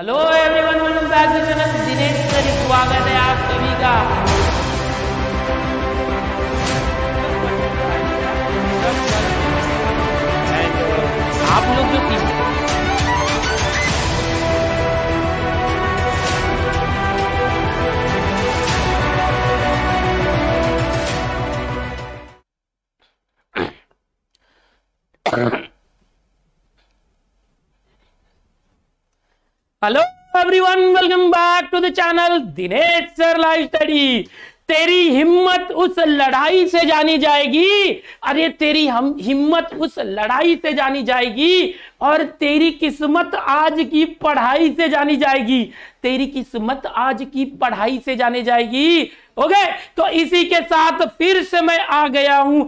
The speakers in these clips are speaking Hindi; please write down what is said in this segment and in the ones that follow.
Hello everyone welcome back to channel Dinesh स्वागत है आप सभी का hello everyone welcome back to the channel Dinesh sir live study तेरी हिम्मत उस लड़ाई से जानी जाएगी अरे तेरी हम हिम्मत उस लड़ाई से जानी जाएगी और तेरी किस्मत आज की पढ़ाई से जानी जाएगी तेरी किस्मत आज की पढ़ाई से जानी जाएगी ओके तो इसी के साथ फिर से मैं आ गया हूं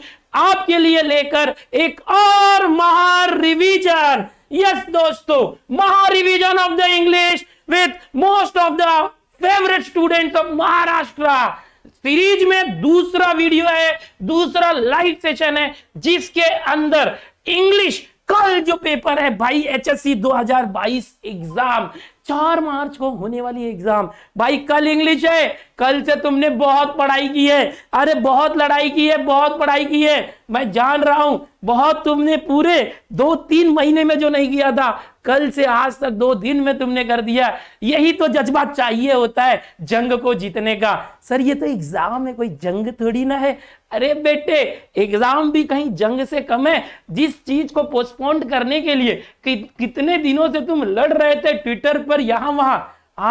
आपके लिए लेकर एक और महान रिविजन यस दोस्तों Maha revision of the English with most of the favorite students of series में दूसरा वीडियो है दूसरा लाइव सेशन है जिसके अंदर इंग्लिश कल जो पेपर है भाई एचएससी 2022 एग्जाम चार मार्च को होने वाली एग्जाम भाई कल इंग्लिश है कल से तुमने बहुत पढ़ाई की है अरे बहुत लड़ाई की है बहुत पढ़ाई की है मैं जान रहा हूं बहुत तुमने पूरे दो तीन महीने में जो नहीं किया था कल से आज तक दो दिन में तुमने कर दिया यही तो जज्बा चाहिए होता है जंग को जीतने का सर ये तो एग्जाम है कोई जंग थोड़ी ना है अरे बेटे एग्जाम भी कहीं जंग से कम है जिस चीज को पोस्टपोन करने के लिए कि, कितने दिनों से तुम लड़ रहे थे ट्विटर पर यहां वहां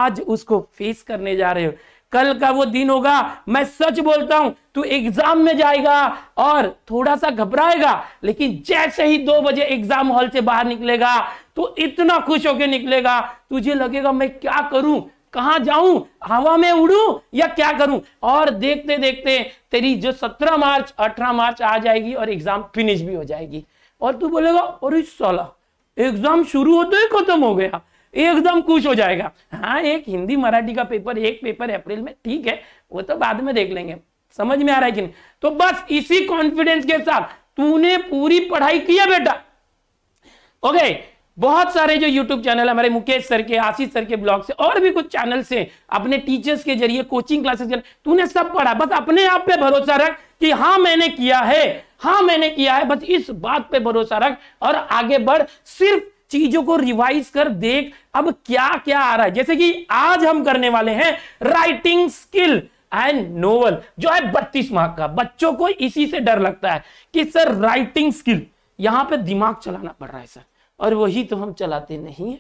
आज उसको फेस करने जा रहे हो कल का वो दिन होगा मैं सच बोलता हूं तू एग्जाम में जाएगा और थोड़ा सा घबराएगा लेकिन जैसे ही दो बजे एग्जाम हॉल से बाहर निकलेगा तो इतना खुश होकर निकलेगा तुझे लगेगा मैं क्या करूं कहा जाऊं हवा में उड़ू या क्या करूं और देखते देखते तेरी जो 17 मार्च 18 मार्च आ जाएगी और एग्जाम फिनिश भी हो जाएगी और तू बोलेगा अरे साला एग्जाम शुरू होते ही खत्म हो गया एकदम खुश हो जाएगा हाँ एक हिंदी मराठी का पेपर एक पेपर अप्रैल में ठीक है वो तो बाद में देख लेंगे समझ में आ रहा है कि नहीं तो बस इसी कॉन्फिडेंस के साथ तूने पूरी पढ़ाई की है बेटा ओके बहुत सारे जो YouTube चैनल हमारे मुकेश सर के आशीष सर के ब्लॉग से और भी कुछ चैनल से अपने टीचर्स के जरिए कोचिंग क्लासेस तूने सब पढ़ा बस अपने आप पे भरोसा रख कि हाँ मैंने किया है हाँ मैंने किया है बस इस बात पे भरोसा रख और आगे बढ़ सिर्फ चीजों को रिवाइज कर देख अब क्या क्या आ रहा है जैसे कि आज हम करने वाले हैं राइटिंग स्किल एंड नोवल जो है बत्तीस मार्क का बच्चों को इसी से डर लगता है कि सर राइटिंग स्किल यहां पे दिमाग चलाना पड़ रहा है सर और वही तो हम चलाते नहीं है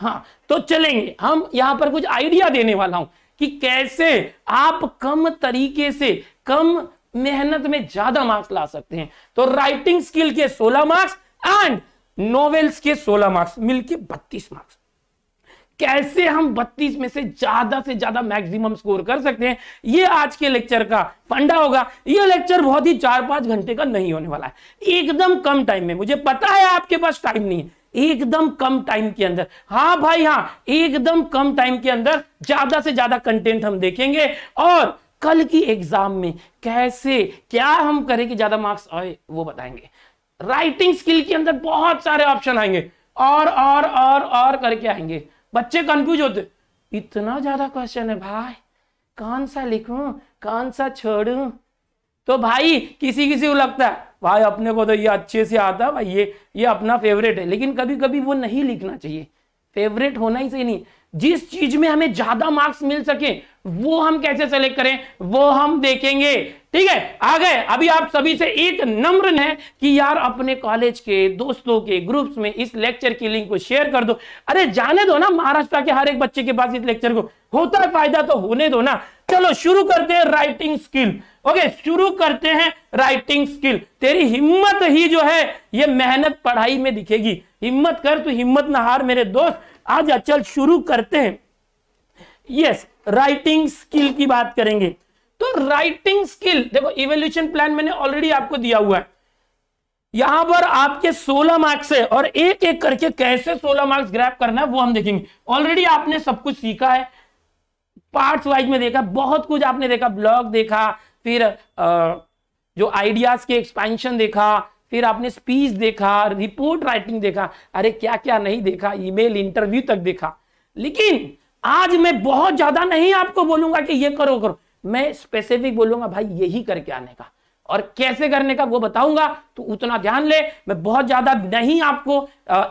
हाँ तो चलेंगे हम यहां पर कुछ आइडिया देने वाला हूं कि कैसे आप कम तरीके से कम मेहनत में ज्यादा मार्क्स ला सकते हैं तो राइटिंग स्किल के 16 मार्क्स एंड नोवेल्स के 16 मार्क्स मिलके 32 मार्क्स कैसे हम 32 में से ज्यादा से ज्यादा मैक्सिमम स्कोर कर सकते हैं ये आज के लेक्चर का फंडा होगा ये लेक्चर बहुत ही चार पांच घंटे का नहीं होने वाला है एकदम कम टाइम में मुझे पता है आपके पास टाइम नहीं है एकदम कम टाइम के अंदर हाँ भाई हाँ एकदम कम टाइम के अंदर ज्यादा से ज्यादा कंटेंट हम देखेंगे और कल की एग्जाम में कैसे क्या हम करें कि ज्यादा मार्क्स आए वो बताएंगे राइटिंग स्किल के अंदर बहुत सारे ऑप्शन आएंगे और और और और करके आएंगे बच्चे कंफ्यूज होते इतना ज्यादा क्वेश्चन है भाई कौन सा लिखूं कौन सा छोड़ू तो भाई किसी किसी को लगता है भाई अपने को तो ये अच्छे से आता भाई ये ये अपना फेवरेट है लेकिन कभी कभी वो नहीं लिखना चाहिए फेवरेट होना ही सही नहीं जिस चीज में हमें ज्यादा मार्क्स मिल सके वो हम कैसे सेलेक्ट करें वो हम देखेंगे ठीक है आ गए अभी आप सभी से एक नम्र है कि यार अपने कॉलेज के दोस्तों के ग्रुप्स में इस लेक्चर की लिंक को शेयर कर दो अरे जाने दो ना महाराष्ट्र के हर एक बच्चे के पास इस लेक्चर को होता है फायदा तो होने दो ना चलो शुरू करते हैं राइटिंग स्किल ओके शुरू करते हैं राइटिंग स्किल तेरी हिम्मत ही जो है ये मेहनत पढ़ाई में दिखेगी हिम्मत कर तू हिम्मत न हार मेरे दोस्त आज चल शुरू करते हैं यस राइटिंग स्किल की बात करेंगे तो राइटिंग स्किल देखो इवोल्यूशन प्लान मैंने ऑलरेडी आपको दिया हुआ है यहां पर आपके 16 मार्क्स है और एक एक करके कैसे 16 मार्क्स ग्रैप करना है वो हम देखेंगे ऑलरेडी आपने सब कुछ सीखा है पार्ट्स वाइज में देखा बहुत कुछ आपने देखा ब्लॉग देखा फिर जो आइडियाज के एक्सपेंशन देखा फिर आपने स्पीच देखा रिपोर्ट राइटिंग देखा अरे क्या क्या नहीं देखा ईमेल इंटरव्यू तक देखा लेकिन आज मैं बहुत ज्यादा नहीं आपको बोलूंगा कि ये करो करो मैं स्पेसिफिक बोलूंगा भाई यही करके आने का और कैसे करने का वो बताऊंगा तो उतना ध्यान ले मैं बहुत ज्यादा नहीं आपको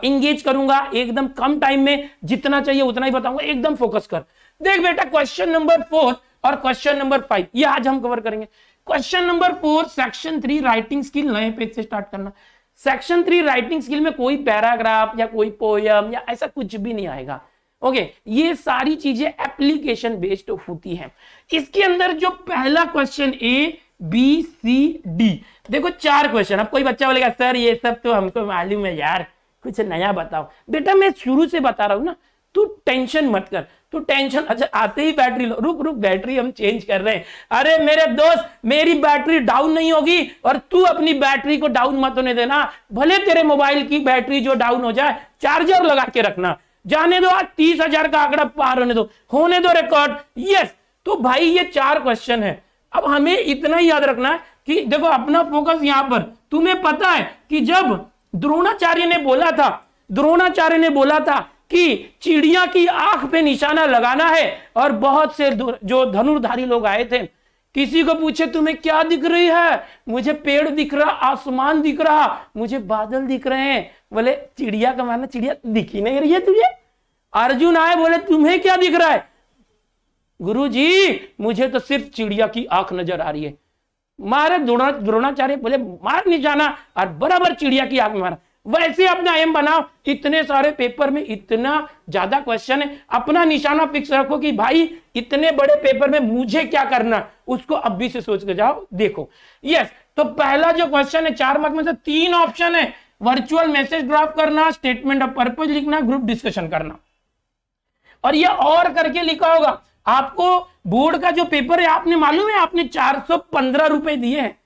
इंगेज करूंगा एकदम कम टाइम में जितना चाहिए उतना ही बताऊंगा एकदम फोकस कर देख बेटा क्वेश्चन नंबर फोर और क्वेश्चन नंबर फाइव ये आज हम कवर करेंगे question number four section three writing skill नए पेज से स्टार्ट करना सेक्शन थ्री राइटिंग स्किल में कोई पैराग्राफ या कोई पोयम या ऐसा कुछ भी नहीं आएगा ओके okay, ये सारी चीजें एप्लीकेशन बेस्ड होती हैं इसके अंदर जो पहला question A B C D देखो चार क्वेश्चन अब कोई बच्चा बोलेगा सर ये सब तो हमको मालूम है यार कुछ नया बताओ बेटा मैं शुरू से बता रहा हूं ना तू टेंशन मत कर तो टेंशन अच्छा आते ही बैटरी लो रुक रुक बैटरी हम चेंज कर रहे हैं अरे मेरे दोस्त मेरी बैटरी डाउन नहीं होगी और तू अपनी बैटरी को डाउन मत होने देना भले तेरे मोबाइल की बैटरी जो डाउन हो जाए चार्जर लगा के रखना जाने दो आज तीस हजार का आंकड़ा पार होने दो होने दो रिकॉर्ड यस तो भाई ये चार क्वेश्चन है अब हमें इतना ही याद रखना है कि देखो अपना फोकस यहां पर तुम्हें पता है कि जब द्रोणाचार्य ने बोला था द्रोणाचार्य ने बोला था कि चिड़िया की आंख पे निशाना लगाना है और बहुत से जो धनुर्धारी लोग आए थे किसी को पूछे तुम्हें क्या दिख रही है मुझे पेड़ दिख रहा आसमान दिख रहा मुझे बादल दिख रहे हैं बोले चिड़िया का मानना चिड़िया दिख ही नहीं रही है तुझे अर्जुन आए बोले तुम्हें क्या दिख रहा है गुरु जी मुझे तो सिर्फ चिड़िया की आंख नजर आ रही है मारे द्रोणाचार्य बोले मार नहीं जाना और बराबर चिड़िया की आंख मारा वैसे अपना एम बनाओ इतने सारे पेपर में इतना ज्यादा क्वेश्चन है अपना निशाना फिक्स रखो कि भाई इतने बड़े पेपर में मुझे क्या करना उसको अभी से सोच के जाओ देखो यस तो पहला जो क्वेश्चन है चार मार्क में से तीन ऑप्शन है वर्चुअल मैसेज ड्रॉप करना स्टेटमेंट ऑफ पर्पज लिखना ग्रुप डिस्कशन करना और ये और करके लिखा होगा आपको बोर्ड का जो पेपर है आपने मालूम है आपने चार सौ पंद्रह रुपए दिए हैं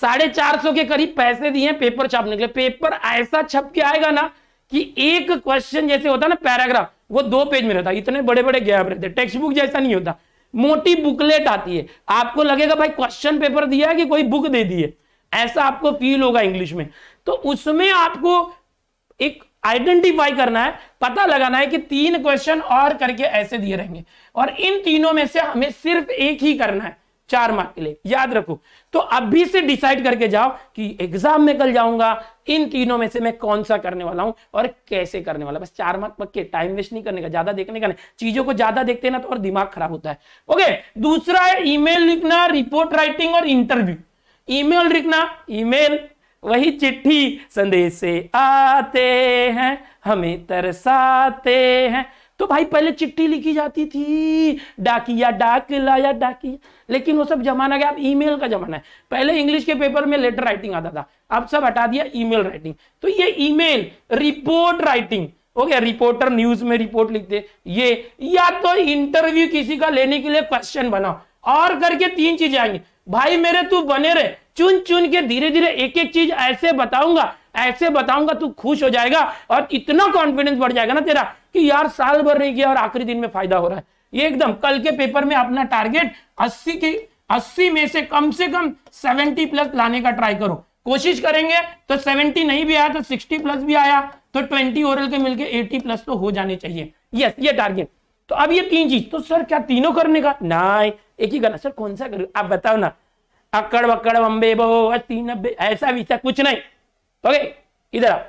साढ़े चार सौ के करीब पैसे दिए पेपर छापने के लिए पेपर ऐसा छप के आएगा ना कि एक क्वेश्चन जैसे होता ना पैराग्राफ वो दो पेज में रहता इतने बड़े बड़े गैप रहते टेक्स्ट बुक जैसा नहीं होता मोटी बुकलेट आती है आपको लगेगा भाई क्वेश्चन पेपर दिया है कि कोई बुक दे दी है ऐसा आपको फील होगा इंग्लिश में तो उसमें आपको एक आइडेंटिफाई करना है पता लगाना है कि तीन क्वेश्चन और करके ऐसे दिए रहेंगे और इन तीनों में से हमें सिर्फ एक ही करना है चार मार्क के लिए याद रखो तो अभी से डिसाइड करके जाओ कि एग्जाम में कल जाऊंगा इन तीनों में से मैं कौन सा करने वाला हूं और कैसे करने वाला बस चार मार्क पक्के टाइम वेस्ट नहीं करने का ज्यादा देखने का नहीं चीजों को ज्यादा देखते ना तो और दिमाग खराब होता है ओके दूसरा है ईमेल लिखना रिपोर्ट राइटिंग और इंटरव्यू ईमेल लिखना ईमेल वही चिट्ठी संदेश आते हैं हमें तरसाते हैं तो भाई पहले चिट्ठी लिखी जाती थी डाकिया डाक लाया डाकिया लेकिन वो सब जमाना गया अब ईमेल का जमाना है पहले इंग्लिश के पेपर में लेटर राइटिंग आता था अब सब हटा दिया ईमेल राइटिंग तो ये email report writing okay reporter news में रिपोर्ट लिखते ये या तो इंटरव्यू किसी का लेने के लिए क्वेश्चन बनाओ और करके तीन चीजें आएंगी भाई मेरे तू बने रहे चुन चुन के धीरे धीरे एक एक चीज ऐसे बताऊंगा ऐसे बताऊंगा तू खुश हो जाएगा और इतना कॉन्फिडेंस बढ़ जाएगा ना तेरा कि यार साल भर नहीं किया और आखिरी दिन में फायदा हो रहा है ये एकदम कल के पेपर में अपना टारगेट 80 के 80 में से कम से कम 70 प्लस लाने का ट्राई करो कोशिश करेंगे तो 70 नहीं भी आया तो 60 प्लस भी आया तो 20 ओरल के मिलके 80 प्लस तो हो जाने चाहिए यस ये टारगेट तो अब ये तीन चीज तो सर क्या तीनों करने का ना एक ही करना सर कौन सा करूँ आप बताओ ना अक्कड़ वक्कड़ बम्बे बो तीन नब्बे ऐसा वैसा कुछ नहीं ओके इधर आओ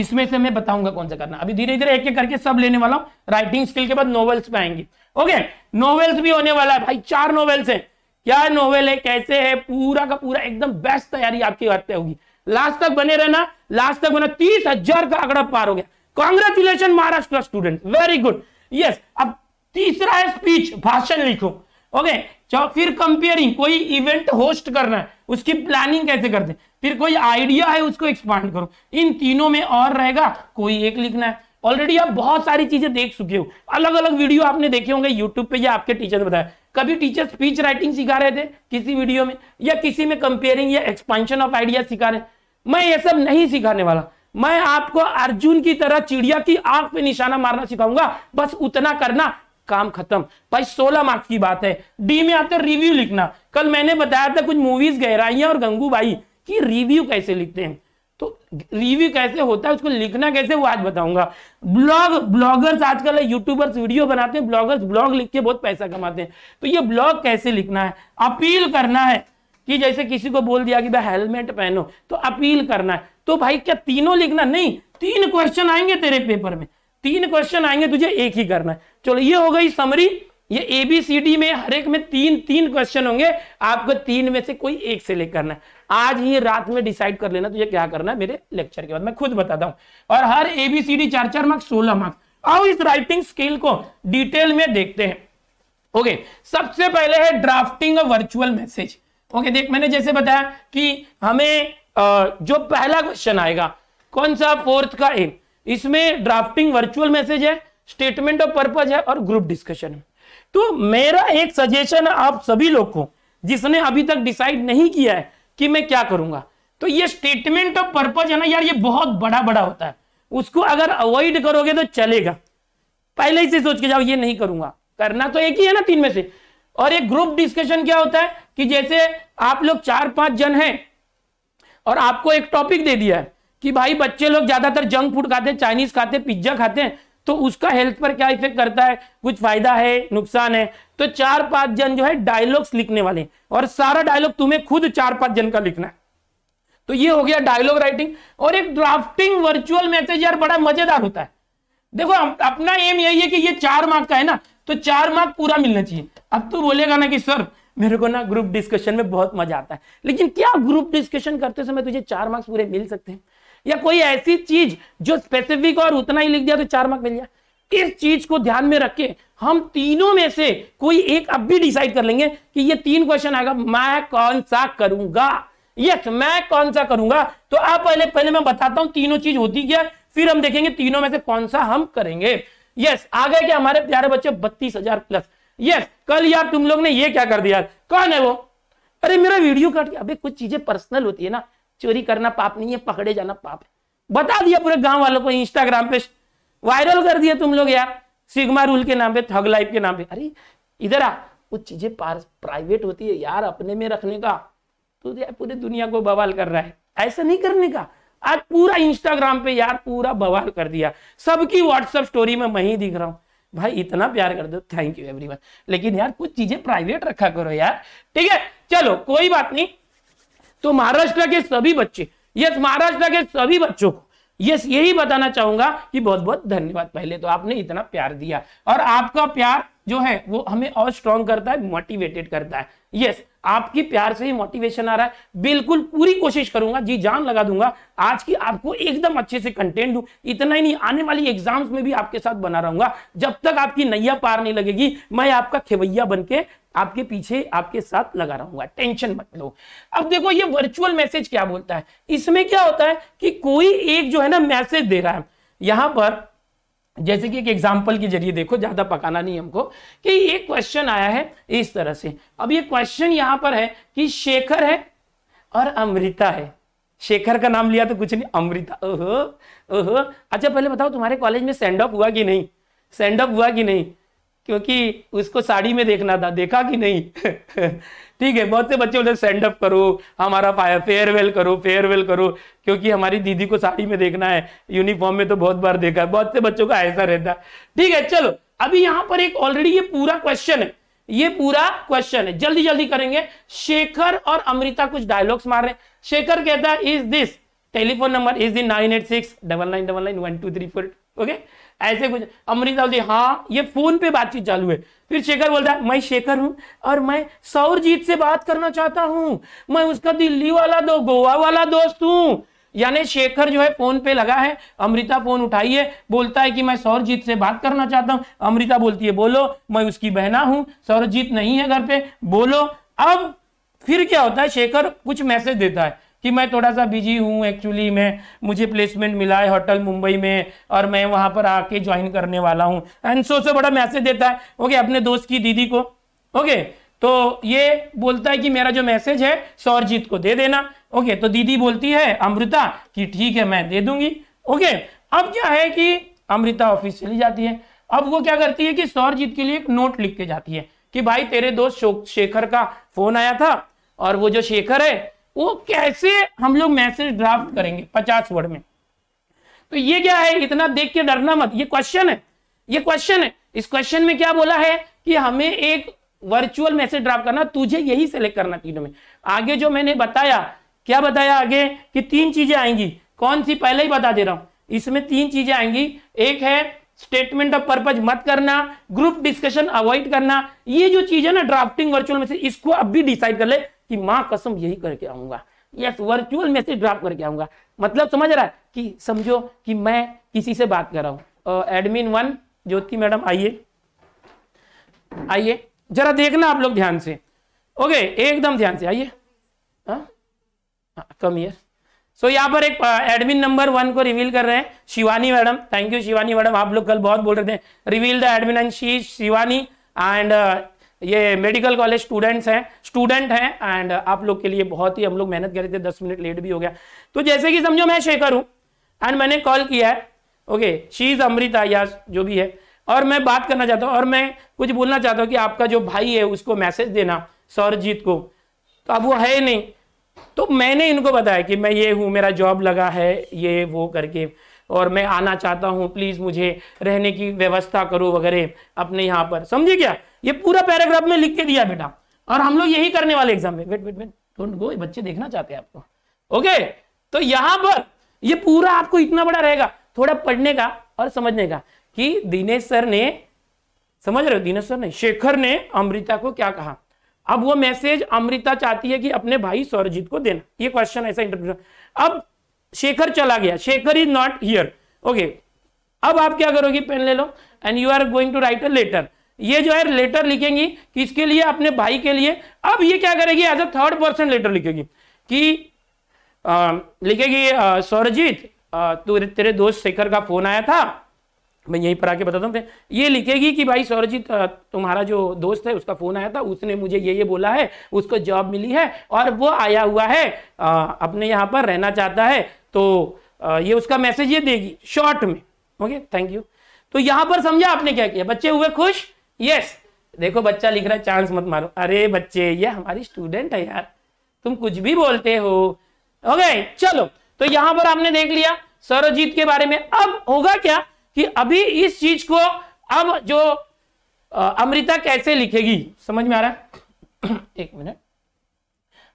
इसमें से मैं बताऊंगा कौन सा करना अभी धीरे धीरे एक एक करके सब लेने वाला हूं राइटिंग स्किल के बाद नॉवेल्स पे आएंगे ओके नॉवेल्स भी होने वाला है भाई चार नॉवेल्स है क्या नॉवेल है कैसे है पूरा का पूरा एकदम बेस्ट तैयारी आपकी करते होगी लास्ट तक बने रहना लास्ट तक बना तीस हजार का आंकड़ा पार हो गया congratulation Maharashtra student very good yes अब तीसरा है स्पीच भाषण लिखो ओके okay, फिर कंपेयरिंग कोई इवेंट होस्ट करना है उसकी प्लानिंग कैसे करते हैं फिर कोई आइडिया है उसको एक्सपांड करो इन तीनों में और रहेगा कोई एक लिखना है ऑलरेडी आप बहुत सारी चीजें देख चुके हो अलग अलग वीडियो आपने देखे होंगे यूट्यूब पे या आपके टीचर ने बताया कभी टीचर स्पीच राइटिंग सिखा रहे थे किसी वीडियो में या किसी में कंपेयरिंग या एक्सपांशन ऑफ आइडिया सिखा रहे मैं ये सब नहीं सिखाने वाला मैं आपको अर्जुन की तरह चिड़िया की आंख पे निशाना मारना सिखाऊंगा बस उतना करना काम खत्म भाई 16 मार्क्स की बात है डी में आते रिव्यू लिखना कल मैंने बताया था कुछ मूवीज गहराइया और गंगू भाई कि रिव्यू कैसे लिखते हैं तो रिव्यू कैसे होता है उसको लिखना कैसे वो आज बताऊंगा ब्लॉग ब्लॉगर्स आजकल यूट्यूबर्स वीडियो बनाते हैं ब्लॉगर्स ब्लॉग लिख के बहुत पैसा कमाते हैं तो ये ब्लॉग कैसे लिखना है अपील करना है कि जैसे किसी को बोल दिया कि भाई हेलमेट पहनो तो अपील करना है तो भाई क्या तीनों लिखना नहीं तीन क्वेश्चन आएंगे तेरे पेपर में तीन क्वेश्चन आएंगे तुझे एक ही करना है चलो ये हो गई समरी ये एबीसीडी में हर एक में तीन तीन क्वेश्चन होंगे आपको तीन में से कोई एक सेलेक्ट करना है आज ही रात में डिसाइड कर लेना तुझे क्या करना है मेरे लेक्चर के बाद मैं खुद बताता हूँ और हर एबीसीडी चार चार मार्क्स सोलह मार्क्स आओ इस राइटिंग स्किल को डिटेल में देखते हैं ओके okay, सबसे पहले है ड्राफ्टिंग वर्चुअल मैसेज ओके देख मैंने जैसे बताया कि हमें जो पहला क्वेश्चन आएगा कौन सा फोर्थ का एम इसमें ड्राफ्टिंग वर्चुअल मैसेज है स्टेटमेंट ऑफ पर्पज है और ग्रुप डिस्कशन है तो मेरा एक सजेशन आप सभी लोग को जिसने अभी तक डिसाइड नहीं किया है कि मैं क्या करूंगा तो ये स्टेटमेंट ऑफ पर्पज है ना यार ये बहुत बड़ा बड़ा होता है उसको अगर अवॉइड करोगे तो चलेगा पहले ही से सोच के जाओ ये नहीं करूंगा करना तो एक ही है ना तीन में से और एक ग्रुप डिस्कशन क्या होता है कि जैसे आप लोग चार पांच जन हैं और आपको एक टॉपिक दे दिया है कि भाई बच्चे लोग ज्यादातर जंक फूड खाते हैं चाइनीज खाते हैं पिज्जा खाते हैं तो उसका हेल्थ पर क्या इफेक्ट करता है कुछ फायदा है नुकसान है तो चार पांच जन जो है डायलॉग्स लिखने वाले और सारा डायलॉग तुम्हें खुद चार पांच जन का लिखना है तो ये हो गया डायलॉग राइटिंग और एक ड्राफ्टिंग वर्चुअल मैसेज यार बड़ा मजेदार होता है देखो अपना एम यही है कि ये चार मार्क का है ना तो चार मार्क पूरा मिलना चाहिए अब तो बोलेगा ना कि सर मेरे को ना ग्रुप डिस्कशन में बहुत मजा आता है लेकिन क्या ग्रुप डिस्कशन करते समय तुझे चार मार्क्स पूरे मिल सकते हैं या कोई ऐसी चीज जो स्पेसिफिक और उतना ही लिख दिया तो चार मार्क मिल गया इस चीज को ध्यान में के हम तीनों में से कोई एक अब भी डिसाइड कर लेंगे कि ये तीन क्वेश्चन आएगा मैं कौन सा करूंगा यस मैं कौन सा करूंगा तो आप पहले पहले मैं बताता हूं तीनों चीज होती क्या फिर हम देखेंगे तीनों में से कौन सा हम करेंगे यस आ गए क्या हमारे प्यारे बच्चे बत्तीस हजार प्लस यस कल यार तुम लोग ने ये क्या कर दिया कौन है वो अरे मेरा वीडियो कट गया अभी कुछ चीजें पर्सनल होती है ना चोरी करना पाप नहीं है पकड़े जाना पाप है बता दिया पूरे गांव वालों को इंस्टाग्राम पे वायरल कर दिया तुम लोग यार सिग्मा रूल के नाम पे थग लाइफ के नाम पे अरे इधर आ वो चीजें प्राइवेट होती है यार अपने में रखने का तो यार पूरे दुनिया को बवाल कर रहा है ऐसा नहीं करने का आज पूरा इंस्टाग्राम पे यार पूरा बवाल कर दिया सबकी व्हाट्सअप स्टोरी में मैं ही दिख रहा हूँ भाई इतना प्यार कर दो थैंक यू एवरीवन लेकिन यार कुछ चीजें प्राइवेट रखा करो यार ठीक है चलो कोई बात नहीं तो महाराष्ट्र के सभी बच्चे यस महाराष्ट्र के सभी बच्चों को यस यही बताना चाहूंगा कि बहुत बहुत धन्यवाद पहले तो आपने इतना प्यार दिया और आपका प्यार जो है वो हमें और स्ट्रॉन्ग करता है मोटिवेटेड करता है यस आपके प्यार से ही मोटिवेशन आ रहा है बिल्कुल पूरी कोशिश करूंगा जी जान लगा दूंगा आज की आपको एकदम अच्छे से कंटेंट दू इतना ही नहीं आने वाली एग्जाम्स में भी आपके साथ बना रहूंगा जब तक आपकी नैया पार नहीं लगेगी मैं आपका खेवैया बन के आपके पीछे आपके साथ लगा रहूंगा टेंशन मत लो अब देखो ये वर्चुअल मैसेज क्या बोलता है इसमें क्या होता है कि कोई एक जो है ना मैसेज दे रहा है यहां पर जैसे कि एक एग्जाम्पल के जरिए देखो ज्यादा पकाना नहीं हमको कि ये क्वेश्चन आया है इस तरह से अब ये क्वेश्चन यहां पर है कि शेखर है और अमृता है शेखर का नाम लिया तो कुछ नहीं अमृता ओहो ओहो अच्छा पहले बताओ तुम्हारे कॉलेज में सेंड ऑफ हुआ कि नहीं सेंड ऑफ हुआ कि नहीं क्योंकि उसको साड़ी में देखना था देखा कि नहीं ठीक है बहुत से बच्चे बोलते सेंड अप करो हमारा फेयरवेल करो फेयरवेल करो क्योंकि हमारी दीदी को साड़ी में देखना है यूनिफॉर्म में तो बहुत बार देखा है बहुत से बच्चों का ऐसा रहता है ठीक है चलो अभी यहां पर एक ऑलरेडी ये पूरा क्वेश्चन है ये पूरा क्वेश्चन है जल्दी जल्दी करेंगे शेखर और अमृता कुछ डायलॉग्स मार रहे हैं शेखर कहता है is this telephone number is then nine eight six double nine double nine one two three four okay ऐसे कुछ अमृता बोलती हाँ ये फोन पे बातचीत चालू है फिर शेखर बोलता है मैं शेखर हूँ और मैं सौरजीत से बात करना चाहता हूँ मैं उसका दिल्ली वाला दो गोवा वाला दोस्त हूँ यानी शेखर जो है फोन पे लगा है अमृता फोन उठाइए बोलता है कि मैं सौरजीत से बात करना चाहता हूँ अमृता बोलती है बोलो मैं उसकी बहना हूँ सौरजीत नहीं है घर पे बोलो अब फिर क्या होता है शेखर कुछ मैसेज देता है कि मैं थोड़ा सा बिजी हूँ एक्चुअली मैं मुझे प्लेसमेंट मिला है होटल मुंबई में और मैं वहाँ पर आके ज्वाइन करने वाला हूँ एंड सो से बड़ा मैसेज देता है ओके अपने दोस्त की दीदी को ओके तो ये बोलता है कि मेरा जो मैसेज है सौरजीत को दे देना ओके तो दीदी बोलती है अमृता कि ठीक है मैं दे दूंगी ओके अब क्या है कि अमृता ऑफिस चली जाती है अब वो क्या करती है कि सौरजीत के लिए एक नोट लिख के जाती है कि भाई तेरे दोस्त शेखर का फोन आया था और वो जो शेखर है वो कैसे हम लोग मैसेज ड्राफ्ट करेंगे पचास वर्ड में तो ये क्या है इतना देख के डरना मत ये क्वेश्चन है ये क्वेश्चन है इस क्वेश्चन में क्या बोला है कि हमें एक वर्चुअल मैसेज ड्राफ्ट करना तुझे यही सेलेक्ट करना तीनों में आगे जो मैंने बताया क्या बताया आगे कि तीन चीजें आएंगी कौन सी पहले ही बता दे रहा हूं इसमें तीन चीजें आएंगी एक है स्टेटमेंट ऑफ पर्पज मत करना ग्रुप डिस्कशन अवॉइड करना ये जो चीज है ना ड्राफ्टिंग वर्चुअल मैसेज इसको अब भी डिसाइड कर ले कि माँ कसम यही करके आऊंगा यस वर्चुअल मैसेज ड्रॉप करके आऊंगा मतलब समझ रहा है कि समझो कि मैं किसी से बात कर रहा हूँ एडमिन वन ज्योति मैडम आइए आइए जरा देखना आप लोग ध्यान से ओके एकदम ध्यान से आइए कम ईयर सो यहाँ पर एक एडमिन नंबर वन को रिवील कर रहे हैं Shivani madam thank you Shivani madam आप लोग कल बहुत बोल रहे थे reveal the admin and she Shivani and ये मेडिकल कॉलेज स्टूडेंट्स हैं स्टूडेंट हैं एंड आप लोग के लिए बहुत ही हम लोग मेहनत कर रहे थे दस मिनट लेट भी हो गया तो जैसे कि समझो मैं शेखर हूँ एंड मैंने कॉल किया है ओके शी इज़ अमृता या जो भी है और मैं बात करना चाहता हूँ और मैं कुछ बोलना चाहता हूँ कि आपका जो भाई है उसको मैसेज देना सौरजीत को तो अब वो है नहीं तो मैंने इनको बताया कि मैं ये हूँ मेरा जॉब लगा है ये वो करके और मैं आना चाहता हूँ प्लीज़ मुझे रहने की व्यवस्था करो वगैरह अपने यहाँ पर समझे क्या ये पूरा पैराग्राफ में लिख के दिया बेटा और हम लोग यही करने वाले एग्जाम में wait wait wait don't go बच्चे देखना चाहते हैं आपको ओके तो यहां पर ये पूरा आपको इतना बड़ा रहेगा थोड़ा पढ़ने का और समझने का कि दिनेश सर ने समझ रहे हो दिनेश सर ने शेखर ने अमृता को क्या कहा अब वो मैसेज अमृता चाहती है कि अपने भाई सौरजीत को देना ये क्वेश्चन ऐसा इंटरप्रेट अब शेखर चला गया Shekhar is not here okay अब आप क्या करोगे पेन ले लो and you are going to write a letter ये जो है लेटर लिखेंगी किसके लिए अपने भाई के लिए अब ये क्या करेगी as a third person letter लिखेगी कि आ, लिखेगी सौरजीत तू तेरे दोस्त शेखर का फोन आया था मैं यहीं पर आके बताता हूँ ये लिखेगी कि भाई सौरजीत तुम्हारा जो दोस्त है उसका फोन आया था उसने मुझे ये ये बोला है उसको जॉब मिली है और वो आया हुआ है आ, अपने यहाँ पर रहना चाहता है तो आ, ये उसका मैसेज ये देगी शॉर्ट में ओके थैंक यू तो यहाँ पर समझा आपने क्या किया बच्चे हुए खुश यस देखो बच्चा लिख रहा है चांस मत मारो अरे बच्चे ये हमारी स्टूडेंट है यार तुम कुछ भी बोलते हो हो गए चलो तो यहां पर आपने देख लिया सरोजीत के बारे में अब होगा क्या कि अभी इस चीज को अब जो अमृता कैसे लिखेगी समझ में आ रहा है एक मिनट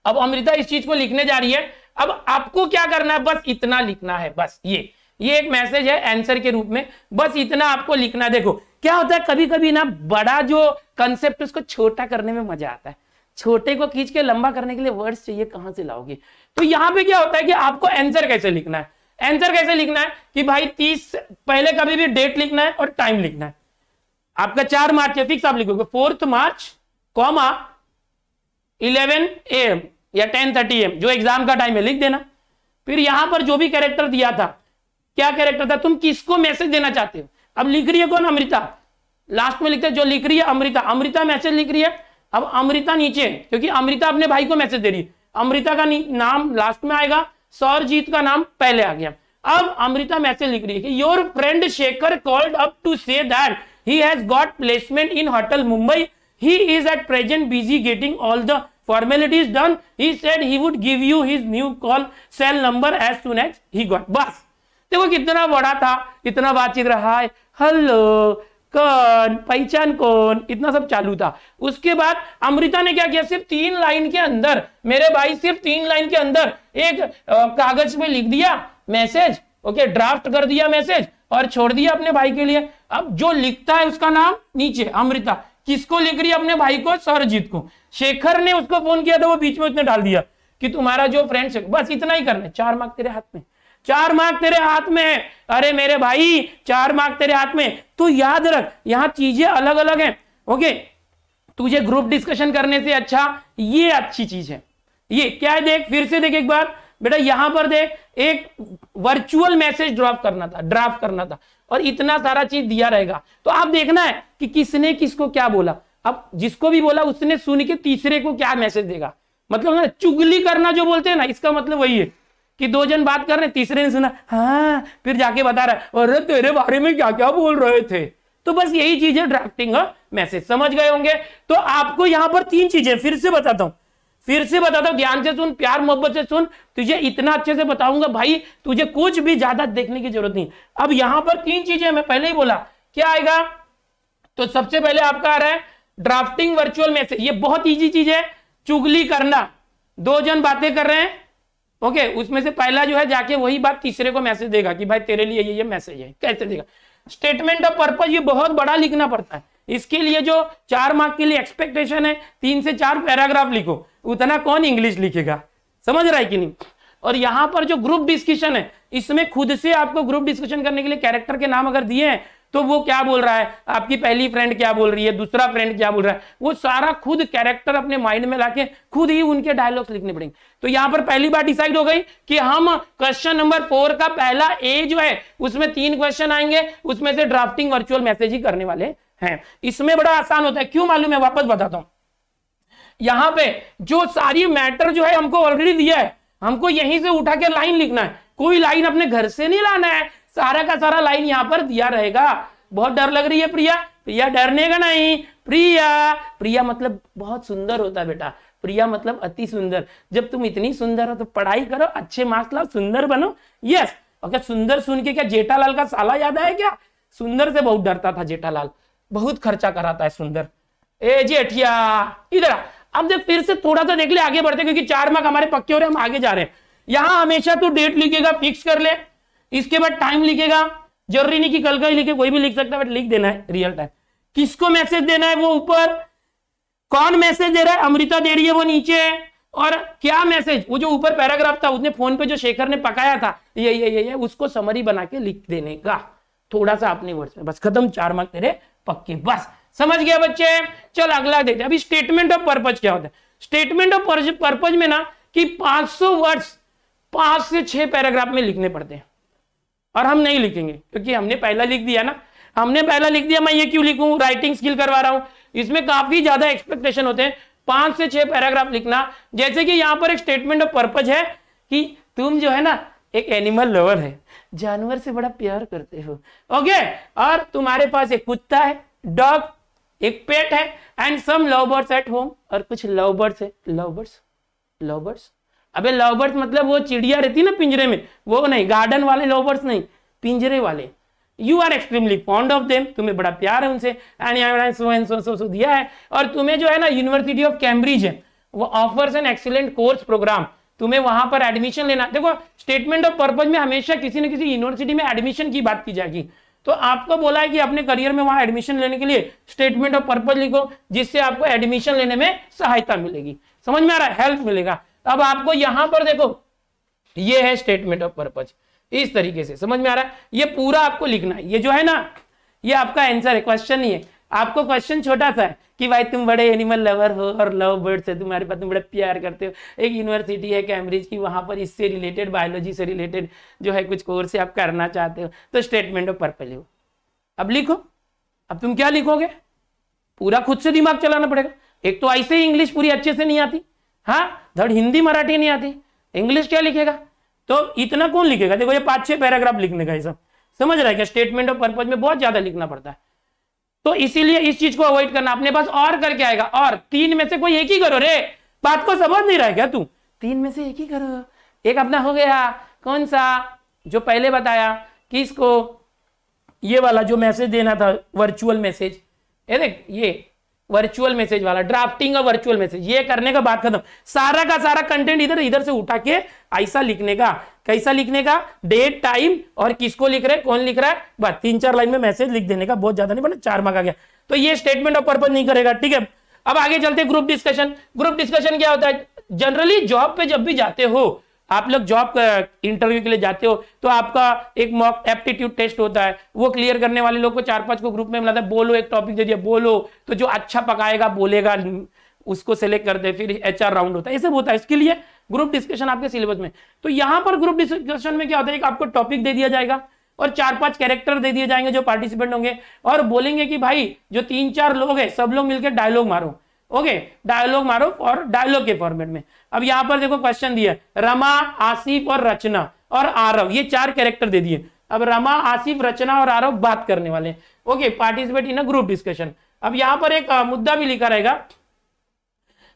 अब अमृता इस चीज को लिखने जा रही है अब आपको क्या करना है बस इतना लिखना है बस ये ये एक मैसेज है आंसर के रूप में बस इतना आपको लिखना देखो क्या होता है कभी कभी ना बड़ा जो कंसेप्ट उसको छोटा करने में मजा आता है छोटे को खींच के लंबा करने के लिए वर्ड्स चाहिए कहां से लाओगे तो यहाँ पे क्या होता है कि आपको आंसर कैसे लिखना है आंसर कैसे लिखना है कि भाई तीस पहले कभी भी डेट लिखना है और टाइम लिखना है आपका चार मार्च है फिक्स आप लिखोगे fourth March comma eleven AM या टेन थर्टी एम जो एग्जाम का टाइम है लिख देना फिर यहां पर जो भी कैरेक्टर दिया था क्या कैरेक्टर था तुम किसको मैसेज देना चाहते हो अब लिख रही है कौन अमृता लास्ट में लिखते हैं जो लिख रही है अमृता अमृता मैसेज लिख रही है अब अमृता नीचे क्योंकि अमृता अपने भाई को मैसेज दे रही है अमृता का नाम लास्ट में आएगा सौरजीत का नाम पहले आ गया अब अमृता मैसेज लिख रही है कि your friend Shekhar called up to say that he has got placement in hotel Mumbai he is at present busy getting all the formalities done he said he would give you his new call cell number as soon as he got बस देखो कितना बड़ा था इतना बातचीत रहा है हेलो कौन पहचान कौन इतना सब चालू था उसके बाद अमृता ने क्या किया सिर्फ तीन लाइन के अंदर मेरे भाई सिर्फ तीन लाइन के अंदर एक कागज में लिख दिया मैसेज ओके ड्राफ्ट कर दिया मैसेज और छोड़ दिया अपने भाई के लिए अब जो लिखता है उसका नाम नीचे अमृता किसको लिख रही है अपने भाई को सरजीत को शेखर ने उसको फोन किया था वो बीच में उसने डाल दिया कि तुम्हारा जो फ्रेंड बस इतना ही करना है चार मार्क तेरे हाथ में चार मार्क तेरे हाथ में है अरे मेरे भाई चार मार्क तेरे हाथ में तू याद रख यहाँ चीजें अलग अलग हैं ओके तुझे ग्रुप डिस्कशन करने से अच्छा ये अच्छी चीज है ये क्या है देख फिर से देख एक बार बेटा यहां पर देख एक वर्चुअल मैसेज ड्रॉप करना था ड्राफ्ट करना था और इतना सारा चीज दिया रहेगा तो आप देखना है कि किसने किसको क्या बोला अब जिसको भी बोला उसने सुन के तीसरे को क्या मैसेज देगा मतलब ना चुगली करना जो बोलते हैं ना इसका मतलब वही है कि दो जन बात कर रहे तीसरे ने सुना हाँ फिर जाके बता रहा अरे तेरे बारे में क्या क्या बोल रहे थे तो बस यही चीज है ड्राफ्टिंग हाँ, मैसेज समझ गए होंगे तो आपको यहां पर तीन चीजें फिर से बताता हूं फिर से बताता हूं ध्यान से सुन प्यार मोहब्बत से सुन तुझे इतना अच्छे से बताऊंगा भाई तुझे कुछ भी ज्यादा देखने की जरूरत नहीं अब यहां पर तीन चीजें मैं पहले ही बोला क्या आएगा तो सबसे पहले आपका आ रहा है ड्राफ्टिंग वर्चुअल मैसेज ये बहुत ईजी चीज है चुगली करना दो जन बातें कर रहे हैं ओके उसमें से पहला जो है जाके वही बात तीसरे को मैसेज देगा कि भाई तेरे लिए ये ये मैसेज है कैसे देगा स्टेटमेंट ऑफ पर्पज ये बहुत बड़ा लिखना पड़ता है इसके लिए जो चार मार्क के लिए एक्सपेक्टेशन है तीन से चार पैराग्राफ लिखो उतना कौन इंग्लिश लिखेगा समझ रहा है कि नहीं और यहाँ पर जो ग्रुप डिस्कशन है इसमें खुद से आपको ग्रुप डिस्कशन करने के लिए कैरेक्टर के नाम अगर दिए हैं तो वो क्या बोल रहा है आपकी पहली फ्रेंड क्या बोल रही है दूसरा फ्रेंड क्या बोल रहा है वो सारा खुद कैरेक्टर अपने माइंड में लाके खुद ही उनके डायलॉग्स लिखने पड़ेंगे तो यहां पर पहली बार डिसाइड हो गई कि हम क्वेश्चन नंबर फोर का पहला ए जो है उसमें तीन क्वेश्चन आएंगे उसमें से ड्राफ्टिंग वर्चुअल मैसेज ही करने वाले हैं इसमें बड़ा आसान होता है क्यों मालूम है वापस बताता हूं यहां पे जो सारी मैटर जो है हमको ऑलरेडी दिया है हमको यहीं से उठा के लाइन लिखना है कोई लाइन अपने घर से नहीं लाना है सारा का सारा लाइन यहाँ पर दिया रहेगा बहुत डर लग रही है प्रिया प्रिया डरने का नहीं प्रिया प्रिया मतलब बहुत सुंदर होता है बेटा प्रिया मतलब अति सुंदर जब तुम इतनी सुंदर हो तो पढ़ाई करो अच्छे मार्क्स लाओ सुंदर बनो यस ओके सुंदर सुन के क्या जेठालाल का साला याद आया क्या सुंदर से बहुत डरता था जेठालाल बहुत खर्चा कराता है सुंदर ए जेठिया इधर अब जब फिर से थोड़ा सा देख ले आगे बढ़ते क्योंकि चार मार्क हमारे पक्के हो रहे हम आगे जा रहे हैं यहां हमेशा तू डेट लिखेगा फिक्स कर ले इसके बाद टाइम लिखेगा जरूरी नहीं कि कल का ही लिखे कोई भी लिख सकता है बट लिख देना है रियल टाइम किसको मैसेज देना है वो ऊपर कौन मैसेज दे रहा है अमृता दे रही है वो नीचे है और क्या मैसेज वो जो ऊपर पैराग्राफ था उसने फोन पे जो शेखर ने पकाया था ये ये ये ये उसको समरी बना के लिख देने का थोड़ा सा अपने वर्ड्स में बस खत्म चार मार्क तेरे पक्के बस समझ गया बच्चे चल अगला देखते अभी स्टेटमेंट ऑफ पर्पज क्या होता है स्टेटमेंट ऑफ पर्पज में ना कि सौ वर्ड्स पांच से छह पैराग्राफ में लिखने पड़ते हैं और हम नहीं लिखेंगे क्योंकि हमने पहला लिख दिया ना हमने पहला लिख दिया मैं ये क्यों लिखूं राइटिंग स्किल करवा रहा हूं इसमें काफी ज्यादा एक्सपेक्टेशन होते हैं पांच से छह पैराग्राफ लिखना जैसे कि यहां पर एक स्टेटमेंट ऑफ पर्पज है कि तुम जो है ना एक एनिमल लवर है जानवर से बड़ा प्यार करते हो ओके और तुम्हारे पास एक कुत्ता है डॉग एक पेट है and some love birds at home और कुछ लव बर्ड्स है लव बर्ड्स लव बर्ड्स अबे लवबर्ड्स मतलब वो चिड़िया रहती ना पिंजरे में वो नहीं गार्डन वाले लवबर्ड्स नहीं पिंजरे वाले you are extremely fond of them तुम्हें बड़ा प्यार है उनसे एंड सो एंड सो सो दिया है और तुम्हें जो है ना यूनिवर्सिटी ऑफ कैम्ब्रिज है वो offers an excellent course program तुम्हें वहां पर एडमिशन लेना देखो स्टेटमेंट ऑफ पर्पज में हमेशा किसी न किसी यूनिवर्सिटी में एडमिशन की बात की जाएगी तो आपको बोला है कि अपने करियर में वहां एडमिशन लेने के लिए स्टेटमेंट ऑफ पर्पज लिखो जिससे आपको एडमिशन लेने में सहायता मिलेगी समझ में आ रहा है हेल्प मिलेगा अब आपको यहां पर देखो ये है स्टेटमेंट ऑफ पर्पज इस तरीके से समझ में आ रहा है ये पूरा आपको लिखना है ये जो है ना ये आपका आंसर है क्वेश्चन नहीं है आपको क्वेश्चन छोटा सा है कि भाई तुम बड़े एनिमल लवर हो और लव बर्ड है तुम्हारे पास तुम बड़े प्यार करते हो एक यूनिवर्सिटी है कैम्ब्रिज की वहां पर इससे रिलेटेड बायोलॉजी से रिलेटेड जो है कुछ कोर्स आप करना चाहते हो तो स्टेटमेंट ऑफ पर्पज हो अब लिखो अब तुम क्या लिखोगे पूरा खुद से दिमाग चलाना पड़ेगा एक तो ऐसे ही इंग्लिश पूरी अच्छे से नहीं आती हाँ धड़ हिंदी मराठी नहीं आती इंग्लिश क्या लिखेगा तो इतना कौन लिखेगा देखो ये पांच छह पैराग्राफ लिखने का ये सब समझ रहा है क्या स्टेटमेंट ऑफ पर्पज में बहुत ज्यादा लिखना पड़ता है तो इसीलिए इस चीज को अवॉइड करना अपने पास और करके आएगा और तीन में से कोई एक ही करो रे बात को समझ नहीं रहा है क्या तू तीन में से एक ही करो एक अपना हो गया कौन सा जो पहले बताया कि इसको ये वाला जो मैसेज देना था वर्चुअल मैसेज ये देख ये वर्चुअल मैसेज वाला ड्राफ्टिंग और वर्चुअल मैसेज ये करने का बात खत्म सारा का सारा कंटेंट इधर इधर से उठा के ऐसा लिखने का कैसा लिखने का डेट टाइम और किसको लिख रहे कौन लिख रहा है बस तीन चार लाइन में मैसेज लिख देने का बहुत ज्यादा नहीं बना मतलब चार मार्क आ गया तो ये स्टेटमेंट और पर्पज नहीं करेगा ठीक है अब आगे चलते ग्रुप डिस्कशन ग्रुप डिस्कशन क्या होता है जनरली जॉब पे जब भी जाते हो आप लोग जॉब इंटरव्यू के लिए जाते हो तो आपका एक मॉक एप्टीट्यूड टेस्ट होता है वो क्लियर करने वाले लोग को चार पांच को ग्रुप में मिलाता है बोलो एक टॉपिक दे दिया बोलो तो जो अच्छा पकाएगा बोलेगा उसको सेलेक्ट करते फिर एच राउंड होता है ये सब होता है इसके लिए ग्रुप डिस्कशन आपके सिलेबस में तो यहाँ पर ग्रुप डिस्कशन में क्या होता है कि आपको टॉपिक दे दिया जाएगा और चार पांच कैरेक्टर दे दिए जाएंगे जो पार्टिसिपेंट होंगे और बोलेंगे कि भाई जो तीन चार लोग हैं सब लोग मिलकर डायलॉग मारो ओके डायलॉग मारो और डायलॉग के फॉर्मेट में अब यहां पर देखो क्वेश्चन दिया रमा आसिफ और रचना और आरव ये चार कैरेक्टर दे दिए अब रमा आसिफ रचना और आरव बात करने वाले okay participate in a group discussion अब यहां पर एक आ, मुद्दा भी लिखा रहेगा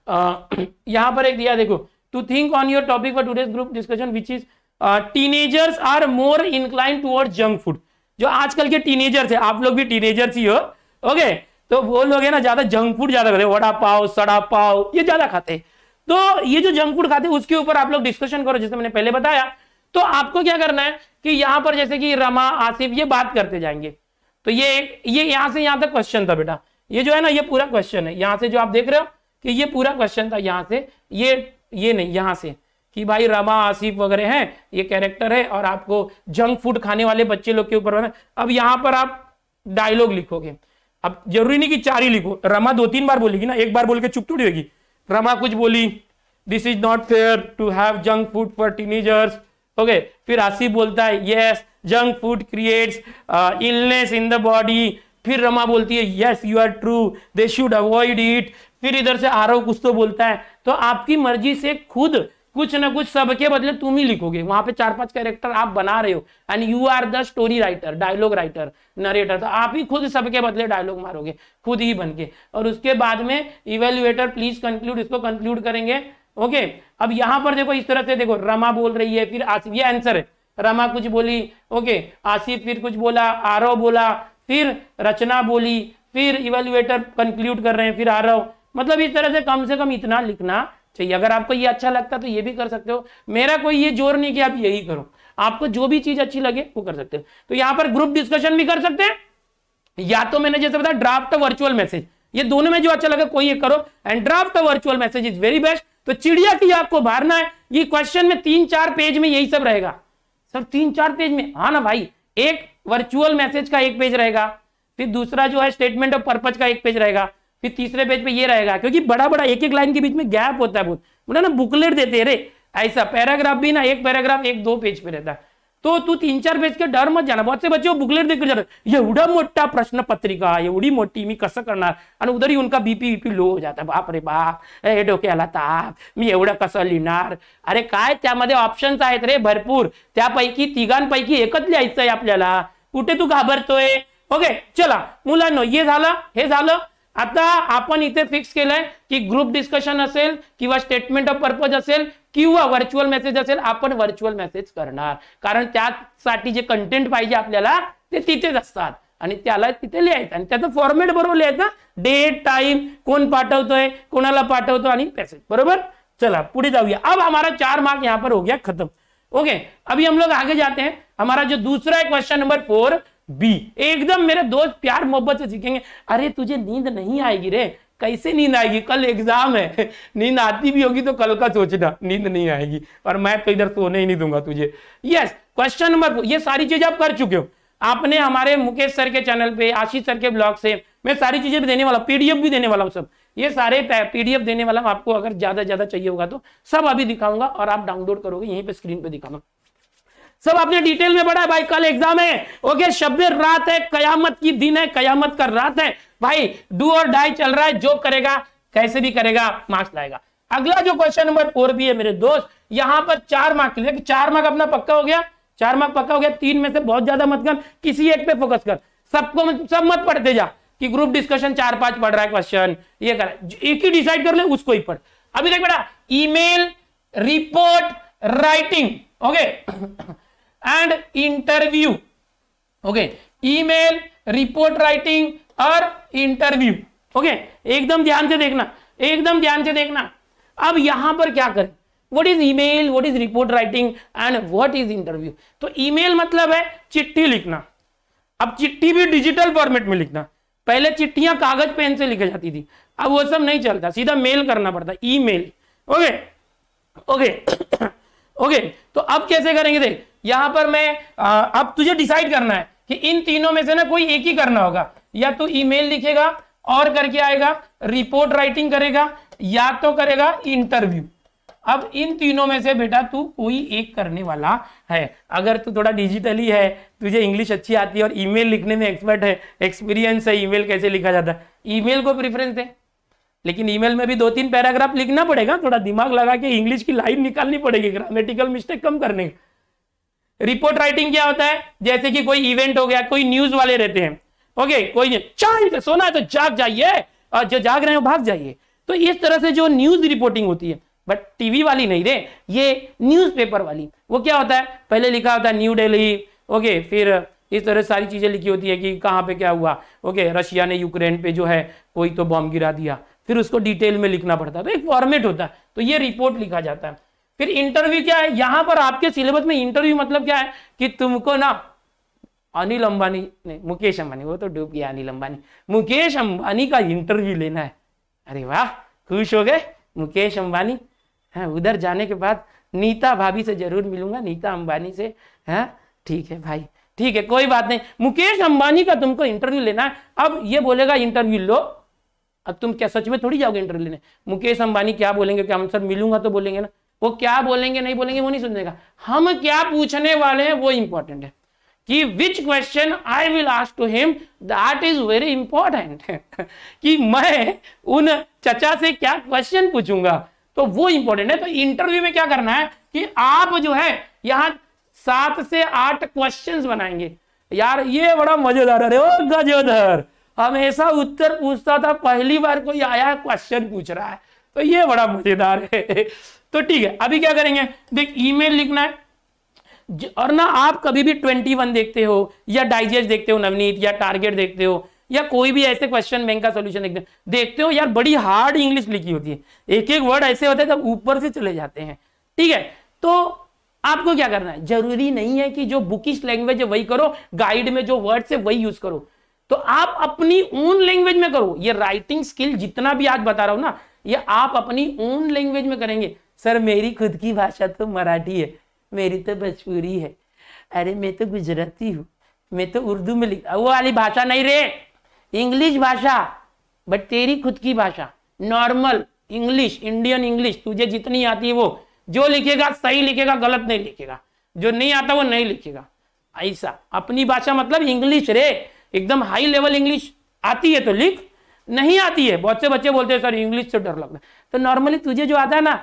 यहां पर एक दिया देखो to think on your topic for today's group discussion which is teenagers are more incline toward junk food जो आजकल के टीनेजर्स है आप लोग भी टीनेजर्स ही हो ओके okay? तो वो लोग है ना ज्यादा जंक फूड ज्यादा खाते वड़ा पाव सड़ा पाव ये ज्यादा खाते तो ये जो जंक फूड खाते उसके ऊपर आप लोग डिस्कशन करो जैसे मैंने पहले बताया तो आपको क्या करना है कि यहां पर जैसे कि रमा आसिफ ये बात करते जाएंगे तो ये ये यहां से यहां तक क्वेश्चन था बेटा ये जो है ना ये पूरा क्वेश्चन है यहां से जो आप देख रहे हो कि ये पूरा क्वेश्चन था यहां से ये ये नहीं यहां से कि भाई रमा आसिफ वगैरह हैं ये कैरेक्टर है और आपको जंक फूड खाने वाले बच्चे लोग के ऊपर अब यहां पर आप डायलॉग लिखोगे अब जरूरी नहीं कि चार ही लिखो रमा दो तीन बार बोलेगी ना एक बार बोल के चुप थोड़ी होगी रमा कुछ बोली this is not fair to have junk food for teenagers okay फिर आसिफ बोलता है yes junk food creates illness in the body फिर रमा बोलती है yes you are true they should avoid it फिर इधर से आरव कुछ तो बोलता है तो आपकी मर्जी से खुद कुछ ना कुछ सबके बदले तुम ही लिखोगे वहां पे चार पांच कैरेक्टर आप बना रहे हो and you are the story writer dialogue writer narrator तो आप ही खुद सबके बदले डायलॉग मारोगे खुद ही बन के और उसके बाद में इवेल्युएटर प्लीज कंक्लूड इसको कंक्लूड करेंगे ओके अब यहां पर देखो इस तरह से देखो रमा बोल रही है फिर आसिफ ये आंसर है रमा कुछ बोली ओके आसिफ फिर कुछ बोला आरव बोला फिर रचना बोली फिर इवेल्युएटर कंक्लूड कर रहे हैं फिर आरव मतलब इस तरह से कम से कम इतना लिखना चाहिए अगर आपको ये अच्छा लगता तो ये भी कर सकते हो मेरा कोई ये जोर नहीं कि आप यही करो आपको जो भी चीज अच्छी लगे वो कर सकते हो तो यहां पर ग्रुप डिस्कशन भी कर सकते हैं या तो मैंने जैसे बताया ड्राफ्ट वर्चुअल मैसेज ये दोनों में जो अच्छा लगे कोई ये करो and draft virtual message is very best तो चिड़िया की आपको भारना है ये क्वेश्चन में तीन चार पेज में यही सब रहेगा सर तीन चार पेज में हाँ ना भाई एक वर्चुअल मैसेज का एक पेज रहेगा फिर दूसरा जो है स्टेटमेंट ऑफ पर्पज का एक पेज रहेगा फिर तीसरे पेज पे ये रहेगा क्योंकि बड़ा बड़ा एक एक लाइन के बीच में गैप होता है बहुत बोला ना बुकलेट देते रे ऐसा पैराग्राफ भी ना एक पैराग्राफ एक दो पेज पे रहता तो तू तीन चार पेज के डर मत जाना बहुत से बच्चे बुकलेट देखकर एवढा मोटा प्रश्न पत्रिका एवढी मोठी मी कसं करणार आणि ही उनका बीपी बीपी लो हो जाता बाप रे बाप हे डोक्याला ताप मी एवढं कसं लिहिणार अरे काय त्यामध्ये ऑप्शन्स आहेत रे भरपूर त्यापैकी तिघांपैकी एकच लिहायचंय आपल्याला कुठे तू घाबरतोय ओके चला मुलांनो ये झालं हे झालं आता अपन इतने फिक्स केलंय की ग्रुप डिस्कशन कि स्टेटमेंट ऑफ पर्पज असेल किंवा व्हर्च्युअल मेसेज अपन वर्चुअल मेसेज करना कारण जे कंटेंट पाजे अपने तिथे तिथे लिया फॉर्मेट बरबर लिया डेट टाइम को पाठवतोय कोणाला मेसेज बरोबर चला पूरे जाऊ अब हमारा चार मार्क यहाँ पर हो गया खत्म ओके अभी हम लोग आगे जाते हैं हमारा जो दूसरा है क्वेश्चन नंबर फोर बी एकदम मेरे दोस्त प्यार मोहब्बत से सीखेंगे अरे तुझे नींद नहीं आएगी रे कैसे नींद आएगी कल एग्जाम है नींद आती भी होगी तो कल का सोचना नींद नहीं आएगी और मैं तो इधर सोने ही नहीं दूंगा तुझे यस क्वेश्चन नंबर ये सारी चीजें आप कर चुके हो आपने हमारे मुकेश सर के चैनल पे आशीष सर के ब्लॉग से मैं सारी चीजें भी देने वाला हूँ पीडीएफ भी देने वाला हूँ सब ये सारे पीडीएफ देने वाला हूँ आपको अगर ज्यादा ज्यादा चाहिए होगा तो सब अभी दिखाऊंगा और आप डाउनलोड करोगे यहीं पर स्क्रीन पर दिखाऊंगा सब आपने डिटेल में पढ़ा भाई कल एग्जाम है ओके शब्बीर रात है कयामत की दिन है कयामत का रात है भाई डू और डाई चल रहा है जो करेगा कैसे भी करेगा मार्क्स लाएगा अगला जो क्वेश्चन नंबर फोर भी है मेरे दोस्त यहां पर चार मार्क के चार मार्क अपना पक्का हो गया चार मार्क पक्का हो गया तीन में से बहुत ज्यादा मत कर किसी एक पे फोकस कर सबको सब मत पढ़ते जा कि ग्रुप डिस्कशन चार पांच पढ़ रहा है क्वेश्चन ये कर एक ही डिसाइड कर ले उसको ही पढ़ अभी देख बेटा email report writing okay and interview okay email report writing और इंटरव्यू ओके एकदम ध्यान से देखना एकदम ध्यान से देखना अब यहां पर क्या करें what is email what is report writing and what is interview तो ईमेल मतलब है चिट्ठी लिखना अब चिट्ठी भी डिजिटल फॉर्मेट में लिखना पहले चिट्ठियां कागज पेन से लिखी जाती थी अब वो सब नहीं चलता सीधा मेल करना पड़ता ईमेल ओके ओके ओके तो अब कैसे करेंगे देख यहां पर मैं अब तुझे डिसाइड करना है कि इन तीनों में से ना कोई एक ही करना होगा या तो ईमेल लिखेगा और करके आएगा रिपोर्ट राइटिंग करेगा या तो करेगा इंटरव्यू अब इन तीनों में से बेटा तू कोई एक करने वाला है अगर तू थोड़ा डिजिटली है तुझे इंग्लिश अच्छी आती है और ईमेल लिखने में एक्सपर्ट है एक्सपीरियंस है ईमेल कैसे लिखा जाता है ईमेल को प्रिफरेंस दे लेकिन ईमेल में भी दो तीन पैराग्राफ लिखना पड़ेगा थोड़ा दिमाग लगा के इंग्लिश की लाइन निकालनी पड़ेगी ग्रामेटिकल मिस्टेक कम करने का रिपोर्ट राइटिंग क्या होता है जैसे कि कोई इवेंट हो गया कोई न्यूज वाले रहते हैं ओके कोई नहीं चाय सोना है तो जाग जाइए और जो जाग रहे वो भाग जाइए तो इस तरह से जो न्यूज रिपोर्टिंग होती है बट टीवी वाली नहीं रे ये न्यूज़पेपर वाली वो क्या होता है पहले लिखा होता है न्यू डेली ओके फिर इस तरह सारी चीज़ें लिखी होती है कि कहाँ पे क्या हुआ ओके रशिया ने यूक्रेन पे जो है कोई तो बॉम्ब गिरा दिया फिर उसको डिटेल में लिखना पड़ता है तो एक फॉर्मेट होता है तो ये रिपोर्ट लिखा जाता है फिर इंटरव्यू क्या है यहां पर आपके सिलेबस में इंटरव्यू मतलब क्या है कि तुमको ना अनिल अंबानी ने मुकेश अंबानी वो तो डूब गया अनिल अंबानी मुकेश अंबानी का इंटरव्यू लेना है अरे वाह खुश हो गए मुकेश अंबानी हाँ उधर जाने के बाद नीता भाभी से जरूर मिलूंगा नीता अंबानी से है हाँ, ठीक है भाई ठीक है कोई बात नहीं मुकेश अंबानी का तुमको इंटरव्यू लेना है अब ये बोलेगा इंटरव्यू लो अब तुम क्या सच में थोड़ी जाओगे इंटरव्यू लेने मुकेश अंबानी क्या बोलेंगे क्या हम सर मिलूंगा तो बोलेंगे ना वो क्या बोलेंगे नहीं बोलेंगे वो नहीं सुनने का हम क्या पूछने वाले हैं वो इंपॉर्टेंट है कि which question I will ask to him that is very important कि मैं उन चचा से क्या क्वेश्चन पूछूंगा तो वो इंपॉर्टेंट है तो इंटरव्यू में क्या करना है कि आप जो है यहां सात से आठ क्वेश्चंस बनाएंगे यार ये बड़ा मजेदार अरे ओ गजोधर हमेशा उत्तर पूछता था पहली बार कोई आया क्वेश्चन पूछ रहा है तो ये बड़ा मजेदार है तो ठीक है अभी क्या करेंगे देख ईमेल लिखना है और ना आप कभी भी ट्वेंटी वन देखते हो या डाइजेस्ट देखते हो नवनीत या टारगेट देखते हो या कोई भी ऐसे क्वेश्चन बैंक का सोल्यूशन देखते हो देखते हो यार बड़ी हार्ड इंग्लिश लिखी होती है एक एक वर्ड ऐसे होते हैं जब ऊपर से चले जाते हैं ठीक है तो आपको क्या करना है जरूरी नहीं है कि जो बुकिश लैंग्वेज है वही करो गाइड में जो वर्ड्स है वही यूज करो तो आप अपनी ओन लैंग्वेज में करो ये राइटिंग स्किल जितना भी आज बता रहा हूं ना ये आप अपनी ओन लैंग्वेज में करेंगे सर मेरी खुद की भाषा तो मराठी है मेरी तो भोजपुरी है अरे मैं तो गुजराती हूँ मैं तो उर्दू में लिख वो वाली भाषा नहीं रे इंग्लिश भाषा बट तेरी खुद की भाषा नॉर्मल इंग्लिश इंडियन इंग्लिश तुझे जितनी आती है वो जो लिखेगा सही लिखेगा गलत नहीं लिखेगा जो नहीं आता वो नहीं लिखेगा ऐसा अपनी भाषा मतलब इंग्लिश रे एकदम हाई लेवल इंग्लिश आती है तो लिख नहीं आती है बहुत से बच्चे बोलते हैं सर इंग्लिश से डर लगता है तो नॉर्मली तुझे जो आता है ना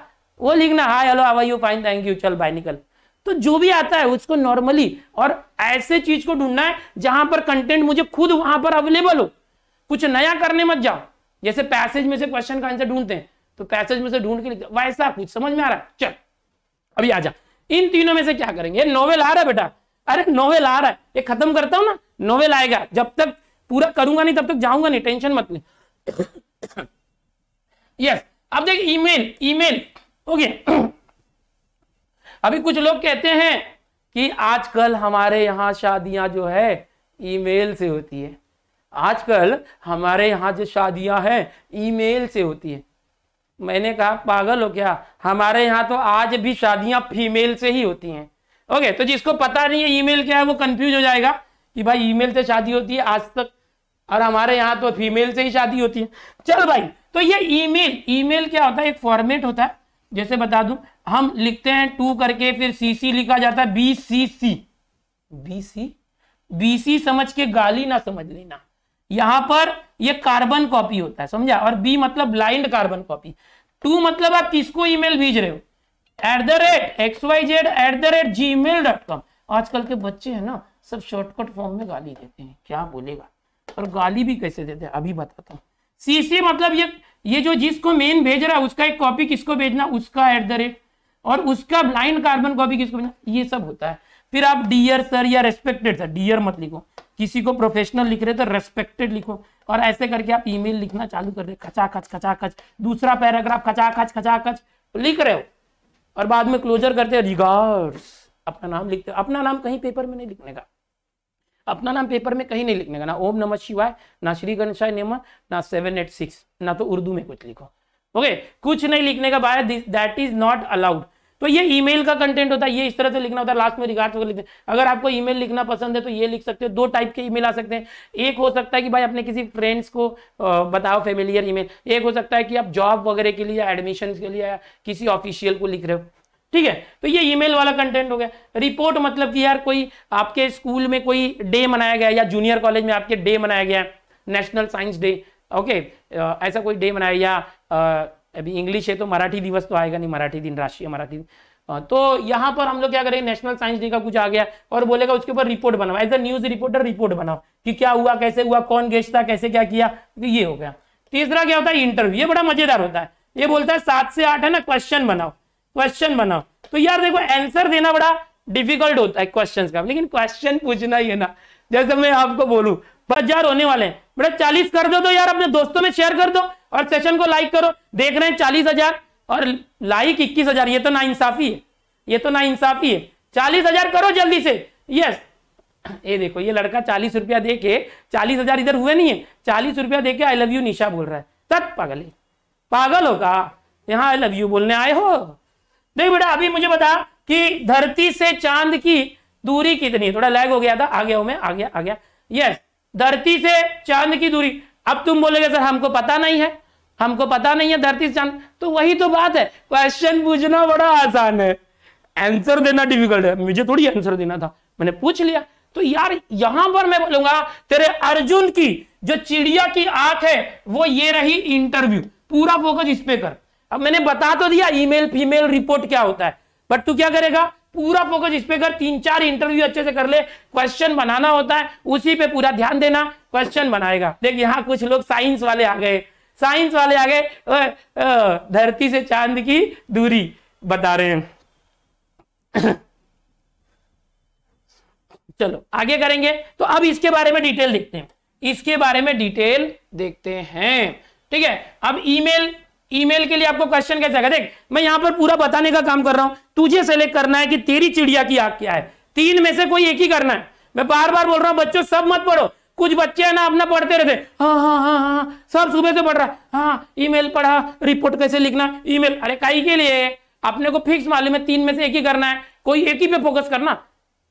वो लिखना hi hello how are you fine thank you चल भाई निकल तो जो भी आता है उसको नॉर्मली और ऐसे चीज को ढूंढना है जहां पर कंटेंट मुझे खुद वहां पर अवेलेबल हो कुछ नया करने मत जाओ जैसे पैसेज में से क्वेश्चन का आंसर ढूंढते हैं तो पैसेज में से ढूंढ के लिखते वैसा कुछ समझ में आ रहा है चल अभी आ जा इन तीनों में से क्या करेंगे ये नॉवेल आ रहा है बेटा अरे नॉवेल आ रहा है ये खत्म करता हूं ना नॉवेल आएगा जब तक पूरा करूंगा नहीं तब तक जाऊंगा नहीं टेंशन मत ले यस अब देख ईमेल ईमेल ओके अभी कुछ लोग कहते हैं कि आजकल हमारे यहाँ शादियां जो है ईमेल से होती है आजकल हमारे यहाँ जो शादियां हैं ईमेल से होती है मैंने कहा पागल हो क्या हमारे यहाँ तो आज भी शादियां फीमेल से ही होती हैं ओके तो जिसको पता नहीं है ईमेल क्या है वो कंफ्यूज हो जाएगा कि भाई ईमेल से शादी होती है आज तक और हमारे यहाँ तो फीमेल से ही शादी होती है चल भाई तो ये ईमेल ईमेल क्या होता है एक फॉर्मेट होता है जैसे बता दूं हम लिखते हैं टू करके फिर सीसी लिखा जाता है B C C B C B C समझ के गाली ना समझ लेना यहां पर ये कार्बन कॉपी होता है समझा और बी मतलब ब्लाइंड कार्बन कॉपी टू मतलब आप किसको ईमेल भेज रहे हो at the rate X Y Z at the rate Gmail dot com आजकल के बच्चे हैं ना सब शॉर्टकट फॉर्म में गाली देते हैं क्या बोलेगा और गाली भी कैसे देते हैं अभी बताता हूँ सीसी मतलब ये ये जो जिसको मेन भेज रहा है उसका एक कॉपी किसको भेजना उसका एट द रेट और उसका ब्लाइंड कार्बन कॉपी किसको भेजना ये सब होता है फिर आप डियर सर या रेस्पेक्टेड सर डियर मत लिखो किसी को प्रोफेशनल लिख रहे तो रेस्पेक्टेड लिखो और ऐसे करके आप ईमेल लिखना चालू कर रहे खचाखच खचाखच दूसरा पैराग्राफ खचाखच खचाखच लिख रहे हो और बाद में क्लोजर करते हो रिगार्ड्स अपना नाम लिखते हो अपना नाम कहीं पेपर में नहीं लिखने का अपना नाम पेपर में कहीं नहीं लिखने का ना ओम नमः शिवाय ना श्री गणेशाय नम ना सेवन एट सिक्स ना तो उर्दू में कुछ लिखो ओके कुछ नहीं लिखने का बाहर दैट इज नॉट अलाउड तो ये ईमेल का कंटेंट होता है ये इस तरह से लिखना होता है लास्ट में रिगार्ड लिखते हैं अगर आपको ईमेल लिखना पसंद है तो ये लिख सकते हो दो टाइप के ईमेल आ सकते हैं एक हो सकता है कि भाई अपने किसी फ्रेंड्स को बताओ फेमिलियर ईमेल एक हो सकता है कि आप जॉब वगैरह के लिए एडमिशन के लिए किसी ऑफिशियल को लिख रहे हो ठीक है तो ये ईमेल वाला कंटेंट हो गया रिपोर्ट मतलब कि यार कोई आपके स्कूल में कोई डे मनाया गया या जूनियर कॉलेज में आपके डे मनाया गया नेशनल साइंस डे ओके ऐसा कोई डे मनाया या अभी इंग्लिश है तो मराठी दिवस तो आएगा नहीं मराठी दिन राष्ट्रीय मराठी तो यहाँ पर हम लोग क्या करेंगे नेशनल साइंस डे का कुछ आ गया और बोलेगा उसके ऊपर रिपोर्ट बनाओ as a news reporter report बनाओ कि क्या हुआ कैसे हुआ कौन गेस्ट था कैसे क्या किया तो ये हो गया तीसरा क्या होता है इंटरव्यू ये बड़ा मजेदार होता है ये बोलता है सात से आठ है ना क्वेश्चन बनाओ क्वेश्चन बनाओ तो यार देखो आंसर देना बड़ा डिफिकल्ट होता है क्वेश्चंस का लेकिन क्वेश्चन पूछना ही है ना जैसे मैं आपको बोलूं बस यार होने वाले हैं बड़ा चालीस कर दो तो यार अपने दोस्तों में शेयर कर दो और सेशन को लाइक करो देख रहे हैं चालीस हजार और लाइक इक्कीस हजार ये तो ना इंसाफी है ये तो ना इंसाफी है चालीस हजार करो जल्दी से यस ये देखो ये लड़का चालीस रुपया दे के चालीस हजार इधर हुए नहीं है चालीस रुपया दे के आई लव यू निशा बोल रहा है तत् पागल पागल होगा यहाँ आई लव यू बोलने आए हो देख बेटा अभी मुझे बता कि धरती से चांद की दूरी कितनी थोड़ा लैग हो गया था आ गया हूं मैं आ गया आ गया यस धरती से चांद की दूरी अब तुम बोलोगे सर हमको पता नहीं है हमको पता नहीं है धरती से चांद तो वही तो बात है क्वेश्चन पूछना बड़ा आसान है आंसर देना डिफिकल्ट है मुझे थोड़ी आंसर देना था मैंने पूछ लिया तो यार यहां पर मैं बोलूंगा तेरे अर्जुन की जो चिड़िया की आंख है वो ये रही इंटरव्यू पूरा फोकस इस पे कर अब मैंने बता तो दिया ईमेल फीमेल रिपोर्ट क्या होता है बट तू क्या करेगा पूरा फोकस इस पे कर तीन चार इंटरव्यू अच्छे से कर ले क्वेश्चन बनाना होता है उसी पे पूरा ध्यान देना क्वेश्चन बनाएगा देख यहाँ कुछ लोग साइंस वाले आ गए साइंस वाले आ गए धरती से चांद की दूरी बता रहे हैं चलो आगे करेंगे तो अब इसके बारे में डिटेल देखते हैं इसके बारे में डिटेल देखते हैं ठीक है अब ईमेल ईमेल के लिए आपको क्वेश्चन कैसे आएगा देख मैं यहां पर पूरा बताने का काम कर रहा हूं तुझे सेलेक्ट करना है कि तेरी चिड़िया की आग क्या है तीन में से कोई एक ही करना है मैं बार बार बोल रहा हूं बच्चों सब मत पढ़ो कुछ बच्चे हैं ना अपना पढ़ते रहते हाँ, हाँ हाँ हाँ हाँ सब सुबह से पढ़ रहा हाँ ईमेल पढ़ा रिपोर्ट कैसे लिखना ईमेल अरे काई के लिए अपने को फिक्स मालूम है तीन में से एक ही करना है कोई एक ही पे फोकस करना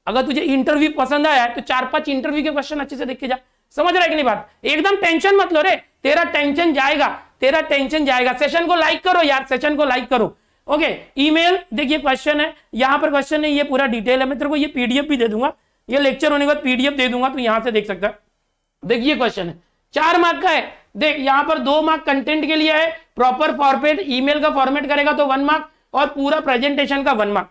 अगर तुझे इंटरव्यू पसंद आया तो चार पांच इंटरव्यू के क्वेश्चन अच्छे से देख के जा समझ रहा है कि नहीं बात एकदम टेंशन मत लो रे तेरा टेंशन जाएगा तेरा टेंशन जाएगा सेशन को लाइक करो यार सेशन को लाइक करो ओके ईमेल देखिए क्वेश्चन है यहां पर क्वेश्चन है ये पूरा डिटेल है मैं तेरे को ये पीडीएफ भी दे दूंगा ये लेक्चर होने के बाद पीडीएफ दे दूंगा तो यहां से देख सकता है देखिए क्वेश्चन है चार मार्क का है देख यहां पर दो मार्क कंटेंट के लिए है प्रॉपर फॉर्मेट ईमेल का फॉर्मेट करेगा तो वन मार्क और पूरा प्रेजेंटेशन का वन मार्क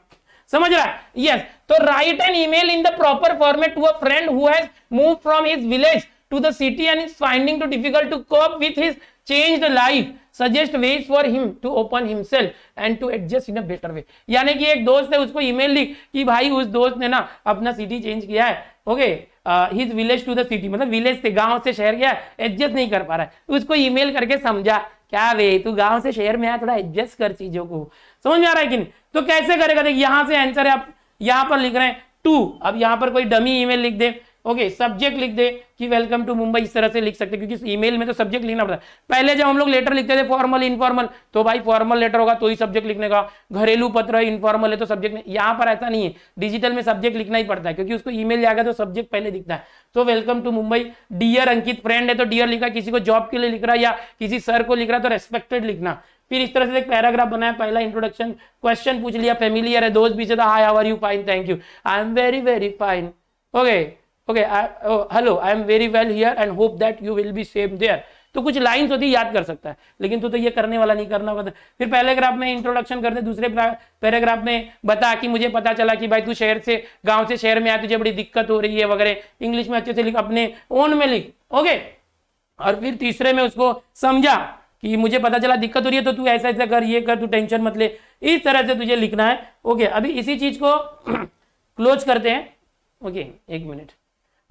समझ रहा है यस तो write an email in the proper format to a friend who has move from his village to the city and is finding to difficult to cope with his change the life suggest way for him to open himself and to adjust in a better way यानी कि एक दोस्त है उसको ईमेल लिख कि भाई उस दोस्त ने ना अपना सिटी चेंज किया है okay his village to the city मतलब विलेज से गांव से शहर गया एडजस्ट नहीं कर पा रहा है उसको ईमेल करके समझा क्या वे तू गांव से शहर में आया थोड़ा एडजस्ट कर चीजों को समझ में आ रहा है कि नहीं तो कैसे करेगा देख यहां से आंसर है आप यहां पर लिख रहे हैं टू अब यहां पर कोई डमी ईमेल लिख दे ओके सब्जेक्ट लिख दे कि वेलकम टू मुंबई इस तरह से लिख सकते क्योंकि ईमेल में तो सब्जेक्ट लिखना पड़ता है पहले जब हम लोग लेटर लिखते थे फॉर्मल इनफॉर्मल तो भाई फॉर्मल लेटर होगा तो ही सब्जेक्ट लिखने का घरेलू पत्र है इनफॉर्मल है तो सब्जेक्ट यहाँ पर ऐसा नहीं है डिजिटल में सब्जेक्ट लिखना ही पड़ता है क्योंकि उसको ई मेल तो सब्जेक्ट पहले दिखता है तो welcome to Mumbai dear Ankit friend है तो डियर लिखा किसी को जॉब के लिए लिख रहा है या किसी सर को लिख रहा है तो रेस्पेक्टेड लिखना फिर इस तरह से एक पैराग्राफ बनाया पहला इंट्रोडक्शन क्वेश्चन पूछ लिया फेमिलियर है दोस्त भी से था hi how are you fine thank you I am very very fine okay okay hello I am very well here and hope that you will be same there तो कुछ लाइंस होती याद कर सकता है लेकिन तू तो, तो ये करने वाला नहीं करना होगा तो। फिर पैराग्राफ में इंट्रोडक्शन कर दे दूसरे पैराग्राफ में बता कि मुझे पता चला कि भाई तू शहर से गांव से शहर में आया तुझे बड़ी दिक्कत हो रही है वगैरह इंग्लिश में अच्छे से लिख अपने ओन में लिख ओके और फिर तीसरे में उसको समझा कि मुझे पता चला दिक्कत हो रही है तो तू ऐसा ऐसा कर ये कर तू टेंशन मत ले इस तरह से तुझे लिखना है ओके अभी इसी चीज को क्लोज करते हैं ओके एक मिनट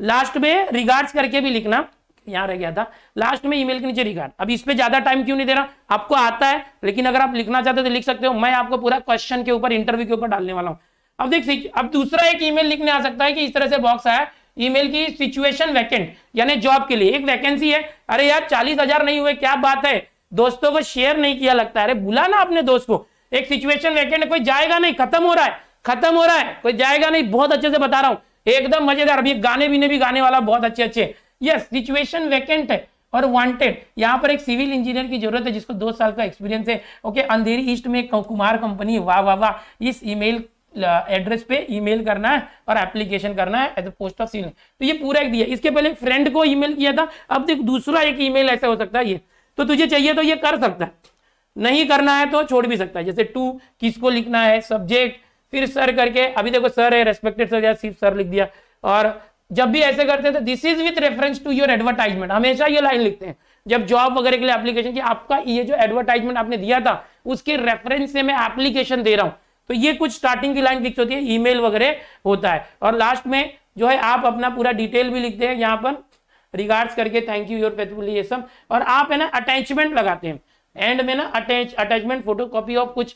लास्ट में रिगार्ड्स करके भी लिखना यहां रह गया था लास्ट में ईमेल के नीचे रिगार्ड अब इस पर ज्यादा टाइम क्यों नहीं दे रहा आपको आता है लेकिन अगर आप लिखना चाहते हो तो लिख सकते हो मैं आपको पूरा क्वेश्चन के ऊपर इंटरव्यू के ऊपर डालने वाला हूं अब देख अब दूसरा एक ईमेल लिखने आ सकता है कि इस तरह से बॉक्स आया ईमेल की सिचुएशन वैकेंट यानी जॉब के लिए एक वैकेंसी है अरे यार चालीस हजार नहीं हुए क्या बात है दोस्तों को शेयर नहीं किया लगता है अरे बुला ना अपने दोस्त को एक सिचुएशन वैकेंट कोई जाएगा नहीं खत्म हो रहा है खत्म हो रहा है कोई जाएगा नहीं बहुत अच्छे से बता रहा हूं एकदम मजेदार अभी गाने भी ने भी गाने वाला बहुत अच्छे अच्छे यस सिचुएशन वैकेंट है और वांटेड यहाँ पर एक सिविल इंजीनियर की जरूरत है जिसको दो साल का एक्सपीरियंस है ओके अंधेरी ईस्ट में कुमार कंपनी वाह वाह वाह इस ईमेल एड्रेस पे ईमेल करना है और एप्लीकेशन करना है as a post of civil तो ये पूरा एक दिया इसके पहले फ्रेंड को ईमेल किया था अब देख दूसरा एक ईमेल ऐसा हो सकता है ये तो तुझे चाहिए तो ये कर सकता है नहीं करना है तो छोड़ भी सकता है जैसे टू किसको लिखना है सब्जेक्ट फिर सर करके अभी देखो सर है रेस्पेक्टेड सर या सिर्फ सर लिख दिया और जब भी ऐसे करते हैं तो this is with reference to your advertisement हमेशा ये लाइन लिखते हैं जब जॉब वगैरह के लिए एप्लीकेशन की आपका ये जो एडवर्टाइजमेंट आपने दिया था उसके रेफरेंस से मैं एप्लीकेशन दे रहा हूं तो ये कुछ स्टार्टिंग की लाइन फिक्स होती है ईमेल वगैरह होता है और लास्ट में जो है आप अपना पूरा डिटेल भी लिखते हैं यहाँ पर रिगार्ड्स करके थैंक यू योर फेथफुल और आप है ना अटैचमेंट लगाते हैं एंड में ना attach attachment photo copy of कुछ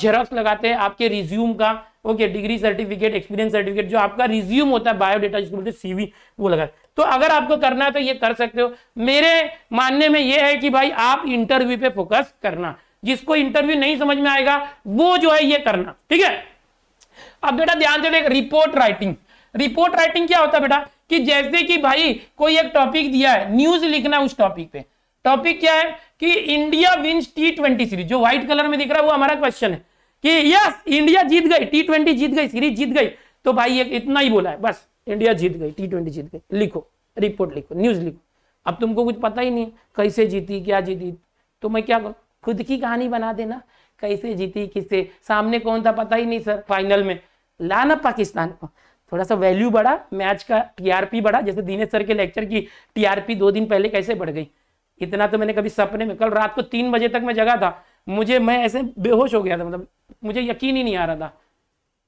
जेरोक्स लगाते हैं आपके रिज्यूम का okay degree certificate experience certificate जो आपका रिज्यूम होता है बायोडेटा जिसको बोलते सीवी वो लगा तो अगर आपको करना है तो ये कर सकते हो मेरे मानने में ये है कि भाई आप इंटरव्यू पे फोकस करना जिसको इंटरव्यू नहीं समझ में आएगा वो जो है ये करना ठीक है अब बेटा ध्यान से देख रिपोर्ट राइटिंग रिपोर्ट राइटिंग क्या होता है बेटा कि जैसे कि भाई कोई एक टॉपिक दिया है न्यूज लिखना उस टॉपिक पे टॉपिक क्या है कि India wins T twenty series जो व्हाइट कलर में दिख रहा है वो हमारा क्वेश्चन है कि यस इंडिया जीत गई टी ट्वेंटी जीत गई सीरीज जीत गई तो भाई एक इतना ही बोला है बस इंडिया जीत गई टी ट्वेंटी जीत गई लिखो रिपोर्ट लिखो न्यूज लिखो अब तुमको कुछ पता ही नहीं कैसे जीती क्या जीती तो मैं क्या करूँ खुद की कहानी बना देना कैसे जीती किससे सामने कौन था पता ही नहीं सर फाइनल में लाना पाकिस्तान को थोड़ा सा वैल्यू बढ़ा मैच का टीआरपी बढ़ा जैसे दिनेश सर के लेक्चर की टीआरपी दो दिन पहले कैसे बढ़ गई इतना तो मैंने कभी सपने में कल रात को तीन बजे तक मैं जगा था मुझे मैं ऐसे बेहोश हो गया था मतलब मुझे यकीन ही नहीं आ रहा था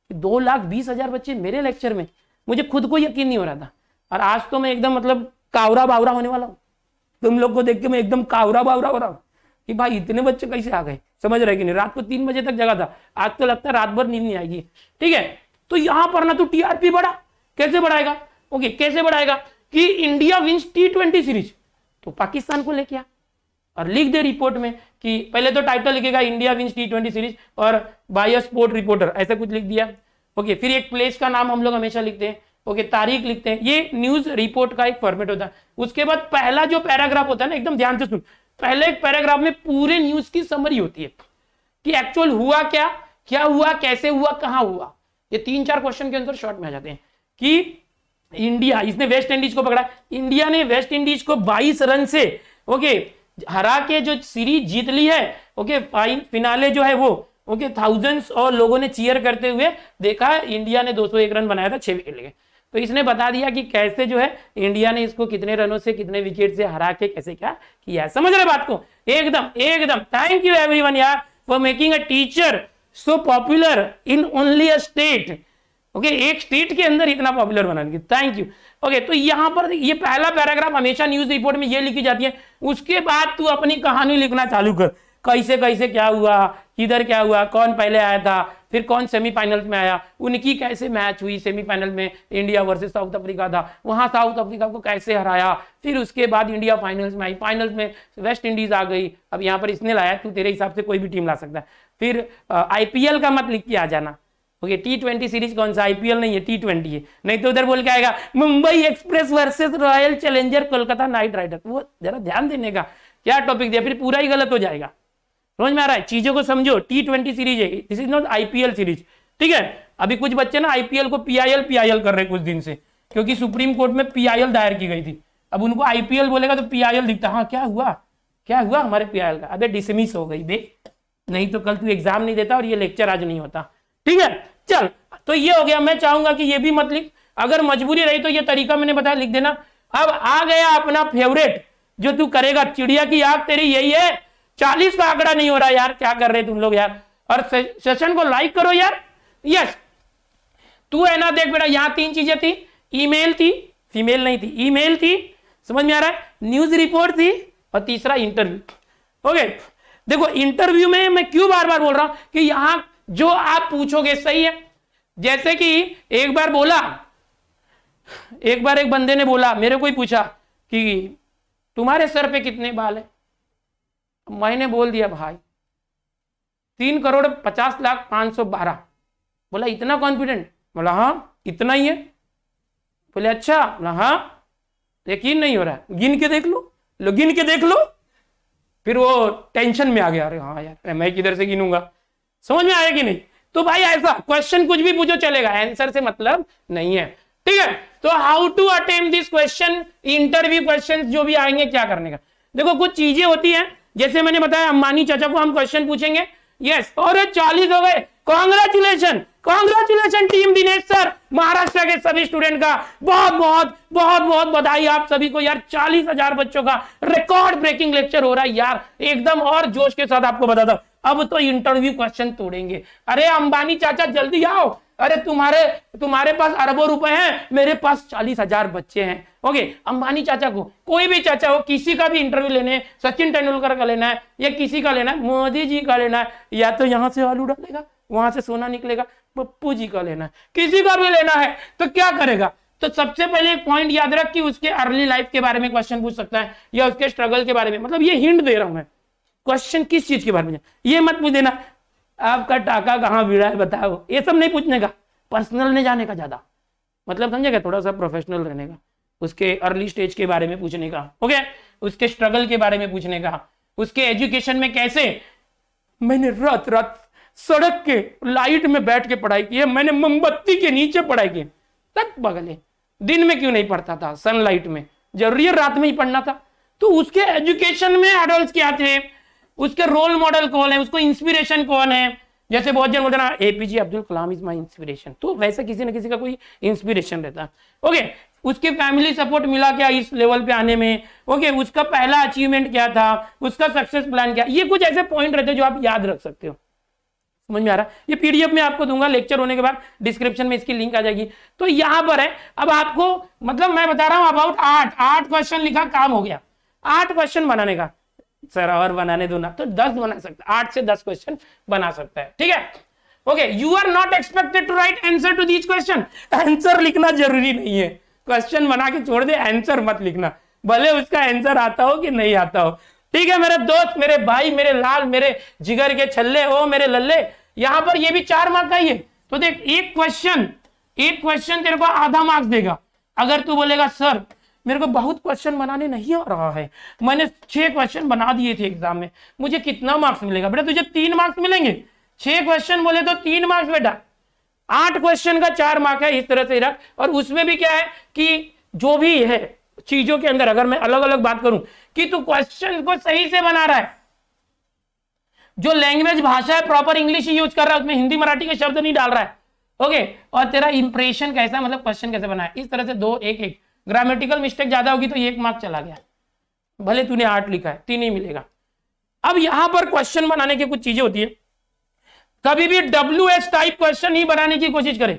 कि दो लाख बीस हजार बच्चे मेरे लेक्चर में मुझे खुद को यकीन नहीं हो रहा था और आज तो मैं एकदम मतलब कावरा बावरा होने वाला हूँ तुम लोग को देख के मैं एकदम कावरा बावरा हो रहा हूँ कि भाई इतने बच्चे कैसे आ गए समझ रहे कि नहीं रात को तीन बजे तक जगा था आज तो लगता है रात भर नींद नहीं आएगी ठीक है तो यहां पर ना तो टीआरपी बढ़ा कैसे बढ़ाएगा ओके कैसे बढ़ाएगा कि India wins T twenty series तो पाकिस्तान को लेके आ और लिख दे रिपोर्ट में कि पहले तो टाइटल लिखेगा India wins T twenty series और बाय स्पोर्ट रिपोर्टर ऐसा कुछ लिख दिया ओके फिर एक प्लेस का नाम हम लोग हमेशा लिखते हैं ओके तारीख लिखते हैं ये न्यूज रिपोर्ट का एक फॉर्मेट होता है उसके बाद पहला जो पैराग्राफ होता है ना एकदम ध्यान से सुन पहले एक पैराग्राफ में पूरे न्यूज की समरी होती है कि एक्चुअल हुआ क्या क्या हुआ कैसे हुआ कहां हुआ ये तीन चार क्वेश्चन के आंसर शॉर्ट में आ जाते हैं कि इंडिया इसने वेस्ट इंडीज को पकड़ा इंडिया ने वेस्ट इंडीज को 22 रन से ओके हरा के जो सीरीज जीत ली है ओके फिनाले जो है वो ओके थाउजेंड्स और लोगों ने चीयर करते हुए देखा इंडिया ने 201 रन बनाया था छह विकेट लेके तो इसने बता दिया कि कैसे जो है इंडिया ने इसको कितने रनों से कितने विकेट से हरा के कैसे क्या किया समझ रहे बात को एकदम एकदम थैंक यू एवरी यार for making a teacher so popular in only a state okay okay, एक स्टेट के अंदर इतना पॉपुलर बनाने थैंक यू ओके तो यहां पर ये पहला पैराग्राफ हमेशा न्यूज रिपोर्ट में ये लिखी जाती है उसके बाद तू अपनी कहानी लिखना चालू कर कैसे कैसे क्या हुआ किधर क्या हुआ कौन पहले आया था फिर कौन सेमीफाइनल में आया उनकी कैसे मैच हुई सेमीफाइनल में इंडिया वर्सेज साउथ अफ्रीका था वहां साउथ अफ्रीका को कैसे हराया फिर उसके बाद इंडिया फाइनल्स में आई फाइनल्स में वेस्ट इंडीज आ गई अब यहाँ पर इसने लाया तू तेरे हिसाब से कोई भी टीम ला सकता है फिर आईपीएल का मत लिख के आ जाना ओके टी ट्वेंटी सीरीज कौन सा आईपीएल नहीं है टी ट्वेंटी है नहीं तो उधर बोल के आएगा Mumbai Express versus Royal Challenger Kolkata Knight Rider वो जरा ध्यान देने का क्या टॉपिक दिया फिर पूरा ही गलत हो जाएगा समझ में आ रहा है चीजों को समझो टी ट्वेंटी सीरीज है this is not IPL series ठीक है अभी कुछ बच्चे ना आईपीएल को पीआईएल पीआईएल कर रहे कुछ दिन से क्योंकि सुप्रीम कोर्ट में पीआईएल दायर की गई थी अब उनको आईपीएल बोलेगा तो पीआईएल दिखता हाँ क्या हुआ क्या हुआ हमारे पीआईएल का अबे डिसमिस हो गई बे नहीं तो कल तू एग्जाम नहीं देता और ये लेक्चर आज नहीं होता ठीक है चल तो ये हो गया मैं चाहूंगा कि ये भी मत लिख अगर मजबूरी रही तो ये तरीका मैंने बताया लिख देना अब आ गया अपना फेवरेट जो तू करेगा चिड़िया की आग तेरी यही है चालीस का आंकड़ा नहीं हो रहा यार क्या कर रहे तुम लोग यार और सेशन को लाइक करो यार यस तू है ना देख बेटा यहां तीन चीजें थी ईमेल थी फीमेल नहीं थी ईमेल थी समझ में आ रहा है न्यूज रिपोर्ट थी और तीसरा इंटरव्यू ओके देखो इंटरव्यू में मैं क्यों बार बार बोल रहा हूं कि यहां जो आप पूछोगे सही है जैसे कि एक बार बोला एक बार एक बंदे ने बोला मेरे को ही पूछा कि तुम्हारे सर पे कितने बाल है मैंने बोल दिया भाई तीन करोड़ पचास लाख पांच सौ बारह बोला इतना कॉन्फिडेंट बोला हाँ इतना ही है बोले अच्छा बोला हाँ यकीन नहीं हो रहा है गिन के देख लो लो गिन के देख लो फिर वो टेंशन में आ गया अरे हाँ यार मैं किधर से गिनूंगा समझ में आया कि नहीं तो भाई ऐसा क्वेश्चन कुछ भी पूछो चलेगा आंसर से मतलब नहीं है ठीक है तो how to attempt this question interview question जो भी आएंगे क्या करने का देखो कुछ चीजें होती है जैसे मैंने बताया अम्बानी चाचा को हम क्वेश्चन पूछेंगे यस और चालीस हो गए congratulation congratulation team Dinesh sir Maharashtra के सभी स्टूडेंट का बहुत बहुत बहुत बहुत बधाई आप सभी को यार चालीस हजार बच्चों का रिकॉर्ड ब्रेकिंग लेक्चर हो रहा है यार एकदम और जोश के साथ आपको बता दू अब तो इंटरव्यू क्वेश्चन तोड़ेंगे अरे अंबानी चाचा जल्दी आओ अरे तुम्हारे तुम्हारे पास अरबों रुपए हैं मेरे पास चालीस हजार बच्चे हैं ओके अंबानी चाचा को कोई भी चाचा हो किसी का भी इंटरव्यू लेने है सचिन तेंदुलकर का लेना है या किसी का लेना है मोदी जी का लेना है या तो यहां से आलू डालेगा वहां से सोना निकलेगा पप्पू जी का लेना है किसी का भी लेना है तो क्या करेगा तो सबसे पहले एक पॉइंट याद रख कि उसके अर्ली लाइफ के बारे में क्वेश्चन पूछ सकता है या उसके स्ट्रगल के बारे में मतलब ये हिंट दे रहा हूं मैं क्वेश्चन किस चीज के बारे में ये मत पूछ देना आपका टाका कहाँ भिड़ा है बताओ ये सब नहीं पूछने का पर्सनल नहीं जाने का ज्यादा मतलब समझेगा थोड़ा सा प्रोफेशनल रहने का उसके अर्ली स्टेज के बारे में पूछने का ओके उसके स्ट्रगल के बारे में पूछने का उसके एजुकेशन में कैसे मैंने रात रात सड़क के लाइट में बैठ के पढ़ाई की है मैंने मोमबत्ती के नीचे पढ़ाई की तक बगल दिन में क्यों नहीं पढ़ता था सनलाइट में जरूरी है रात में ही पढ़ना था तो उसके एजुकेशन में एडल्ट क्या थे उसके रोल मॉडल कौन है उसको इंस्पिरेशन कौन है जैसे बहुत जन बोलते APJ Abdul Kalam is my inspiration तो वैसे किसी ना किसी का कोई इंस्पिरेशन रहता ओके उसके फैमिली सपोर्ट मिला क्या इस लेवल पे आने में ओके उसका पहला अचीवमेंट क्या था उसका सक्सेस प्लान क्या ये कुछ ऐसे पॉइंट रहते हैं जो आप याद रख सकते हो समझ में आ रहा है ये पीडीएफ में आपको दूंगा लेक्चर होने के बाद डिस्क्रिप्शन में इसकी लिंक आ जाएगी तो यहां पर है अब आपको मतलब मैं बता रहा हूं अबाउट आठ आठ क्वेश्चन लिखा काम हो गया आठ क्वेश्चन बनाने का सर और बनाने दो ना तो दस बना सकता है आठ से दस क्वेश्चन बना सकता है ठीक है okay you are not expected to write answer to these question answer लिखना जरूरी नहीं है क्वेश्चन बना के छोड़ दे आंसर मत लिखना भले उसका आंसर आता हो कि नहीं आता हो ठीक है मेरे दोस्त मेरे भाई मेरे लाल मेरे जिगर के छल्ले हो मेरे लल्ले यहां पर ये भी चार मार्क का ही है तो देख एक क्वेश्चन एक क्वेश्चन तेरे को आधा मार्क्स देगा अगर तू बोलेगा सर मेरे को बहुत क्वेश्चन बनाने नहीं आ रहा है मैंने छह क्वेश्चन बना दिए थे एग्जाम में मुझे कितना मार्क्स मिलेगा बेटा तुझे तीन मार्क्स मिलेंगे छह क्वेश्चन बोले तो तीन मार्क्स बेटा आठ क्वेश्चन का चार मार्क है इस तरह से रख और उसमें भी क्या है कि जो भी है चीजों के अंदर अगर मैं अलग अलग बात करूं कि तू क्वेश्चन को सही से बना रहा है जो लैंग्वेज भाषा है प्रॉपर इंग्लिश यूज कर रहा है उसमें हिंदी मराठी के शब्द नहीं डाल रहा है ओके और तेरा इंप्रेशन कैसा मतलब क्वेश्चन कैसे बना है इस तरह से दो एक एक ग्रामेटिकल मिस्टेक ज्यादा होगी तो एक मार्क चला गया भले तूने आठ लिखा है तीन ही मिलेगा अब यहां पर क्वेश्चन बनाने की कुछ चीजें होती है कभी भी डब्ल्यू एच टाइप क्वेश्चन ही बनाने की कोशिश करें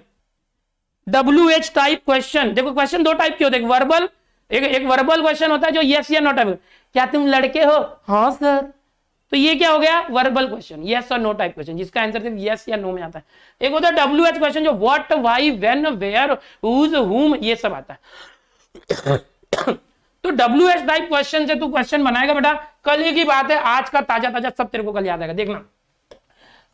डब्ल्यू एच टाइप क्वेश्चन देखो क्वेश्चन दो टाइप के होते हैं वर्बल एक एक वर्बल क्वेश्चन होता है जो यस या नोट टाइप क्या तुम लड़के हो हाँ सर तो ये क्या हो गया वर्बल क्वेश्चन यस और नो टाइप क्वेश्चन जिसका आंसर सिर्फ यस या नो में आता है एक होता है डब्ल्यू एच क्वेश्चन जो what why when where whose whom ये सब आता है तो डब्ल्यू एच टाइप क्वेश्चन से तू क्वेश्चन बनाएगा बेटा कल ही की बात है आज का ताजा ताजा सब तेरे को कल याद आएगा देखना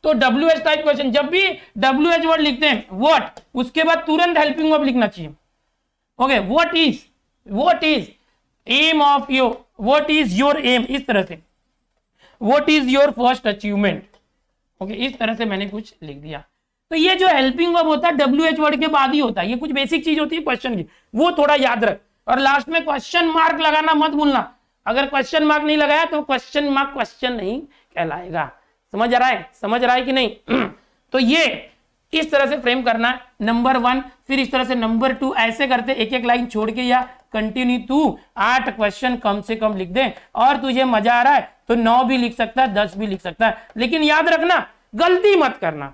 तो डब्ल्यू एच टाइप क्वेश्चन जब भी डब्ल्यू एच वर्ड लिखते हैं वॉट उसके बाद तुरंत हेल्पिंग वर्ब लिखना चाहिए okay what is what is aim of your what is your aim इस तरह से what is your first achievement okay इस तरह से मैंने कुछ लिख दिया तो ये जो हेल्पिंग वर्ब होता है डब्ल्यू एच वर्ड के बाद ही होता है ये कुछ बेसिक चीज होती है क्वेश्चन की वो थोड़ा याद रख और लास्ट में क्वेश्चन मार्क लगाना मत भूलना अगर क्वेश्चन मार्क नहीं लगाया तो क्वेश्चन मार्क क्वेश्चन नहीं कहलाएगा समझ आ रहा है समझ रहा है कि नहीं तो ये इस तरह से फ्रेम करना नंबर वन फिर इस तरह से नंबर टू ऐसे करते एक एक लाइन छोड़ के या कंटिन्यू तू आठ क्वेश्चन कम से कम लिख दे और तुझे मजा आ रहा है तो नौ भी लिख सकता है दस भी लिख सकता है लेकिन याद रखना गलती मत करना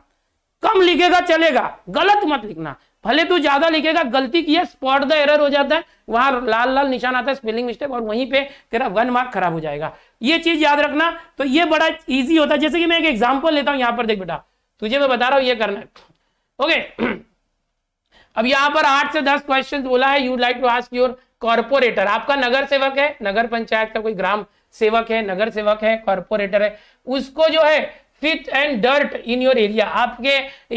कम लिखेगा चलेगा गलत मत लिखना भले तू ज्यादा लिखेगा गलती किया स्पॉट द एरर हो जाता है वहां लाल लाल निशान आता है स्पेलिंग मिस्टेक और वहीं पे तेरा वन मार्क खराब हो जाएगा ये चीज याद रखना तो ये बड़ा इजी होता है जैसे कि मैं एक एग्जांपल लेता हूं यहां पर देख बेटा तुझे मैं बता रहा हूं ये करना है ओके अब यहां पर आठ से दस क्वेश्चन बोला है you like to ask your corporator आपका नगर सेवक है नगर पंचायत का कोई ग्राम सेवक है नगर सेवक है कॉरपोरेटर है उसको जो है filth and dirt in your area आपके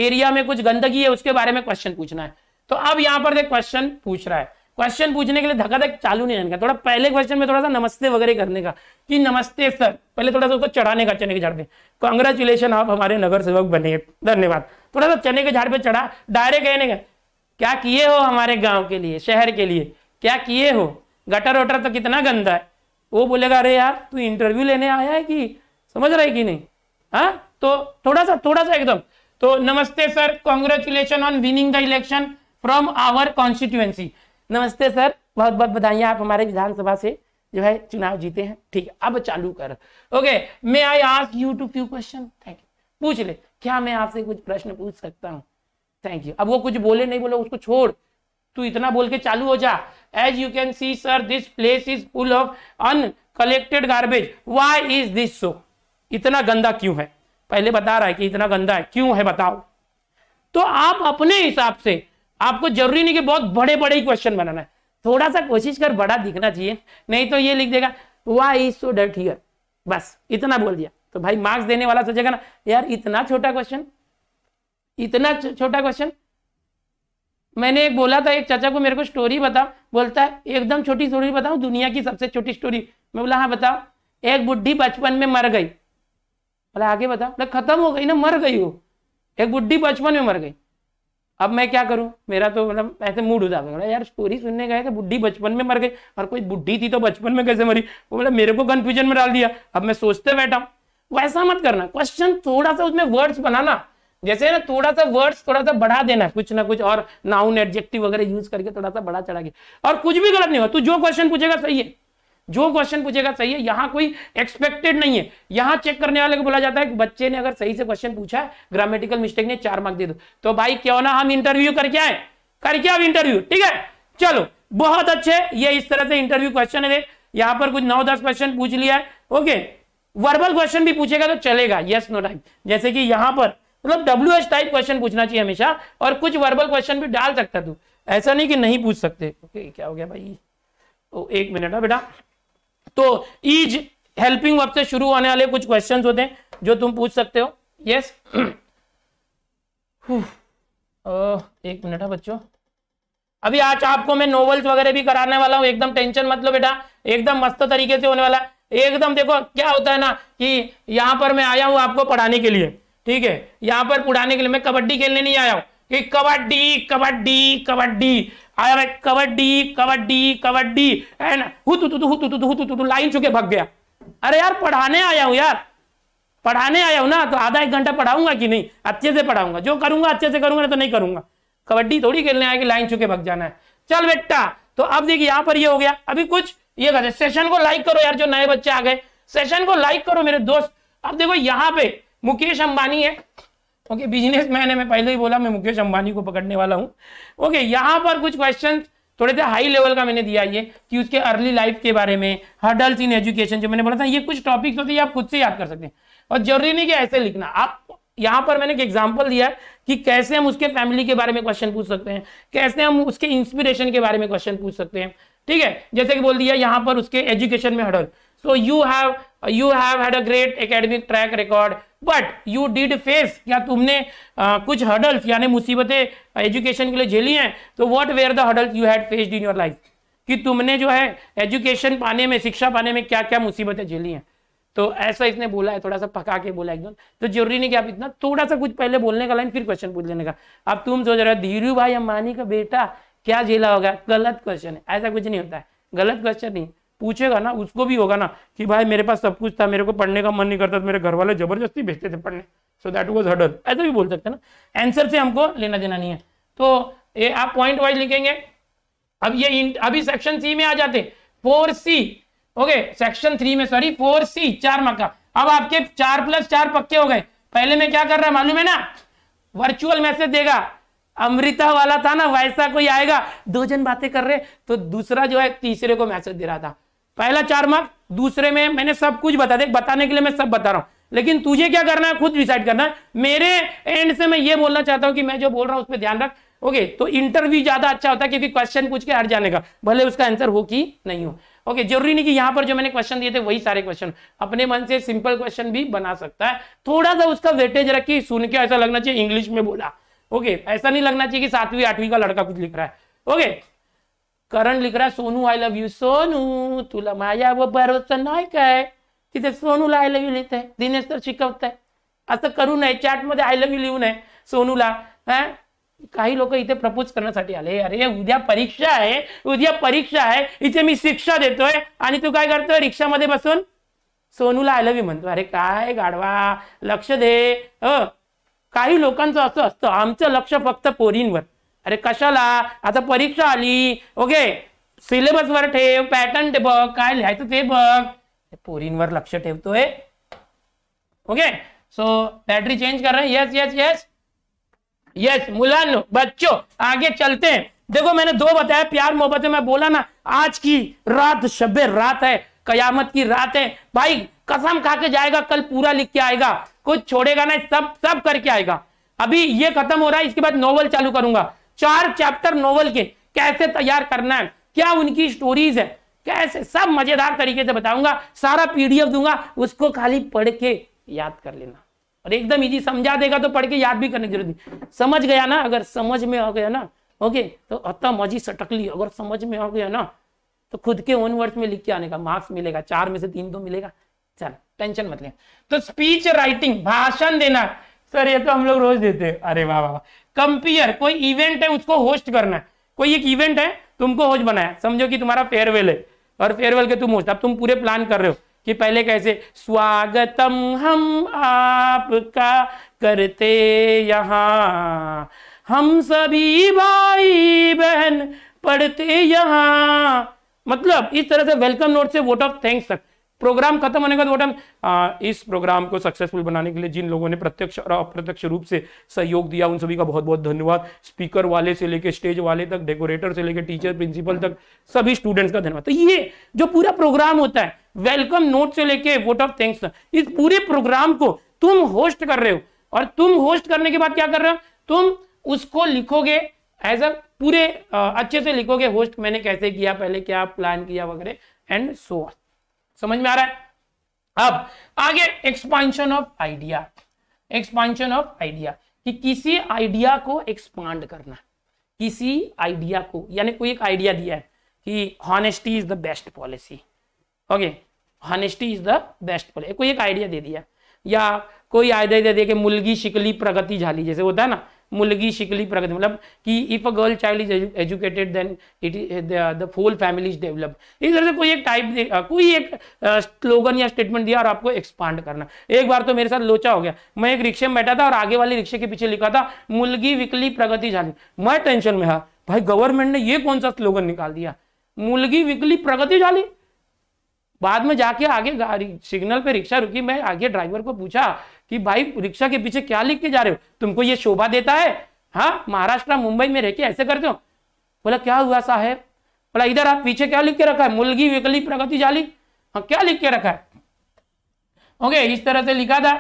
एरिया में कुछ गंदगी है उसके बारे में क्वेश्चन पूछना है तो अब यहां पर क्वेश्चन पूछ रहा है क्वेश्चन पूछने के लिए धक्का धक चालू नहीं रहने का थोड़ा पहले क्वेश्चन में थोड़ा सा नमस्ते वगैरह करने का कि नमस्ते सर पहले थोड़ा सा उसको चढ़ाने का चने के झाड़ पे कॉन्ग्रेचुलेशन आप हमारे नगर सेवक बने धन्यवाद थोड़ा सा चने के झाड़ पे चढ़ा डायरेक्ट कहने का क्या किए हो हमारे गांव के लिए शहर के लिए क्या किए हो गटर वटर तो कितना गंदा है वो बोलेगा अरे यार तू इंटरव्यू लेने आया है कि समझ रहा है कि नहीं हाँ तो थोड़ा सा थोड़ा सा एकदम तो नमस्ते sir congratulation on winning the election from our constituency नमस्ते सर बहुत बहुत बधाई आप हमारे विधानसभा से जो है चुनाव जीते हैं ठीक है अब चालू कर okay may I ask you to few question thank you पूछ ले क्या मैं आपसे कुछ प्रश्न पूछ सकता हूँ थैंक यू अब वो कुछ बोले नहीं बोले उसको छोड़ तू इतना बोल के चालू हो जा as you can see sir this place is full of uncollected garbage why is this so इतना गंदा क्यों है पहले बता रहा है कि इतना गंदा है क्यों है बताओ तो आप अपने हिसाब से आपको जरूरी नहीं कि बहुत बड़े बड़े ही क्वेश्चन बनाना है थोड़ा सा कोशिश कर बड़ा दिखना चाहिए नहीं तो ये लिख देगा वाई इज सो डट हियर बस इतना बोल दिया तो भाई मार्क्स देने वाला सोचेगा ना यार इतना छोटा क्वेश्चन इतना छोटा क्वेश्चन मैंने एक बोला था एक चाचा को मेरे को स्टोरी बता बोलता है एकदम छोटी स्टोरी बताऊ दुनिया की सबसे छोटी स्टोरी मैं बोला हाँ बताओ एक बुढ़ी बचपन में मर गई बोला आगे बताओ बोला खत्म हो गई ना मर गई वो एक बुढ़ी बचपन में मर गई अब मैं क्या करूं मेरा तो मतलब ऐसे मूड उदा हो यार स्टोरी सुनने गए थे बुढ़ी बचपन में मर गई और कोई बुढ़ी थी तो बचपन में कैसे मरी वो बोला मेरे को कंफ्यूजन में डाल दिया अब मैं सोचते बैठा वैसा मत करना क्वेश्चन थोड़ा सा उसमें वर्ड्स बनाना जैसे ना थोड़ा सा वर्ड्स थोड़ा सा बढ़ा देना कुछ ना कुछ और नाउन एडजेक्टिव वगैरह यूज करके थोड़ा सा बढ़ा चढ़ा के और कुछ भी गलत नहीं हो तू जो क्वेश्चन पूछेगा सही है जो क्वेश्चन पूछेगा सही है यहाँ कोई एक्सपेक्टेड नहीं है यहाँ चेक करने वाले को बोला जाता है कि बच्चे ने अगर सही से क्वेश्चन पूछा है ग्रामेटिकल मिस्टेक ने चार मार्क दे दो तो भाई क्यों ना हम इंटरव्यू करके आए करके अब इंटरव्यू ठीक है चलो बहुत अच्छे ये इस तरह से इंटरव्यू क्वेश्चन है यहाँ पर कुछ नौ दस क्वेश्चन पूछ लिया है ओके वर्बल क्वेश्चन भी पूछेगा तो चलेगा यस नो टाइम जैसे कि यहाँ पर मतलब डब्ल्यू एच टाइप क्वेश्चन पूछना चाहिए हमेशा और कुछ वर्बल क्वेश्चन भी डाल सकता तू ऐसा नहीं कि नहीं पूछ सकते ओके क्या हो गया भाई तो एक मिनट है हाँ बेटा तो इज हेल्पिंग वर्ब से शुरू होने वाले कुछ क्वेश्चन होते हैं जो तुम पूछ सकते हो यस एक मिनट है हाँ बच्चों अभी आज आपको मैं नॉवल्स वगैरह भी कराने वाला हूँ एकदम टेंशन मत लो बेटा एकदम मस्त तरीके से होने वाला है एकदम देखो क्या होता है ना कि यहाँ पर मैं आया हूँ आपको पढ़ाने के लिए ठीक है यहां पर पुराने के लिए मैं कबड्डी खेलने नहीं आया हूं कि कबड्डी कबड्डी कबड्डी आया भाई कबड्डी कबड्डी कबड्डी एंड हुतु लाइन चुके भग गया अरे यार पढ़ाने आया हूं यार पढ़ाने आया हूं ना तो आधा एक घंटा पढ़ाऊंगा कि नहीं अच्छे से पढ़ाऊंगा जो करूंगा अच्छे से करूंगा ना तो नहीं करूंगा कबड्डी थोड़ी खेलने आया कि लाइन चुके भग जाना है चल बेटा तो अब देखिए यहां पर ये हो गया अभी कुछ ये कर सेशन को लाइक करो यार जो नए बच्चे आ गए सेशन को लाइक करो मेरे दोस्त अब देखो यहाँ पे मुकेश अंबानी है ओके बिजनेस मैन है मैं पहले ही बोला मैं मुकेश अंबानी को पकड़ने वाला हूँ ओके यहाँ पर कुछ क्वेश्चन थोड़े से हाई लेवल का मैंने दिया ये कि उसके अर्ली लाइफ के बारे में हडल्स इन एजुकेशन जो मैंने बोला था ये कुछ टॉपिक्स होते हैं आप खुद से याद कर सकते हैं और जरूरी नहीं कि ऐसे लिखना आप यहाँ पर मैंने एक एग्जाम्पल दिया है कि कैसे हम उसके फैमिली के बारे में क्वेश्चन पूछ सकते हैं कैसे हम उसके इंस्पिरेशन के बारे में क्वेश्चन पूछ सकते हैं ठीक है जैसे कि बोल दिया यहाँ पर उसके एजुकेशन में hurdle so you have you have had a great academic track record but you did face या तुमने आ, कुछ हडल्स यानी मुसीबतें एजुकेशन के लिए झेली हैं तो what where the hurdles you had faced in your life कि तुमने जो है एजुकेशन पाने में शिक्षा पाने में क्या क्या मुसीबतें झेली हैं तो ऐसा इसने बोला है थोड़ा सा पका के बोला एकदम तो जरूरी नहीं कि आप इतना थोड़ा सा कुछ पहले बोलने का लाइन फिर क्वेश्चन पूछ लेने का अब तुम सोच रहे हो धीरू भाई अंबानी का बेटा क्या झेला होगा गलत क्वेश्चन है ऐसा कुछ नहीं होता है गलत क्वेश्चन नहीं पूछेगा ना उसको भी होगा ना कि भाई मेरे पास सब कुछ था मेरे को पढ़ने का मन नहीं करता तो मेरे घर वाले जबरदस्ती भेजते थे पढ़ने सो दैट वॉज हडल ऐसा भी बोल सकते ना आंसर से हमको लेना देना नहीं है तो ये आप पॉइंट वाइज लिखेंगे अब ये अभी सेक्शन सी में आ जाते four C okay section three में सॉरी फोर सी चार मार्क का अब आपके चार प्लस चार पक्के हो गए पहले में क्या कर रहा है मालूम है ना वर्चुअल मैसेज देगा अमृता वाला था ना वैसा कोई आएगा दो जन बातें कर रहे तो दूसरा जो है तीसरे को मैसेज दे रहा था पहला चार मार्क दूसरे में मैंने सब कुछ बता दे बताने के लिए मैं सब बता रहा हूं लेकिन तुझे क्या करना है खुद डिसाइड करना है मेरे एंड से मैं ये बोलना चाहता हूं कि मैं जो बोल रहा हूं उस पर ध्यान रख ओके तो इंटरव्यू ज्यादा अच्छा होता है क्योंकि क्वेश्चन पूछ के हट जाने का भले उसका आंसर हो कि नहीं हो ओके जरूरी नहीं कि यहाँ पर जो मैंने क्वेश्चन दिए थे वही सारे क्वेश्चन अपने मन से सिंपल क्वेश्चन भी बना सकता है थोड़ा सा उसका वेटेज रख के सुन के ऐसा लगना चाहिए इंग्लिश में बोला ओके ऐसा नहीं लगना चाहिए कि सातवीं आठवीं का लड़का कुछ लिख रहा है ओके करण लिख रहा Sonu I love you Sonu तुला व भरोसा नाही काय तिथे सोनूला आय लव्ह यू लिहित आहे दिनेश तर शिकवत आहे असं करू नये चॅटमध्ये आय लव्ह यू लिहू नये सोनूला हा काही लोक इथे प्रपोज करण्यासाठी आले अरे उद्या परीक्षा आहे उद्या परीक्षा आहे इथे मी शिक्षा देतोय आणि तू काय करतोय रिक्षामध्ये बसून सोनूला आय लव्ह यू म्हणतो अरे काय गाडवा लक्ष दे अ काही लोकांचं असं असतं आमचं लक्ष फक्त पोरींवर अरे कशाला आता परीक्षा आली ओके सिलेबस वर ठेव पैटर्न ते बघ काय लिहायचं ते बघ पोरींवर लक्ष ठेवतोय ओके सो बैटरी चेंज कर रहे हैं यस यस यस यस मुलानो बच्चों आगे चलते हैं देखो मैंने दो बताया प्यार मोहब्बत में बोला ना आज की रात शब्बे रात है कयामत की रात है भाई कसम खा के जाएगा कल पूरा लिख के आएगा कुछ छोड़ेगा ना सब सब करके आएगा अभी ये खत्म हो रहा है इसके बाद नॉवल चालू करूंगा चार चैप्टर नोवेल के कैसे तैयार करना है क्या उनकी स्टोरीज है कैसे सब मजेदार तरीके से बताऊंगा सारा पीडीएफ दूंगा उसको खाली पढ़ के याद कर लेना और एकदम इजी समझा देगा तो पढ़ के याद भी करने की जरूरत नहीं समझ गया ना अगर समझ में आ गया ना ओके तो अतः मजी सटकली अगर समझ में आ गया ना तो खुद के ओन वर्ड्स में लिख के आने का मार्क्स मिलेगा चार में से तीन तो मिलेगा चल टेंशन मत लिया तो स्पीच राइटिंग भाषण देना सर ये तो हम लोग रोज देते हैं अरे वाह वाह कंपियर कोई इवेंट है उसको होस्ट करना है कोई एक इवेंट है तुमको होस्ट बनाया समझो कि तुम्हारा फेयरवेल है और फेयरवेल के तुम होस्ट अब तुम पूरे प्लान कर रहे हो कि पहले कैसे स्वागतम हम आपका करते यहाँ हम सभी भाई बहन पढ़ते यहाँ मतलब इस तरह से वेलकम नोट से वोट ऑफ थैंक्स तक प्रोग्राम खत्म होने के बाद वोट इस प्रोग्राम को सक्सेसफुल बनाने के लिए जिन लोगों ने प्रत्यक्ष और अप्रत्यक्ष रूप से सहयोग दिया उन सभी का बहुत बहुत धन्यवाद स्पीकर वाले से लेकर स्टेज वाले तक डेकोरेटर से लेकर टीचर प्रिंसिपल तक सभी स्टूडेंट्स का धन्यवाद तो ये जो पूरा प्रोग्राम होता है वेलकम नोट से लेके वोट ऑफ थैंक्स इस पूरे प्रोग्राम को तुम होस्ट कर रहे हो और तुम होस्ट करने के बाद क्या कर रहे हो तुम उसको लिखोगे एज अ पूरे अच्छे से लिखोगे होस्ट मैंने कैसे किया पहले क्या प्लान किया वगैरह एंड सो ऑन समझ में आ रहा है अब आगे expansion of idea expansion of idea कि किसी आइडिया को एक्सपांड करना किसी आइडिया को यानी कोई एक आइडिया दिया है कि honesty is the best policy okay honesty is the best policy कोई एक आइडिया दे दिया या कोई आइडिया दे दिया कि मुलगी शिकली प्रगति झाली जैसे होता है ना मुलगी शिकली प्रगति मतलब कि if a girl child is educated then it is the full family is develop इस तरह से कोई एक टाइप कोई एक स्लोगन या स्टेटमेंट दिया और आपको एक्सपांड करना एक बार तो मेरे साथ लोचा हो गया मैं एक रिक्शे में बैठा था और आगे वाले रिक्शे के पीछे लिखा था मुलगी विकली प्रगति झाली मैं टेंशन में हा भाई गवर्नमेंट ने ये कौन सा स्लोगन निकाल दिया मुलगी विकली प्रगति झाली बाद में जाके आगे सिग्नल पे रिक्शा रुकी मैं आगे ड्राइवर को पूछा कि भाई रिक्शा के पीछे क्या लिख के जा रहे हो तुमको ये शोभा देता है हाँ महाराष्ट्र मुंबई में रह के ऐसे करते हो बोला क्या हुआ साहेब बोला इधर आप पीछे क्या लिख के रखा है मुलगी विकली जाली हाँ क्या लिख के रखा है ओके इस तरह से लिखा था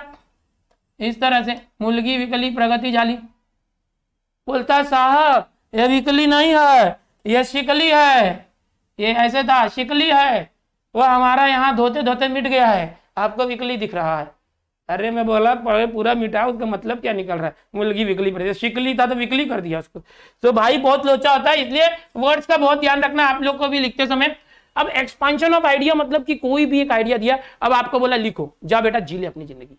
इस तरह से मुलगी विकली प्रगति जाली बोलता साहब ये विकली नहीं है ये शिकली है ये ऐसे था शिकली है वो हमारा यहाँ धोते धोते मिट गया है आपको विकली दिख रहा है अरे मैं बोला पढ़े पूरा मिटा उसका मतलब क्या निकल रहा है मुलगी विकली प्रदेश शिकली था तो विकली कर दिया उसको तो भाई बहुत लोचा होता है इसलिए वर्ड्स का बहुत ध्यान रखना आप लोग को भी लिखते समय अब एक्सपांशन ऑफ आइडिया मतलब कि कोई भी एक आइडिया दिया अब आपको बोला लिखो जा बेटा जी ले अपनी जिंदगी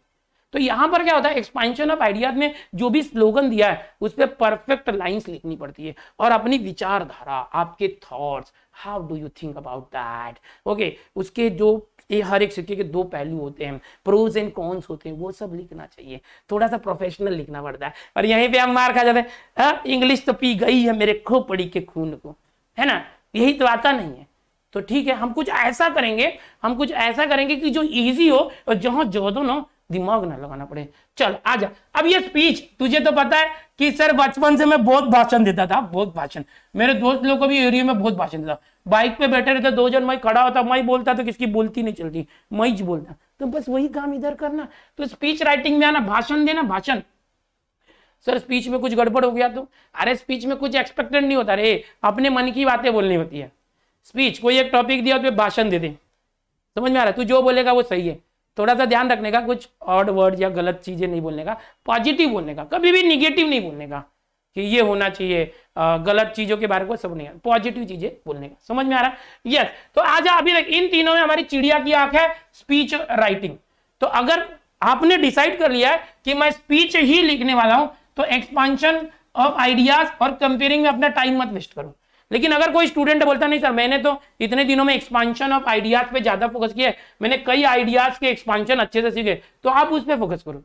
तो यहां पर क्या होता है एक्सपांशन ऑफ आइडियाज में जो भी स्लोगन दिया है उस पर परफेक्ट लाइंस लिखनी पड़ती है और अपनी विचारधारा आपके thoughts how do you think about that okay उसके जो ये हर एक सिक्के के दो पहलू होते हैं प्रोज एंड कॉन्स होते हैं वो सब लिखना चाहिए थोड़ा सा प्रोफेशनल लिखना पड़ता है और यहीं पे हम मार खा जाते हैं इंग्लिश हाँ, तो पी गई है मेरे खो पड़ी के खून को है ना यही तो आता नहीं है तो ठीक है हम कुछ ऐसा करेंगे हम कुछ ऐसा करेंगे कि जो इजी हो और जहाँ जो दो ना दिमाग ना लगाना पड़े चल आ जा अब ये स्पीच तुझे तो पता है कि सर बचपन से मैं बहुत भाषण देता था बहुत भाषण मेरे दोस्त लोग को भी एरिया में बहुत भाषण देता बाइक पे बैठे रहते दो जन मई खड़ा होता मई बोलता तो किसकी बोलती नहीं चलती मई बोलता तो बस वही काम इधर करना तो स्पीच राइटिंग में आना भाषण देना भाषण सर स्पीच में कुछ गड़बड़ हो गया तो अरे स्पीच में कुछ एक्सपेक्टेड नहीं होता रे अपने मन की बातें बोलनी होती है स्पीच कोई एक टॉपिक दिया तो भाषण दे दे समझ में आ रहा है तू जो बोलेगा वो सही है थोड़ा सा ध्यान रखने का कुछ ऑड वर्ड या गलत चीज़ें नहीं बोलने का पॉजिटिव बोलने का कभी भी निगेटिव नहीं बोलने का कि ये होना चाहिए गलत चीज़ों के बारे में सब नहीं पॉजिटिव चीज़ें बोलने का समझ में आ रहा है यस तो आज अभी तक इन तीनों में हमारी चिड़िया की आंख है स्पीच राइटिंग तो अगर आपने डिसाइड कर लिया है कि मैं स्पीच ही लिखने वाला हूं तो एक्सपांशन ऑफ आइडियाज और कंपेयरिंग में अपना टाइम मत वेस्ट करूं लेकिन अगर कोई स्टूडेंट बोलता नहीं सर मैंने तो इतने दिनों में एक्सपांशन ऑफ आइडियाज पे ज्यादा फोकस किया है मैंने कई आइडियाज के एक्सपांशन अच्छे से सीखे तो आप उस पर फोकस करो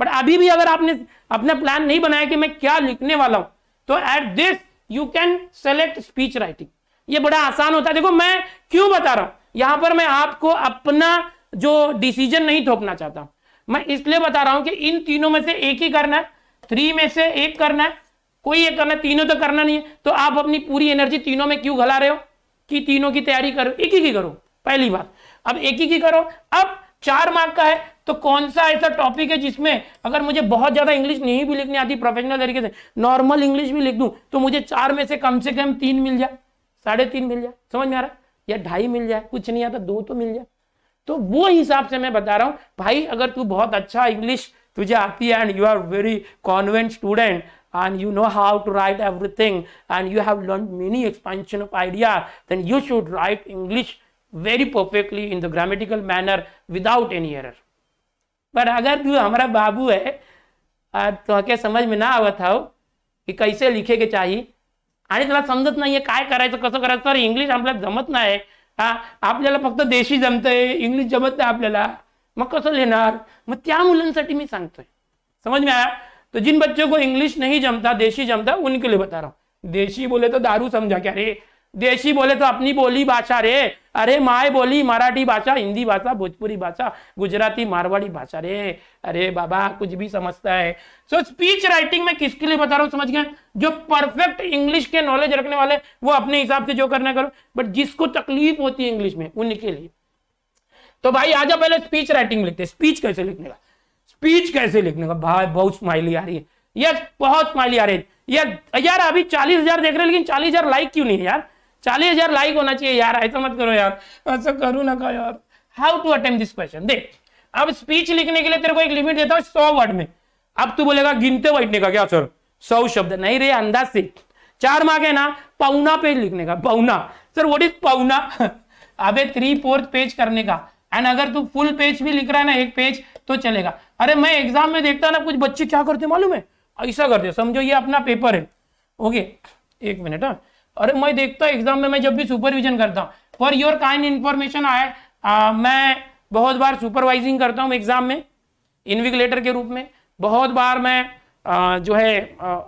बट अभी भी अगर आपने अपना प्लान नहीं बनाया कि मैं क्या लिखने वाला हूं तो at this you can select speech writing ये बड़ा आसान होता है देखो मैं क्यों बता रहा हूं यहां पर मैं आपको अपना जो डिसीजन नहीं थोपना चाहता मैं इसलिए बता रहा हूं कि इन तीनों में से एक ही करना है थ्री में से एक करना है कोई एक करना तीनों तो करना नहीं है तो आप अपनी पूरी एनर्जी तीनों में क्यों घला रहे हो कि तीनों की तैयारी करो एक ही की करो पहली बात अब एक ही की करो अब चार मार्क का है तो कौन सा ऐसा टॉपिक है जिसमें अगर मुझे बहुत ज्यादा इंग्लिश नहीं भी लिखनी आती प्रोफेशनल तरीके से नॉर्मल इंग्लिश भी लिख दूं तो मुझे चार में से कम से कम तीन मिल जाए साढ़े तीन मिल जाए समझ में आ रहा है या ढाई मिल जाए कुछ नहीं आता दो तो मिल जाए तो वो हिसाब से मैं बता रहा हूँ भाई अगर तू बहुत अच्छा इंग्लिश तुझे आती है and you are very convent student and you know how to write everything and you have learned many expansion of idea then you should write english very perfectly in the grammatical manner without any error पर अगर तू हमारा बाबू है तो के समझ में ना आवत हो कि कैसे लिखे के चाहिए आणि त्याला समजत नाहीये काय करायचं कसं करायचं सर इंग्लिश आपल्याला जमत नाही हा आपल्याला फक्त देशी जमतंय इंग्लिश जमत नाही आपल्याला मग कसं लिहिणार मग त्या मुलांसाठी मी सांगतोय समज मी तो जिन बच्चों को इंग्लिश नहीं जमता देशी जमता उनके लिए बता रहा हूँ देशी बोले तो दारू समझा क्या रे देशी बोले तो अपनी बोली भाषा रे अरे माए बोली मराठी भाषा हिंदी भाषा भोजपुरी भाषा गुजराती मारवाड़ी भाषा रे अरे बाबा कुछ भी समझता है सो so, स्पीच राइटिंग में किसके लिए बता रहा हूँ समझ गए जो परफेक्ट इंग्लिश के नॉलेज रखने वाले वो अपने हिसाब से जो करना करो बट जिसको तकलीफ होती है इंग्लिश में उनके लिए तो भाई आजा पहले स्पीच राइटिंग लिखते स्पीच कैसे लिखने का स्पीच कैसे लिखने का भाई बहुत स्माइली आ रही है यस बहुत स्माइली आ रही है यार यार अभी चालीस हजार देख रहे लेकिन चालीस हजार लाइक क्यों नहीं है यार चालीस हजार लाइक होना चाहिए यार ऐसा मत करो यार ऐसा करो ना का यार how to attempt this question देख अब स्पीच लिखने के लिए तेरे को एक लिमिट देता हूँ सौ वर्ड में अब तू बोलेगा गिनते बैठने का क्या सर सौ शब्द नहीं रे अंदाज से चार मार्क है ना पौना पेज लिखने का पौना सर वट इज पौना अबे थ्री फोर्थ पेज करने का एंड अगर तू फुल पेज भी लिख रहा है ना एक पेज तो चलेगा अरे मैं एग्जाम में देखता ना कुछ बच्चे क्या करते मालूम है ऐसा करते समझो ये अपना पेपर है ओके एक मिनट हाँ अरे मैं देखता एग्जाम में मैं जब भी सुपरविजन करता हूँ फॉर योर काइंड इन्फॉर्मेशन आए मैं बहुत बार सुपरवाइजिंग करता हूँ एग्जाम में इन्विगलेटर के रूप में बहुत बार मैं आ, जो है आ,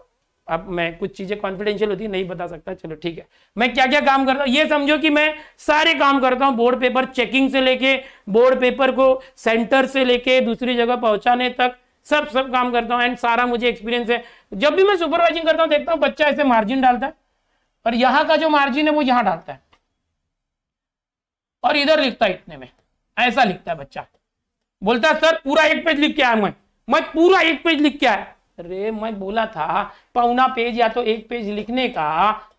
अब मैं कुछ चीजें कॉन्फिडेंशियल होती नहीं बता सकता चलो ठीक है मैं क्या क्या काम करता हूं ये समझो कि मैं सारे काम करता हूं बोर्ड पेपर चेकिंग से लेके बोर्ड पेपर को सेंटर से लेके दूसरी जगह पहुंचाने तक सब सब काम करता हूं एंड सारा मुझे एक्सपीरियंस है जब भी मैं सुपरवाइजिंग करता हूं देखता हूं बच्चा ऐसे मार्जिन डालता है और यहां का जो मार्जिन है वो यहां डालता है और इधर लिखता है इतने में ऐसा लिखता है बच्चा बोलता है सर पूरा एक पेज लिख के आया मैं मैं पूरा एक पेज लिख के आया अरे मैं बोला था पौना पेज या तो एक पेज लिखने का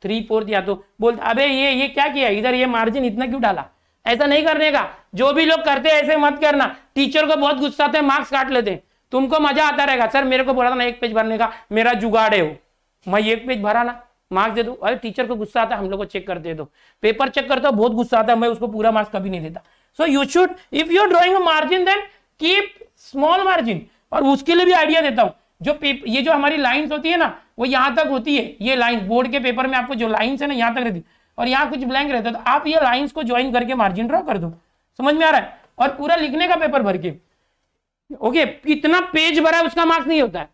थ्री फोर्थ या तो बोलता अबे ये ये क्या किया इधर ये मार्जिन इतना क्यों डाला ऐसा नहीं करने का जो भी लोग करते हैं ऐसे मत करना टीचर को बहुत गुस्सा आते मार्क्स काट लेते तुमको मजा आता रहेगा सर मेरे को बोला था ना एक पेज भरने का मेरा जुगाड़ है वो मैं एक पेज भरा ना मार्क्स दे दो अरे टीचर को गुस्सा आता है हम लोग को चेक कर दे दो पेपर चेक करता हूँ बहुत गुस्सा आता है मैं उसको पूरा मार्क्स कभी नहीं देता so you should if you drawing margin then keep small margin और उसके लिए भी आइडिया देता हूँ जो पेपर ये जो हमारी लाइन्स होती है ना वो यहाँ तक होती है ये लाइन बोर्ड के पेपर में आपको जो लाइन है ना यहाँ तक रहती और यहाँ कुछ ब्लैंक रहता है तो आप ये लाइंस को ज्वाइन करके मार्जिन ड्रॉ कर दो समझ में आ रहा है और पूरा लिखने का पेपर भर के ओके कितना पेज भरा है उसका मार्क्स नहीं होता है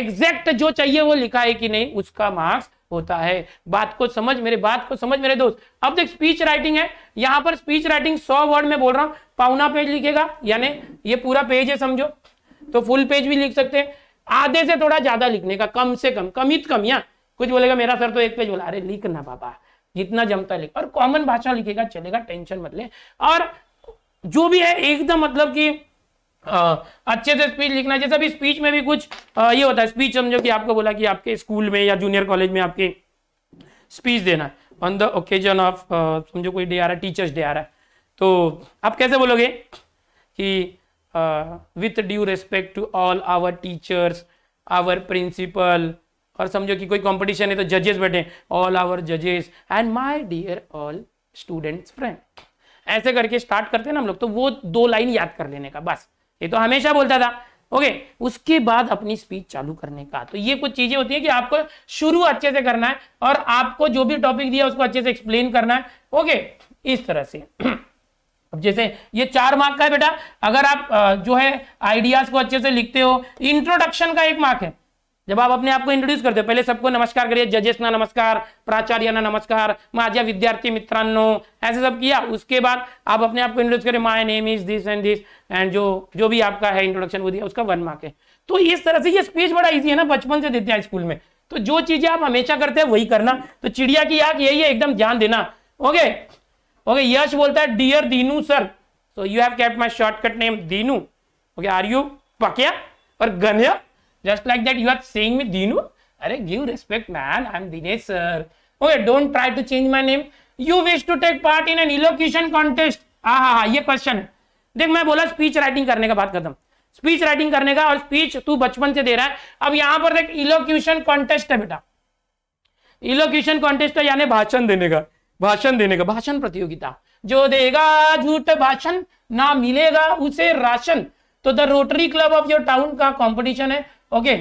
एग्जैक्ट जो चाहिए वो लिखा है कि नहीं उसका मार्क्स होता है बात को समझ मेरे बात को समझ मेरे दोस्त अब देख स्पीच राइटिंग है यहां पर स्पीच राइटिंग सौ वर्ड में बोल रहा हूं पाउना पेज लिखेगा यानी ये पूरा पेज है समझो तो फुल पेज भी लिख सकते हैं आधे से थोड़ा ज्यादा लिखने का कम से कम कमित तो कम या कुछ बोलेगा मेरा सर तो एक पेज बोला अरे लिख ना बाबा जितना जमता लिख और कॉमन भाषा लिखेगा चलेगा टेंशन मत ले और जो भी है एकदम मतलब कि आ, अच्छे से स्पीच लिखना जैसे अभी स्पीच में भी कुछ आ, ये होता है स्पीच समझो कि आपको बोला कि आपके स्कूल में या जूनियर कॉलेज में आपके स्पीच देना ऑन द ओकेजन ऑफ समझो कोई डे आ रहा है टीचर्स डे आ रहा है तो आप कैसे बोलोगे कि uh, with due respect to all our teachers our principal और समझो कि कोई कंपटीशन है तो जजेस बैठे ऑल आवर जजेस and my dear all students friend ऐसे करके स्टार्ट करते हैं ना हम लोग तो वो दो लाइन याद कर लेने का बस ये तो हमेशा बोलता था ओके okay, उसके बाद अपनी स्पीच चालू करने का तो ये कुछ चीजें होती है कि आपको शुरू अच्छे से करना है और आपको जो भी टॉपिक दिया उसको अच्छे से एक्सप्लेन करना है ओके okay, इस तरह से अब जैसे ये चार मार्क का है बेटा अगर आप जो है आइडियाज को अच्छे से लिखते हो इंट्रोडक्शन का एक मार्क है जब आप अपने आप को इंट्रोड्यूस करते हो पहले सबको नमस्कार करिए जजेस ना नमस्कार प्राचार्य ना नमस्कार माझ्या विद्यार्थी मित्रान्नो ऐसे सब किया उसके बाद आप अपने आप को इंट्रोड्यूस करें my name is this and this एंड जो जो भी आपका है इंट्रोडक्शन वो दिया उसका वन मार्क है तो इस तरह से ये स्पीच बड़ा ईजी है ना बचपन से देते हैं स्कूल में तो जो चीजें आप हमेशा करते हैं वही करना तो चिड़िया की आंख यही है एकदम ध्यान देना ओके ओके यश बोलता है dear Dinu sir so you have kept my shortcut name Dinu okay are you Pakiya और Ganya just like that you are saying me Dinu अरे give respect man I am Dinesh sir okay don't try to change my name you wish to take part in an elocution contest हाँ हाँ हाँ ये क्वेश्चन है देख मैं बोला स्पीच राइटिंग करने का बात करता हूँ स्पीच राइटिंग करने का और स्पीच तू बचपन से दे रहा है अब यहां पर देख इलोक्यूशन कॉन्टेस्ट है बेटा इलोक्यूशन कॉन्टेस्ट है यानी भाषण देने का भाषण देने का भाषण प्रतियोगिता जो देगा झूठ भाषण ना मिलेगा उसे राशन तो the Rotary Club of your town का कंपटीशन है ओके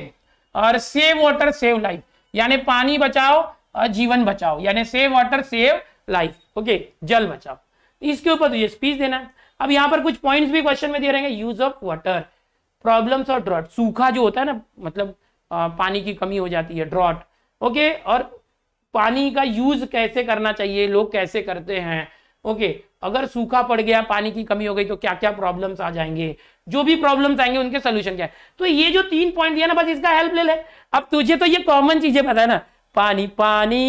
और सेव वाटर सेव लाइफ यानी पानी बचाओ और जीवन बचाओ यानी save water save life okay जल बचाओ इसके ऊपर तुझे स्पीच देना है अब यहाँ पर कुछ पॉइंट्स भी क्वेश्चन में दे रहे हैं यूज ऑफ वाटर प्रॉब्लम्स और ड्रॉट सूखा जो होता है ना मतलब आ, पानी की कमी हो जाती है ड्रॉट ओके और पानी का यूज कैसे करना चाहिए लोग कैसे करते हैं ओके अगर सूखा पड़ गया पानी की कमी हो गई तो क्या क्या प्रॉब्लम्स आ जाएंगे जो भी प्रॉब्लम्स आएंगे उनके सोल्यूशन क्या है तो ये जो तीन पॉइंट दिया ना बस इसका हेल्प ले ले अब तुझे तो ये कॉमन चीजें पता है ना पानी पानी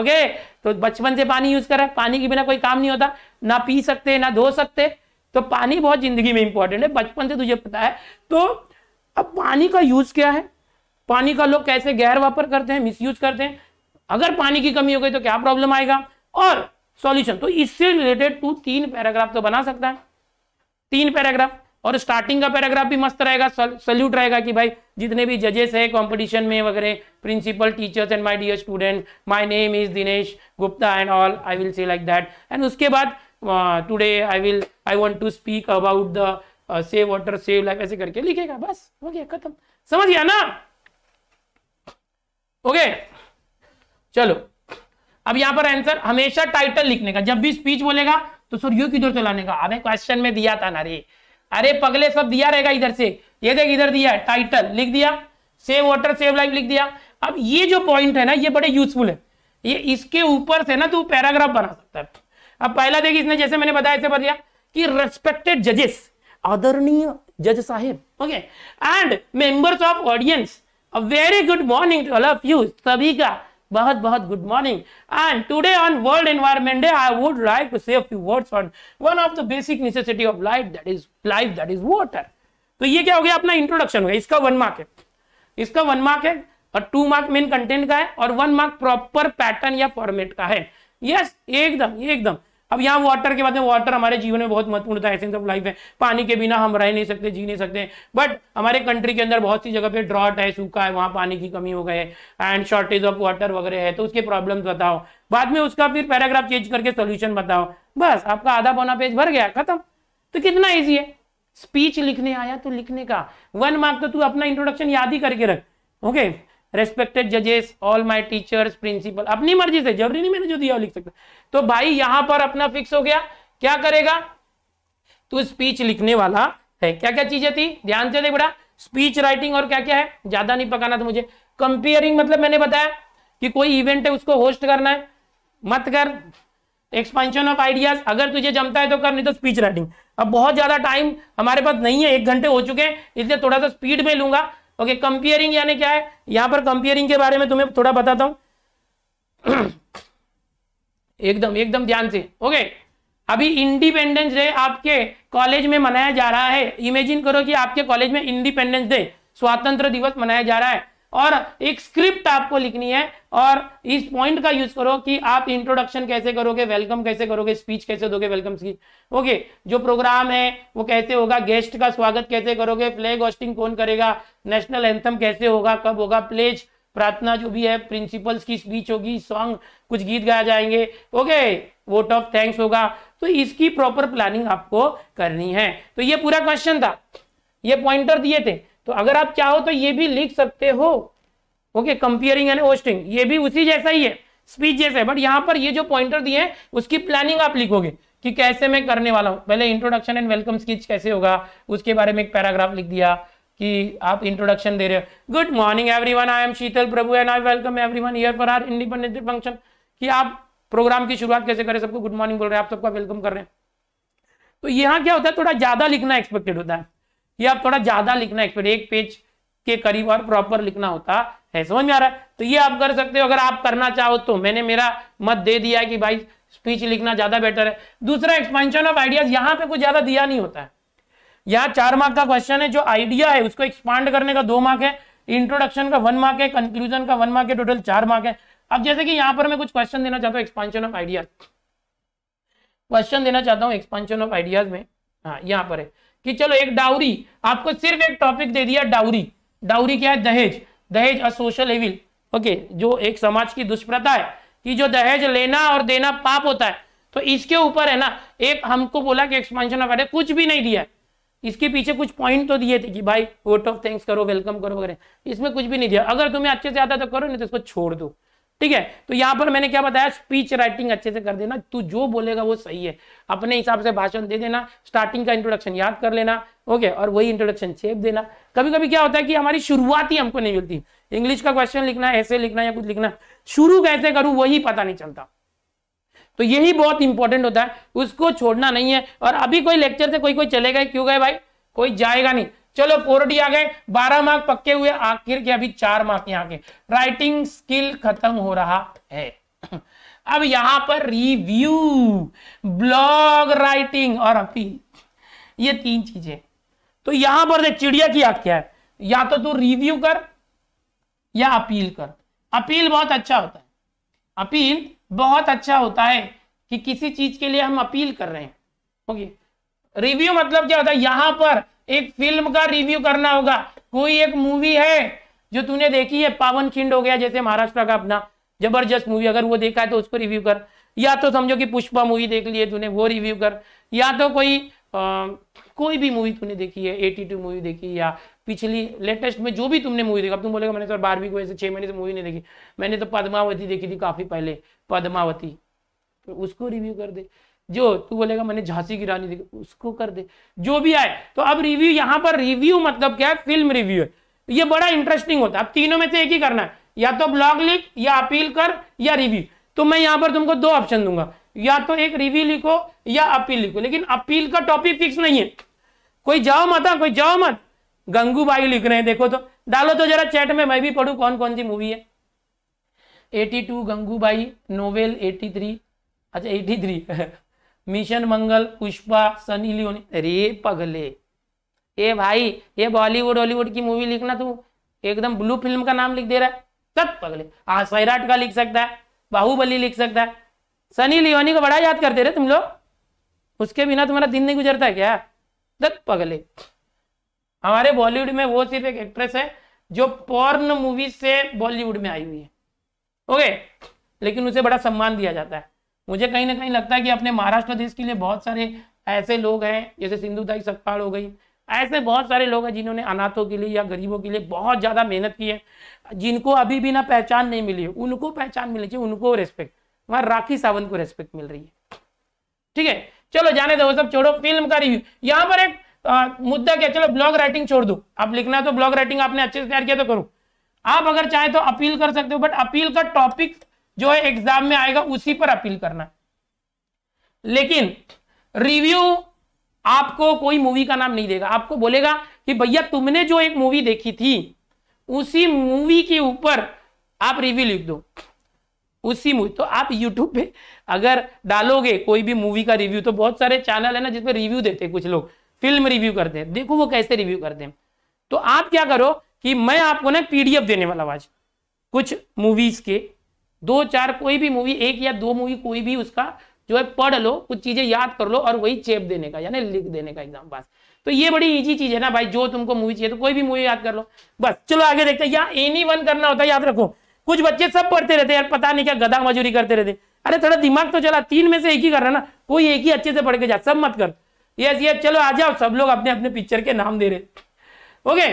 ओके तो बचपन से पानी यूज करा पानी के बिना कोई काम नहीं होता ना पी सकते ना धो सकते तो पानी बहुत जिंदगी में इंपॉर्टेंट है बचपन से तुझे पता है तो अब पानी का यूज क्या है पानी का लोग कैसे गैर वापर करते हैं मिसयूज करते हैं अगर पानी की कमी हो गई तो क्या प्रॉब्लम आएगा और सॉल्यूशन तो इससे रिलेटेड टू तीन पैराग्राफ तो बना सकता है तीन पैराग्राफ और स्टार्टिंग का पैराग्राफ भी मस्त रहेगा सल्यूट रहेगा कि भाई जितने भी जजेस है कंपटीशन में वगैरह principal teachers and my dear student my name is Dinesh Gupta and all I will say like that and उसके बाद today I will I want to speak about the save water save life ऐसे करके लिखेगा बस हो गया खत्म समझ गया ना ओके okay. चलो अब यहां पर आंसर हमेशा टाइटल लिखने का जब भी स्पीच बोलेगा तो सर यू किधर चलाने का अरे क्वेश्चन में दिया था ना रे अरे पगले सब दिया रहेगा इधर से ये देख इधर दिया है टाइटल लिख दिया सेव वाटर सेव लाइफ लिख दिया अब ये जो पॉइंट है ना ये बड़े यूजफुल है ये इसके ऊपर से ना तू पैराग्राफ बना सकता है अब पहला देखिए इसने जैसे मैंने बताया ऐसे बताया कि रेस्पेक्टेड जजेस आदरणीय जज साहेब okay and members of audience a very good morning to all of you सभी का बहुत बहुत good morning and today on World Environment Day I would like to say few words on one of the basic necessity of life that is life that is water तो ये क्या हो गया अपना इंट्रोडक्शन हो गया इसका वन मार्क है इसका वन मार्क है और टू मार्क मेन कंटेंट का है और वन मार्क प्रॉपर पैटर्न या फॉर्मेट का है यस yes, एकदम एकदम अब यहाँ वाटर के बाद में वाटर हमारे जीवन में बहुत महत्वपूर्ण एसेंस ऑफ लाइफ है पानी के बिना हम रह नहीं सकते जी नहीं सकते बट हमारे कंट्री के अंदर बहुत सी जगह पे ड्रॉट है सूखा है वहाँ पानी की कमी हो गए एंड शॉर्टेज ऑफ वाटर वगैरह है तो उसके प्रॉब्लम बताओ बाद में उसका फिर पैराग्राफ चेंज करके सोल्यूशन बताओ बस आपका आधा पौना पेज भर गया खत्म तो कितना ईजी है स्पीच लिखने आया तो लिखने का वन मार्क तो तू अपना इंट्रोडक्शन याद ही करके रख ओके okay? रेस्पेक्टेड जजेस ऑल माई टीचर्स प्रिंसिपल अपनी मर्जी से जबरी नहीं मैंने जो दिया लिख सकता तो भाई यहां पर अपना फिक्स हो गया क्या करेगा तू स्पीच लिखने वाला है क्या क्या चीजें थी ध्यान से देख बड़ा स्पीच राइटिंग और क्या क्या है ज्यादा नहीं पकाना था मुझे कंपेयरिंग मतलब मैंने बताया कि कोई इवेंट है उसको होस्ट करना है मत कर एक्सपेंशन ऑफ आइडियाज अगर तुझे जमता है तो कर नहीं तो स्पीच राइटिंग अब बहुत ज्यादा टाइम हमारे पास नहीं है एक घंटे हो चुके हैं इसलिए थोड़ा सा स्पीड में लूंगा ओके कंपेयरिंग यानी क्या है यहां पर कंपेयरिंग के बारे में तुम्हें थोड़ा बताता हूं एकदम एकदम ध्यान से ओके अभी इंडिपेंडेंस डे आपके कॉलेज में मनाया जा रहा है इमेजिन करो कि आपके कॉलेज में इंडिपेंडेंस डे स्वतंत्र दिवस मनाया जा रहा है और एक स्क्रिप्ट आपको लिखनी है और इस पॉइंट का यूज करो कि आप इंट्रोडक्शन कैसे करोगे वेलकम कैसे करोगे स्पीच कैसे दोगे वेलकम स्पीच ओके जो प्रोग्राम है वो कैसे होगा गेस्ट का स्वागत कैसे करोगे फ्लैग होस्टिंग कौन करेगा नेशनल एंथम कैसे होगा कब होगा प्लेज प्रार्थना जो भी है प्रिंसिपल्स की स्पीच होगी सॉन्ग कुछ गीत गाया जाएंगे ओके वोट ऑफ थैंक्स होगा तो इसकी प्रॉपर प्लानिंग आपको करनी है तो ये पूरा क्वेश्चन था ये पॉइंटर दिए थे तो अगर आप चाहो तो ये भी लिख सकते हो ओके कंपेयरिंग एंड होस्टिंग ये भी उसी जैसा ही है स्पीच जैसा है बट यहाँ पर ये जो पॉइंटर दिए हैं उसकी प्लानिंग आप लिखोगे कि कैसे मैं करने वाला हूँ पहले इंट्रोडक्शन एंड वेलकम स्पीच कैसे होगा उसके बारे में एक पैराग्राफ लिख दिया कि आप इंट्रोडक्शन दे रहे हो good morning one I am Sheetal Prabhu and I welcome everyone here for our independent function कि आप प्रोग्राम की शुरुआत कैसे करें सबको गुड मॉर्निंग बोल रहे हैं आप सबका वेलकम कर रहे हैं तो यहाँ क्या होता है थोड़ा ज्यादा लिखना एक्सपेक्टेड होता है या आप थोड़ा ज्यादा लिखना है एक पेज के करीब और प्रॉपर लिखना होता है समझ में आ रहा है तो ये आप कर सकते हो अगर आप करना चाहो तो मैंने मेरा मत दे दिया कि भाई स्पीच लिखना ज्यादा बेटर है दूसरा एक्सपेंशन ऑफ आइडियाज यहाँ पे कुछ ज्यादा दिया नहीं होता है यहाँ चार मार्क का क्वेश्चन है जो आइडिया है उसको एक्सपांड करने का दो मार्क है इंट्रोडक्शन का वन मार्क है कंक्लूजन का वन मार्क है टोटल चार मार्क है अब जैसे कि यहाँ पर मैं कुछ क्वेश्चन देना चाहता हूँ एक्सपांशन ऑफ आइडियाज क्वेश्चन देना चाहता हूँ एक्सपांशन ऑफ आइडियाज में हाँ यहाँ पर है कि चलो एक डाउरी आपको सिर्फ एक टॉपिक दे दिया डाउरी डाउरी क्या है दहेज दहेज अ सोशल एविल ओके जो एक समाज की दुष्प्रथा है कि जो दहेज लेना और देना पाप होता है तो इसके ऊपर है ना एक हमको बोला कि एक्सपेंशन ऑफ एडेट कुछ भी नहीं दिया है इसके पीछे कुछ पॉइंट तो दिए थे कि भाई वोट ऑफ थैंक्स करो वेलकम करो वगैरह इसमें कुछ भी नहीं दिया अगर तुम्हें अच्छे से आता तो करो नहीं तो इसको छोड़ दो ठीक है तो यहां पर मैंने क्या बताया स्पीच राइटिंग अच्छे से कर देना तू जो बोलेगा वो सही है अपने हिसाब से भाषण दे देना स्टार्टिंग का इंट्रोडक्शन याद कर लेना ओके और वही इंट्रोडक्शन छेप देना कभी कभी क्या होता है कि हमारी शुरुआत ही हमको नहीं मिलती इंग्लिश का क्वेश्चन लिखना है ऐसे लिखना या कुछ लिखना शुरू कैसे करूं वही पता नहीं चलता तो यही बहुत इंपॉर्टेंट होता है उसको छोड़ना नहीं है और अभी कोई लेक्चर से कोई कोई चलेगा क्यों गए भाई कोई जाएगा नहीं चलो फोर डी आ गए बारह मार्क पक्के हुए आखिर के अभी चार मार्क यहाँ के राइटिंग स्किल खत्म हो रहा है अब यहां पर रिव्यू ब्लॉग राइटिंग और अपील ये तीन चीजें तो यहां पर देख चिड़िया की आख्या क्या है या तो तू रिव्यू कर या अपील कर अपील बहुत अच्छा होता है अपील बहुत अच्छा होता है कि किसी चीज के लिए हम अपील कर रहे हैं ओके रिव्यू मतलब क्या होता है यहां पर एक फिल्म का रिव्यू करना होगा कोई एक मूवी है जो तूने देखी है पावन खिंड हो गया जैसे महाराष्ट्र का अपना जबरदस्त मूवी अगर वो देखा है तो उसको रिव्यू कर या तो समझो कि पुष्पा मूवी देख ली है तूने वो रिव्यू कर या तो कोई आ, कोई भी मूवी तूने देखी है एटी टू मूवी देखी या पिछली लेटेस्ट में जो भी तुमने मूवी देखा अब तुम बोलेगा मैंने तो बारहवीं को ऐसे छह महीने से मूवी नहीं देखी मैंने तो पद्मावती देखी थी काफ़ी पहले पद्मावती तो उसको रिव्यू कर दे जो तू बोलेगा मैंने झांसी की रानी देखी उसको कर दे जो भी आए तो अब रिव्यू यहाँ पर रिव्यू मतलब क्या है फिल्म रिव्यू है तो ये बड़ा इंटरेस्टिंग होता है अब तीनों में से एक ही करना है या तो ब्लॉग लिख या अपील कर या रिव्यू तो मैं यहाँ पर तुमको दो ऑप्शन दूंगा या तो एक रिव्यू लिखो या अपील लिखो लेकिन अपील का टॉपिक फिक्स नहीं है कोई जाओ मत हाँ, कोई जाओ मत गंगू भाई लिख रहे हैं देखो तो डालो तो जरा चैट में मैं भी पढ़ू कौन कौन सी मूवी है 82 गंगू भाई नोवेल 83 अच्छा 83 mission Mangal Pushpa Sunny Leone रे पगले ए भाई ये बॉलीवुड हॉलीवुड की मूवी लिखना तू एकदम ब्लू फिल्म का नाम लिख दे रहा है तब पगले हाँ सैराट का लिख सकता है बाहुबली लिख सकता है सनी लियोनी को बड़ा याद करते रहे तुम लोग उसके बिना तुम्हारा दिन नहीं गुजरता क्या दत्त पगले हमारे बॉलीवुड में वो सिर्फ एक एक्ट्रेस है जो पॉर्न मूवी से बॉलीवुड में आई हुई है ओके लेकिन उसे बड़ा सम्मान दिया जाता है मुझे कहीं ना कहीं लगता है कि अपने महाराष्ट्र देश के लिए बहुत सारे ऐसे लोग हैं जैसे सिंधुताई सतपाल हो गई ऐसे बहुत सारे लोग हैं जिन्होंने अनाथों के लिए या गरीबों के लिए बहुत ज़्यादा मेहनत की है जिनको अभी भी ना पहचान नहीं मिली है उनको पहचान मिलनी चाहिए उनको रेस्पेक्ट वहाँ राखी सावंत को रेस्पेक्ट मिल रही है ठीक है चलो जाने दो सब छोड़ो फिल्म का रिव्यू यहाँ पर एक आ, मुद्दा क्या चलो ब्लॉग राइटिंग छोड़ दो आप लिखना तो ब्लॉग राइटिंग आपने अच्छे से तैयार किया तो करो आप अगर चाहे तो अपील कर सकते हो बट अपील का टॉपिक जो है एग्जाम में आएगा उसी पर अपील करना लेकिन रिव्यू आपको कोई मूवी का नाम नहीं देगा आपको बोलेगा कि भैया तुमने जो एक मूवी देखी थी उसी मूवी के ऊपर आप रिव्यू लिख दो उसी मूवी तो आप यूट्यूब पे अगर डालोगे कोई भी मूवी का रिव्यू तो बहुत सारे चैनल है ना जिसमें रिव्यू देते हैं कुछ लोग फिल्म रिव्यू करते हैं देखो वो कैसे रिव्यू करते हैं तो आप क्या करो कि मैं आपको ना पीडीएफ देने वाला आज कुछ मूवीज के दो चार कोई भी मूवी एक या दो मूवी कोई भी उसका जो है पढ़ लो कुछ चीजें याद कर लो और वही चेप देने का यानी लिख देने का एग्जाम पास तो ये बड़ी इजी चीज है ना भाई जो तुमको मूवी चाहिए तो कोई भी मूवी याद कर लो बस चलो आगे देखते हैं या एनी वन करना होता है याद रखो कुछ बच्चे सब पढ़ते रहते यार पता नहीं क्या गदा मजूरी करते रहते अरे थोड़ा दिमाग तो चला तीन में से एक ही कर रहा ना कोई एक ही अच्छे से पढ़ के जा सब मत कर यस यस चलो आ जाओ सब लोग अपने अपने पिक्चर के नाम दे रहे ओके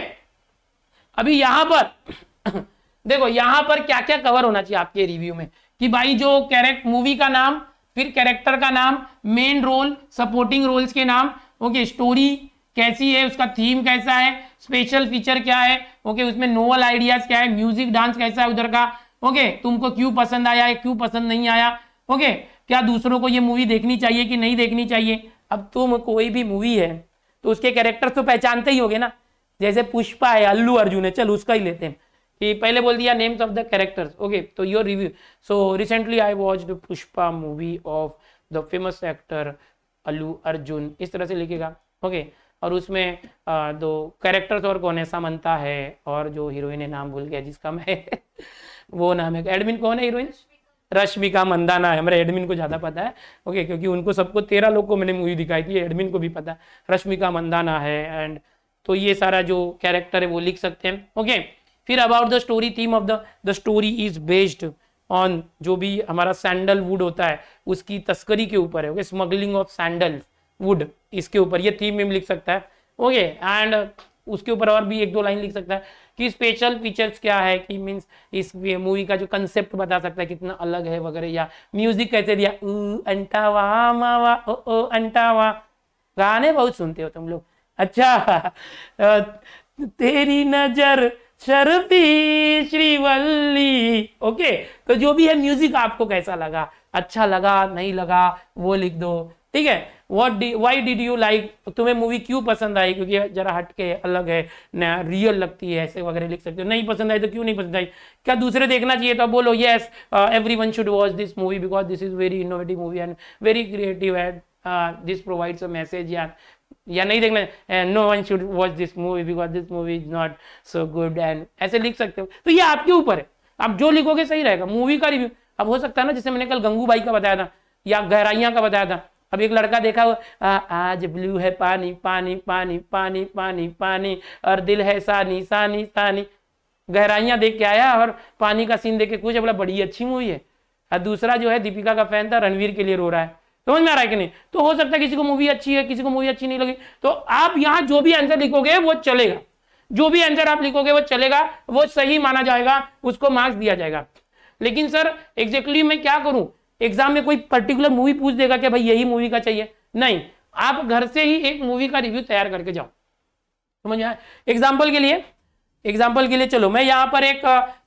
अभी यहां पर देखो यहां पर क्या क्या कवर होना चाहिए आपके रिव्यू में कि भाई जो कैरेक्ट मूवी का नाम फिर कैरेक्टर का नाम मेन रोल सपोर्टिंग रोल्स के नाम ओके स्टोरी कैसी है उसका थीम कैसा है स्पेशल फीचर क्या है ओके उसमें नोवल आइडियाज क्या है म्यूजिक डांस कैसा है उधर का ओके तुमको क्यों पसंद आया है क्यों पसंद नहीं आया ओके क्या दूसरों को ये मूवी देखनी चाहिए कि नहीं देखनी चाहिए अब तुम कोई भी मूवी है तो उसके कैरेक्टर तो पहचानते ही हो ना जैसे पुष्पा है अल्लू अर्जुन है चल उसका ही लेते हैं कि पहले बोल दिया names of the characters okay तो your review so recently I watch the Pushpa movie of the famous actor Allu Arjun इस तरह से लिखेगा ओके okay, और उसमें दो कैरेक्टर्स और कौन है समंता है और जो हीरोइन है नाम भूल गया जिसका मैं वो नाम है एडमिन कौन है हीरोइन रश्मिका मंदाना है हमारे एडमिन को ज़्यादा पता है ओके okay, क्योंकि उनको सबको तेरह लोग को मैंने मूवी दिखाई थी एडमिन को भी पता है रश्मिका मंदाना है एंड तो ये सारा जो कैरेक्टर है वो लिख सकते हैं ओके okay. फिर about the story theme of the the story is based on जो भी हमारा सैंडल वुड होता है उसकी तस्करी के ऊपर है okay smuggling of sandalwood इसके ऊपर ये थीम में लिख सकता है ओके okay, एंड उसके ऊपर और भी एक दो लाइन लिख सकता है कि स्पेशल फीचर्स क्या है कि मींस इस मूवी का जो कंसेप्ट बता सकता है कितना अलग है वगैरह या म्यूजिक कैसे दिया अंटा वाह ओ ओ अंटा वाह गाने बहुत सुनते हो तुम लोग अच्छा तेरी नजर शरफी श्रीवल्ली ओके तो जो भी है म्यूजिक आपको कैसा लगा अच्छा लगा नहीं लगा वो लिख दो ठीक है what D why did you like तुम्हें मूवी क्यों पसंद आई क्योंकि जरा हटके अलग है नया रियल लगती है ऐसे वगैरह लिख सकते हो नहीं पसंद आई तो क्यों नहीं पसंद आई क्या दूसरे देखना चाहिए तो बोलो yes everyone should watch this movie because this is very innovative movie and very creative and this provides a message यार या नहीं देखना no one should watch this movie because this movie is not so good and ऐसे लिख सकते हो तो ये आपके ऊपर है आप जो लिखोगे सही रहेगा मूवी का रिव्यू अब हो सकता है ना जैसे मैंने कल गंगू बाई का बताया था या गहराइयाँ का बताया था अब एक लड़का देखा हुआ आज ब्लू है पानी पानी पानी पानी पानी पानी और दिल है सानी सानी सानी गहराइयाँ देख के आया और पानी का सीन देख के कुछ बोला बड़ी अच्छी मूवी है और दूसरा जो है दीपिका का फैन था रणवीर के लिए रो रहा है समझ में आ रहा है कि नहीं तो हो सकता है किसी को मूवी अच्छी है किसी को मूवी अच्छी नहीं लगी तो आप यहाँ जो भी आंसर लिखोगे वो चलेगा जो भी आंसर आप लिखोगे वो चलेगा वो सही माना जाएगा उसको मार्क्स दिया जाएगा लेकिन सर एग्जैक्टली exactly मैं क्या करूं एग्जाम में कोई पर्टिकुलर मूवी पूछ देगा कि भाई यही मूवी का चाहिए नहीं आप घर से ही एक मूवी का रिव्यू तैयार करके जाओ समझ आए एग्जाम्पल के लिए एग्जाम्पल के लिए चलो मैं यहाँ पर एक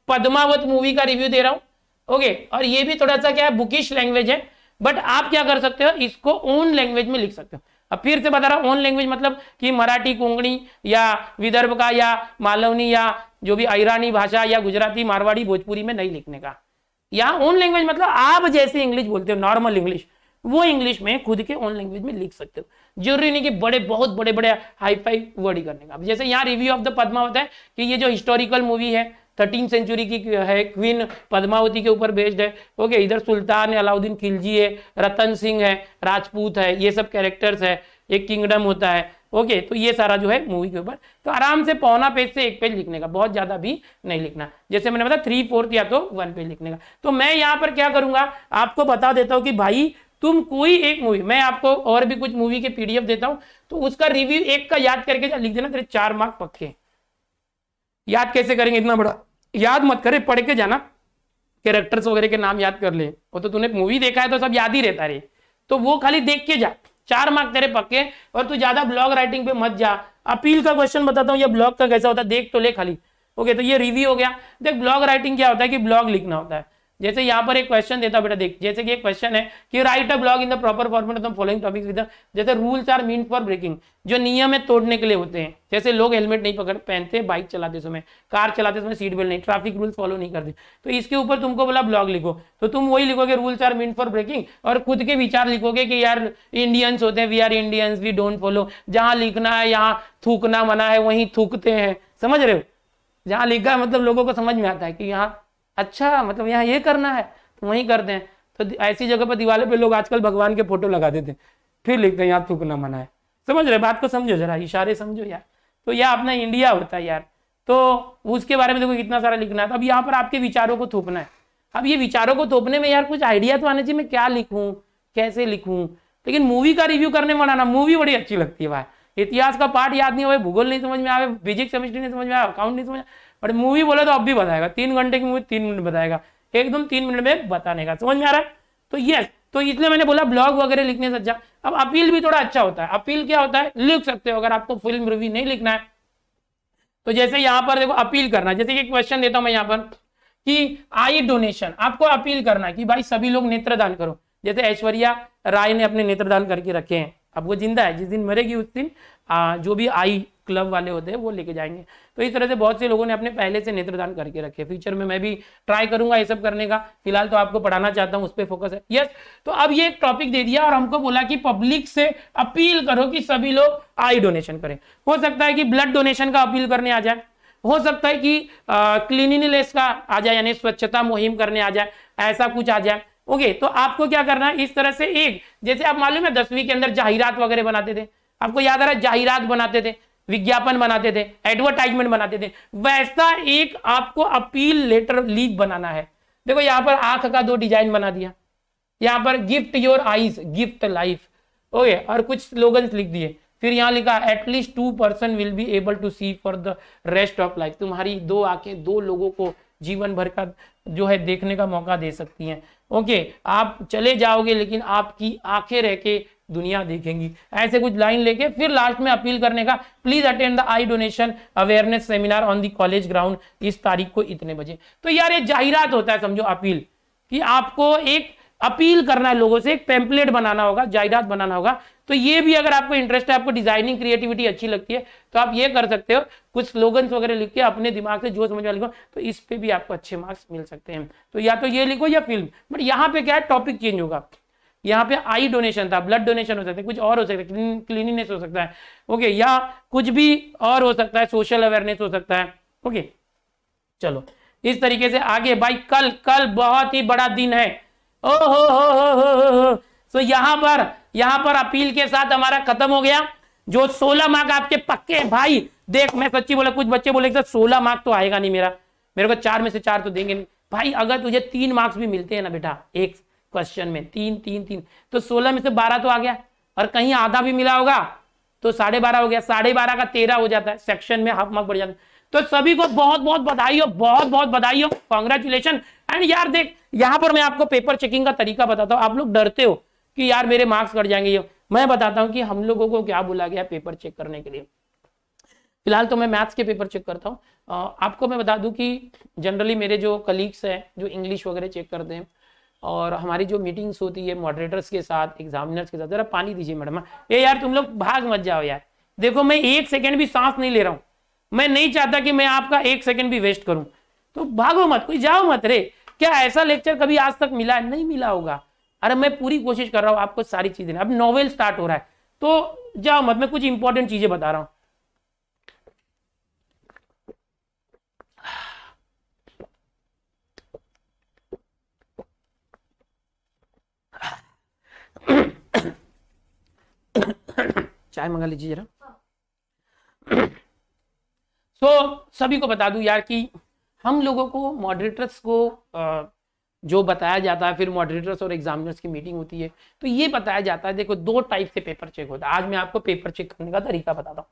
पद्मावत मूवी का रिव्यू दे रहा हूँ ओके और ये भी थोड़ा सा क्या है बुकिश लैंग्वेज है बट आप क्या कर सकते हो इसको ओन लैंग्वेज में लिख सकते हो अब फिर से बता रहा ओन लैंग्वेज मतलब कि मराठी कोंगणी या विदर्भ का या मालवनी या जो भी अरानी भाषा या गुजराती मारवाड़ी भोजपुरी में नहीं लिखने का या ओन लैंग्वेज मतलब आप जैसे इंग्लिश बोलते हो नॉर्मल इंग्लिश वो इंग्लिश में खुद के ओन लैंग्वेज में लिख सकते हो जरूरी नहीं कि बड़े बहुत बड़े बड़े हाई फाई वर्ड करने का जैसे यहाँ रिव्यू ऑफ द पदमावत है कि ये जो हिस्टोरिकल मूवी है थर्टीन सेंचुरी की है क्वीन पद्मावती के ऊपर बेस्ड है ओके इधर सुल्तान है अलाउद्दीन खिलजी है रतन सिंह है राजपूत है ये सब कैरेक्टर्स है एक किंगडम होता है ओके तो ये सारा जो है मूवी के ऊपर तो आराम से पौना पेज से एक पेज लिखने का बहुत ज्यादा भी नहीं लिखना जैसे मैंने बताया थ्री फोर्थ या तो वन पेज लिखने का तो मैं यहाँ पर क्या करूंगा आपको बता देता हूँ कि भाई तुम कोई एक मूवी मैं आपको और भी कुछ मूवी के पीडीएफ देता हूँ तो उसका रिव्यू एक का याद करके लिख देना तेरे चार मार्क पक्के याद कैसे करेंगे इतना बड़ा याद मत करे पढ़ के जाना कैरेक्टर्स वगैरह के नाम याद कर ले वो तो तूने मूवी देखा है तो सब याद ही रहता रे तो वो खाली देख के जा चार मार्क तेरे पक्के और तू ज्यादा ब्लॉग राइटिंग पे मत जा अपील का क्वेश्चन बताता हूँ ये ब्लॉग का कैसा होता है देख तो ले खाली ओके तो ये रिव्यू हो गया देख ब्लॉग राइटिंग क्या होता है कि ब्लॉग लिखना होता है जैसे यहाँ पर एक क्वेश्चन देता बेटा देख जैसे कि एक क्वेश्चन है कि write a blog in the proper format of the following topics with जैसे rules are meant for breaking जो नियम है तोड़ने के लिए होते हैं जैसे लोग हेलमेट नहीं पकड़ पहनते बाइक चलाते समय कार चलाते समय सीट बेल्ट नहीं ट्रैफिक रूल्स फॉलो नहीं करते तो इसके ऊपर तुमको बोला ब्लॉग लिखो तो तुम वही लिखोगे rules are meant for breaking और खुद के विचार लिखोगे कि यार इंडियंस होते हैं we are Indians we don't follow जहाँ लिखना है यहाँ थूकना मना है वहीं थूकते हैं समझ रहे हो जहाँ लिखा है मतलब लोगों को समझ में आता है कि यहाँ अच्छा मतलब यहाँ ये करना है तो वहीं कर दें तो ऐसी जगह पर दिवाले पे लोग आजकल भगवान के फोटो लगा देते हैं फिर लिखते हैं यहाँ थूकना मना है समझ रहे बात को समझो जरा इशारे समझो यार तो यह अपना इंडिया होता है यार तो उसके बारे में देखो कितना सारा लिखना है तो अब यहाँ पर आपके विचारों को थोपना है अब ये विचारों को थोपने में यार कुछ आइडिया तो आना चाहिए मैं क्या लिखूँ कैसे लिखूँ लेकिन मूवी का रिव्यू करने में ना मूवी बड़ी अच्छी लगती है भाई इतिहास का पार्ट याद नहीं हो भूगोल नहीं समझ में आए फिजिक्स केमिस्ट्री नहीं समझ में आया अकाउंट नहीं समझ बट मूवी बोले तो अब भी बताएगा तीन घंटे की मूवी तीन मिनट बताएगा एकदम तीन मिनट में बताने का समझ में आ रहा है तो यस तो इसलिए मैंने बोला ब्लॉग वगैरह लिखने से अच्छा अब अपील भी थोड़ा अच्छा होता है अपील क्या होता है लिख सकते हो अगर आपको फिल्म रिव्यू नहीं लिखना है तो जैसे यहाँ पर देखो अपील करना जैसे कि क्वेश्चन देता हूँ मैं यहाँ पर कि आई डोनेशन आपको अपील करना कि भाई सभी लोग नेत्रदान करो जैसे ऐश्वर्या राय ने अपने नेत्रदान करके रखे हैं अब वो जिंदा है जिस दिन मरेगी उस दिन जो भी आई क्लब वाले होते हैं वो लेके जाएंगे तो इस तरह से बहुत से लोगों ने अपने पहले से नेत्रदान करके रखे फ्यूचर में मैं भी ट्राई करूंगा ये सब करने का फिलहाल तो आपको पढ़ाना चाहता हूँ उस पर फोकस है यस तो अब ये एक टॉपिक दे दिया और हमको बोला कि पब्लिक से अपील करो कि सभी लोग आई डोनेशन करें हो सकता है कि ब्लड डोनेशन का अपील करने आ जाए हो सकता है कि क्लीनिनेस का आ जाए यानी स्वच्छता मुहिम करने आ जाए ऐसा कुछ आ जाए ओके तो आपको क्या करना है इस तरह से एक जैसे आप मालूम है दसवीं के अंदर जाहिरात वगैरह बनाते थे आपको याद आ रहा है जाहिरात बनाते थे विज्ञापन बनाते थे एडवर्टाइजमेंट बनाते थे वैसा एक आपको अपील लेटर लीव बनाना है देखो यहाँ पर आंख का दो डिजाइन बना दिया यहाँ पर gift your eyes gift life okay और कुछ स्लोगन लिख दिए फिर यहाँ लिखा at least two person will be able to see for the rest of life तुम्हारी दो आंखें दो लोगों को जीवन भर का जो है देखने का मौका दे सकती हैं ओके आप चले जाओगे लेकिन आपकी आंखें रह के दुनिया देखेंगी ऐसे कुछ लाइन लेके फिर लास्ट में अपील करने का please attend the eye donation awareness seminar on the college ground इस तारीख को इतने बजे तो यार ये जाहिरत होता है समझो अपील कि आपको एक अपील करना है लोगों से एक पेम्पलेट बनाना होगा जायदाद बनाना होगा तो ये भी अगर आपको इंटरेस्ट है आपको डिजाइनिंग क्रिएटिविटी अच्छी लगती है तो आप ये कर सकते हो कुछ स्लोगन्स वगैरह लिख के अपने दिमाग से जो समझ में लिखो तो इस पे भी आपको अच्छे मार्क्स मिल सकते हैं तो या तो ये लिखो या फिल्म बट यहाँ पे क्या है टॉपिक चेंज होगा यहाँ पे आई डोनेशन था ब्लड डोनेशन हो सकता है कुछ और हो सकता है क्लीनिनेस हो सकता है ओके या कुछ भी और हो सकता है सोशल अवेयरनेस हो सकता है ओके चलो इस तरीके से आगे भाई कल कल बहुत ही बड़ा दिन है ओ हो हो हो हो हो सो तो यहाँ पर यहाँ पर अपील के साथ हमारा खत्म हो गया जो सोलह मार्क आपके पक्के भाई देख मैं सच्ची बोला कुछ बच्चे बोले सोलह मार्क तो आएगा नहीं मेरा मेरे को चार में से चार तो देंगे नहीं भाई अगर तुझे तीन मार्क्स भी मिलते हैं ना बेटा एक क्वेश्चन में तीन तीन तीन तो सोलह में से बारह तो आ गया और कहीं आधा भी मिला होगा तो साढ़े बारह हो गया साढ़े बारह का तेरह हो जाता है सेक्शन में हाफ मार्क बढ़ जाता है तो सभी को बहुत बहुत बधाई हो बहुत बहुत बधाई हो कॉन्ग्रेचुलेशन एंड यार देख यहाँ पर मैं आपको पेपर चेकिंग का तरीका बताता हूँ आप लोग डरते हो कि यार मेरे मार्क्स कट जाएंगे ये मैं बताता हूँ कि हम लोगों को क्या बोला गया पेपर चेक करने के लिए फिलहाल तो मैं मैथ्स के पेपर चेक करता हूँ आपको मैं बता दूं कि जनरली मेरे जो कलीग्स हैं जो इंग्लिश वगैरह चेक करते हैं और हमारी जो मीटिंग्स होती है मॉडरेटर्स के साथ एग्जामिनर्स के साथ जरा पानी दीजिए मैडम ये हाँ। यार तुम लोग भाग मत जाओ यार देखो मैं एक सेकेंड भी सांस नहीं ले रहा हूँ मैं नहीं चाहता कि मैं आपका एक सेकेंड भी वेस्ट करूँ तो भागो मत कोई जाओ मत रे क्या ऐसा लेक्चर कभी आज तक मिला है नहीं मिला होगा अरे मैं पूरी कोशिश कर रहा हूँ आपको सारी चीज़ें अब नॉवेल स्टार्ट हो रहा है तो जाओ मत मैं कुछ इंपॉर्टेंट चीज़ें बता रहा हूँ चाय मंगा लीजिए जरा सो so, सभी को बता दूं यार कि हम लोगों को मॉडरेटर्स को जो बताया जाता है फिर मॉडरेटर्स और एग्जामिनर्स की मीटिंग होती है तो ये बताया जाता है देखो दो टाइप से पेपर चेक होता है आज मैं आपको पेपर चेक करने का तरीका बताता हूँ